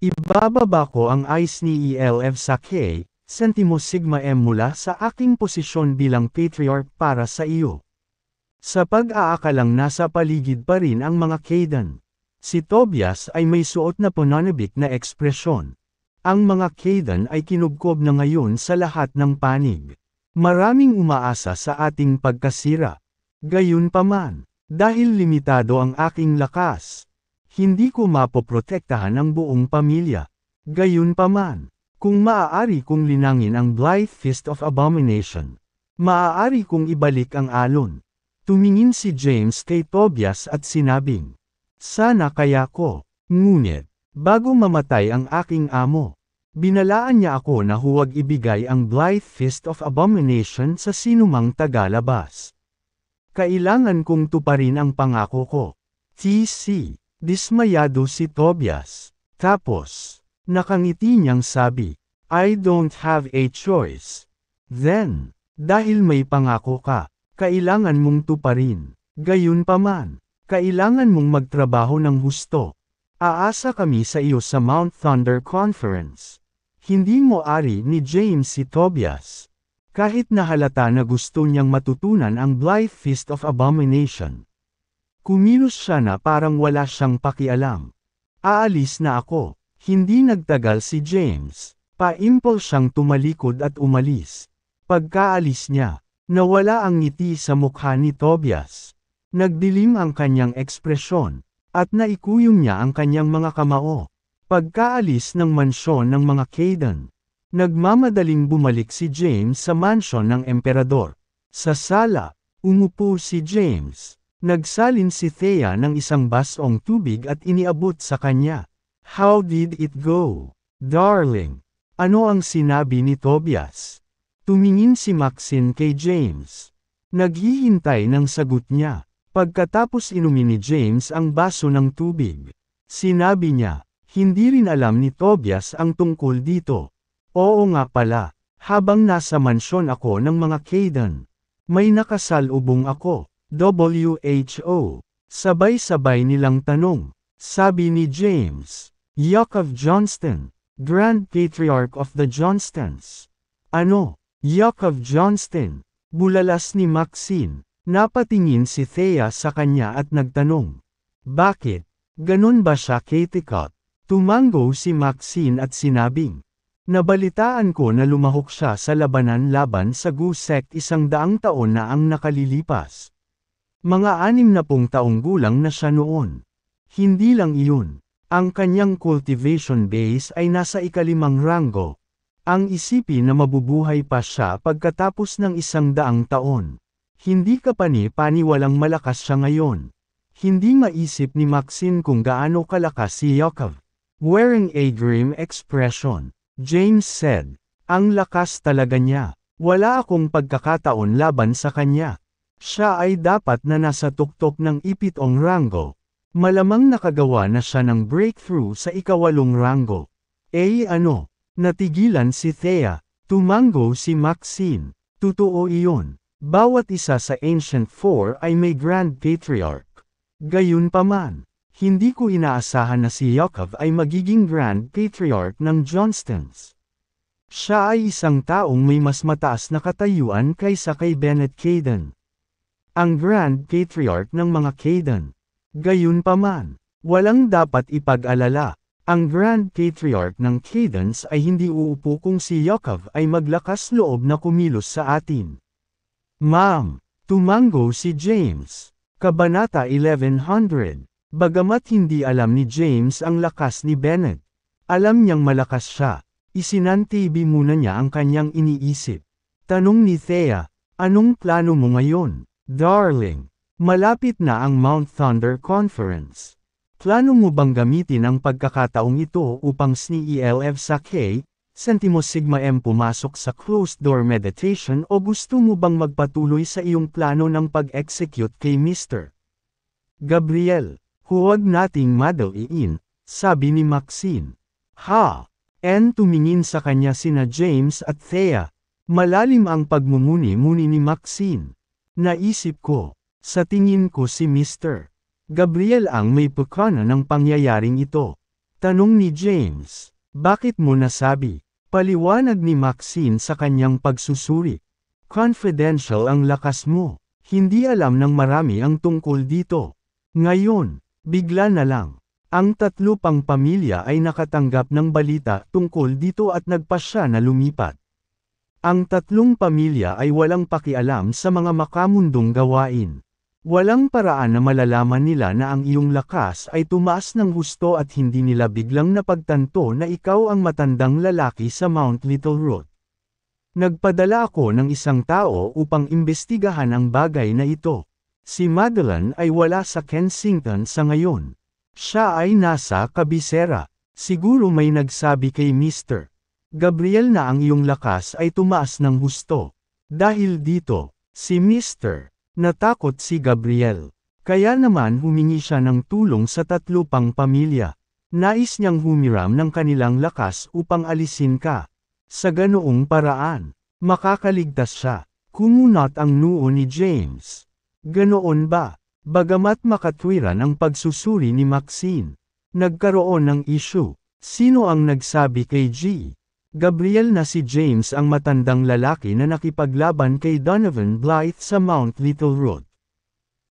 Ibababa ko ang ice ni ELF sa K, Sentimo Sigma M mula sa aking posisyon bilang patriarch para sa iyo. Sa pag-aakalang nasa paligid pa rin ang mga Kaden. Si Tobias ay may suot na pononibik na ekspresyon. Ang mga Kaden ay kinubkob na ngayon sa lahat ng panig. Maraming umaasa sa ating pagkasira. Gayunpaman, dahil limitado ang aking lakas, hindi ko mapoprotektahan ang buong pamilya. Gayunpaman, kung maaari kong linangin ang Blythe Fist of Abomination. Maaari kong ibalik ang alon. Tumingin si James kay Tobias at sinabing, Sana kaya ko. Ngunit, bago mamatay ang aking amo, binalaan niya ako na huwag ibigay ang Blythe Fist of Abomination sa sinumang tagalabas. Kailangan kong tuparin ang pangako ko. TC. Dismayado si Tobias. Tapos, Nakangiti niyang sabi, I don't have a choice. Then, dahil may pangako ka, kailangan mong tuparin. Gayunpaman, kailangan mong magtrabaho ng husto. Aasa kami sa iyo sa Mount Thunder Conference. Hindi mo ari ni James si Tobias. Kahit na halata na gusto niyang matutunan ang Blythe Fist of Abomination. Kumilos siya na parang wala siyang pakialam. Aalis na ako. Hindi nagtagal si James. Paimpol siyang tumalikod at umalis. Pagkaalis niya, nawala ang ngiti sa mukha ni Tobias. Nagdilim ang kanyang ekspresyon, at naikuyom niya ang kanyang mga kamao. Pagkaalis ng mansyon ng mga Caden, nagmamadaling bumalik si James sa mansyon ng emperador. Sa sala, umupo si James. Nagsalin si Thea ng isang basong tubig at iniabot sa kanya. How did it go? Darling, ano ang sinabi ni Tobias? Tumingin si Maxine kay James. Naghihintay ng sagot niya. Pagkatapos inumin ni James ang baso ng tubig. Sinabi niya, hindi rin alam ni Tobias ang tungkol dito. Oo nga pala, habang nasa mansyon ako ng mga Caden, may nakasalubong ako, WHO. Sabay-sabay nilang tanong, sabi ni James. Yuck of Johnston, Grand Patriarch of the Johnstons. Ano? Yuck of Johnston, bulalas ni Maxine, napatingin si Thea sa kanya at nagtanong. Bakit? Ganun ba siya Katie Tumango si Maxine at sinabing. Nabalitaan ko na lumahok siya sa labanan laban sa Gusek isang daang taon na ang nakalilipas. Mga anim na pong taong gulang na siya noon. Hindi lang iyon. Ang kanyang cultivation base ay nasa ikalimang ranggo. Ang isipin na mabubuhay pa siya pagkatapos ng isang daang taon. Hindi ka pani-pani walang malakas siya ngayon. Hindi maisip ni Maxine kung gaano kalakas si Yakov. Wearing a grim expression, James said, ang lakas talaga niya. Wala akong pagkakataon laban sa kanya. Siya ay dapat na nasa tuktok ng ipitong ranggo. Malamang nakagawa na siya ng breakthrough sa ikawalong ranggo. Eh ano, natigilan si Thea, tumango si Maxine. Totoo iyon. Bawat isa sa Ancient Four ay may Grand Patriarch. Gayunpaman, hindi ko inaasahan na si Yakov ay magiging Grand Patriarch ng Johnstons. Siya ay isang taong may mas mataas na katayuan kaysa kay Bennett Caden. Ang Grand Patriarch ng mga Caden Gayunpaman, walang dapat ipag-alala. Ang Grand Patriarch ng Cadence ay hindi uupo kung si Yakov ay maglakas loob na kumilos sa atin. Ma'am, tumango si James. Kabanata 1100. Bagamat hindi alam ni James ang lakas ni Bennett. Alam niyang malakas siya. Isinantibi muna niya ang kanyang iniisip. Tanong ni Thea, anong plano mo ngayon, darling? Malapit na ang Mount Thunder Conference. Plano mo bang gamitin ang pagkakataong ito upang SNI-ELF sa K, Sentimo Sigma M pumasok sa closed door meditation o gusto mo bang magpatuloy sa iyong plano ng pag-execute kay Mr. Gabriel? Huwag nating madaliin, sabi ni Maxine. Ha! N tumingin sa kanya sina James at Thea. Malalim ang pagmumuni-muni ni Maxine. Naisip ko, sa tingin ko si Mr. Gabriel ang may pekana ng pangyayaring ito. Tanong ni James, bakit mo nasabi? Paliwanag ni Maxine sa kanyang pagsusuri. Confidential ang lakas mo. Hindi alam ng marami ang tungkol dito. Ngayon, bigla na lang. Ang tatlo pang pamilya ay nakatanggap ng balita tungkol dito at nagpasya na lumipat. Ang tatlong pamilya ay walang pakialam sa mga makamundong gawain. Walang paraan na malalaman nila na ang iyong lakas ay tumaas ng husto at hindi nila biglang napagtanto na ikaw ang matandang lalaki sa Mount Little Road. Nagpadala ako ng isang tao upang imbestigahan ang bagay na ito. Si Madeline ay wala sa Kensington sa ngayon. Siya ay nasa Kabisera. Siguro may nagsabi kay Mr. Gabriel na ang iyong lakas ay tumaas ng husto. Dahil dito, si Mr. Natakot si Gabriel. Kaya naman humingi siya ng tulong sa tatlo pang pamilya. Nais niyang humiram ng kanilang lakas upang alisin ka. Sa ganoong paraan, makakaligtas siya. Kumunot ang noo ni James. Ganoon ba? Bagamat makatwiran ang pagsusuri ni Maxine, nagkaroon ng issue. Sino ang nagsabi kay G? Gabriel na si James ang matandang lalaki na nakipaglaban kay Donovan Blythe sa Mount Little Road.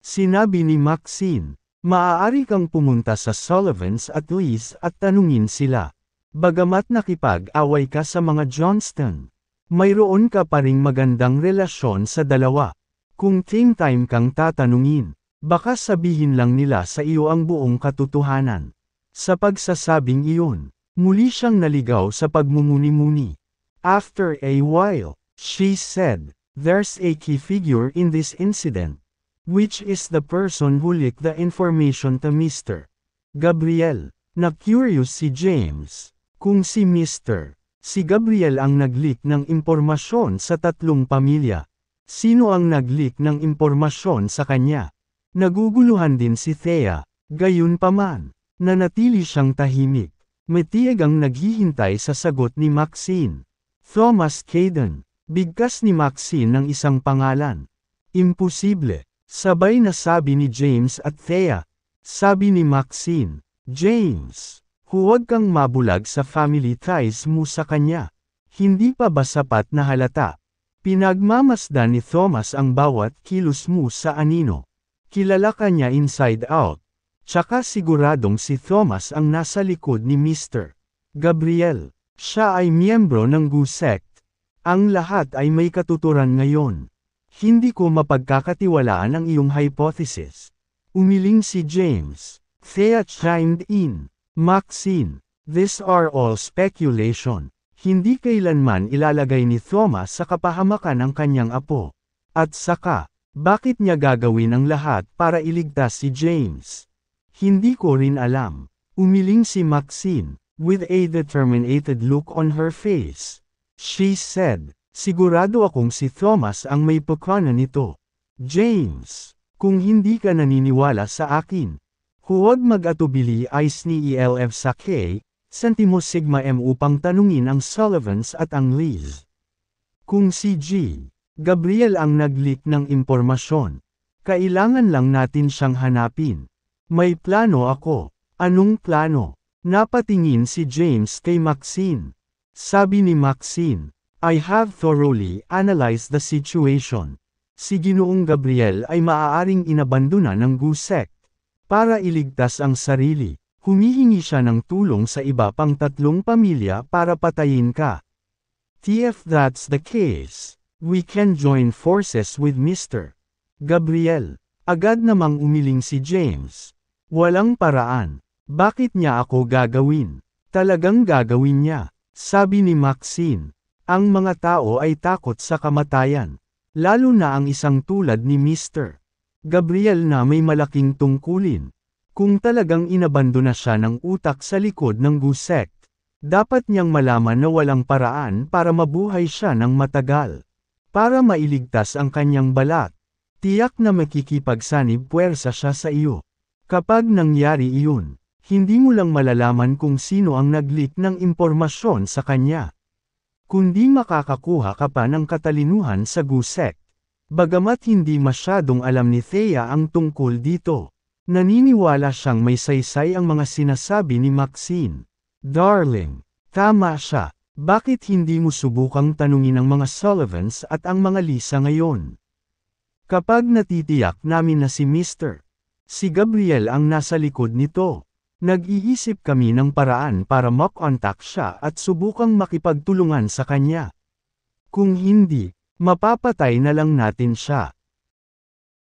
Sinabi ni Maxine, maaari kang pumunta sa Sullivan's at Lee's at tanungin sila. Bagamat nakipag-away ka sa mga Johnston, mayroon ka pa ring magandang relasyon sa dalawa. Kung team time kang tatanungin, baka sabihin lang nila sa iyo ang buong katotohanan. Sa pagsasabing iyon, Muli siyang naligaw sa pagmumuni-muni. After a while, she said, there's a key figure in this incident, which is the person who leaked the information to Mr. Gabriel. Na-curious si James kung si Mr. Si Gabriel ang nag-leak ng impormasyon sa tatlong pamilya. Sino ang nag-leak ng impormasyon sa kanya? Naguguluhan din si Thea, gayon paman, nanatili siyang tahimik. Metiyag ang naghihintay sa sagot ni Maxine. Thomas Caden. Bigkas ni Maxine ng isang pangalan. Imposible. Sabay na sabi ni James at Thea. Sabi ni Maxine, James, huwag kang mabulag sa family ties mo sa kanya. Hindi pa ba sapat na halata? Pinagmamasdan ni Thomas ang bawat kilos mo sa anino. Kilala ka niya inside out. Tsaka siguradong si Thomas ang nasa likod ni Mr. Gabriel. Siya ay miyembro ng GUSECT. Ang lahat ay may katuturan ngayon. Hindi ko mapagkakatiwalaan ang iyong hypothesis. Umiling si James. Thea chimed in. Maxine, these are all speculation. Hindi kailanman ilalagay ni Thomas sa kapahamakan ng kanyang apo. At saka, bakit niya gagawin ang lahat para iligtas si James? Hindi ko rin alam. Umiling si Maxine, with a determined look on her face. She said, sigurado akong si Thomas ang may pakwana nito. James, kung hindi ka naniniwala sa akin, huwag mag-atubili ice ni ELF sa K, santimo sigma M upang tanungin ang Sullivans at ang Liz. Kung si G. Gabriel ang nag-leak ng impormasyon, kailangan lang natin siyang hanapin. May plano ako. Anong plano? Napatingin si James kay Maxine. Sabi ni Maxine, I have thoroughly analyzed the situation. Si Ginoong Gabriel ay maaaring inabandona ng gusek. Para iligtas ang sarili, humihingi siya ng tulong sa iba pang tatlong pamilya para patayin ka. If that's the case, we can join forces with Mr. Gabriel. Agad namang umiling si James. Walang paraan. Bakit niya ako gagawin? Talagang gagawin niya. Sabi ni Maxine, ang mga tao ay takot sa kamatayan. Lalo na ang isang tulad ni Mr. Gabriel na may malaking tungkulin. Kung talagang inabandona siya ng utak sa likod ng gusek, dapat niyang malaman na walang paraan para mabuhay siya ng matagal. Para mailigtas ang kanyang balat, tiyak na makikipagsanib puwersa siya sa iyo. Kapag nangyari iyon, hindi mo lang malalaman kung sino ang nag-leak ng impormasyon sa kanya. Kundi makakakuha ka pa ng katalinuhan sa gusek. Bagamat hindi masyadong alam ni Thea ang tungkol dito, naniniwala siyang may saysay ang mga sinasabi ni Maxine. Darling, tama siya. Bakit hindi mo subukang tanungin ang mga Sullivans at ang mga Lisa ngayon? Kapag natitiyak namin na si Mr. Si Gabriel ang nasa likod nito. Nag-iisip kami ng paraan para makontak siya at subukang makipagtulungan sa kanya. Kung hindi, mapapatay na lang natin siya.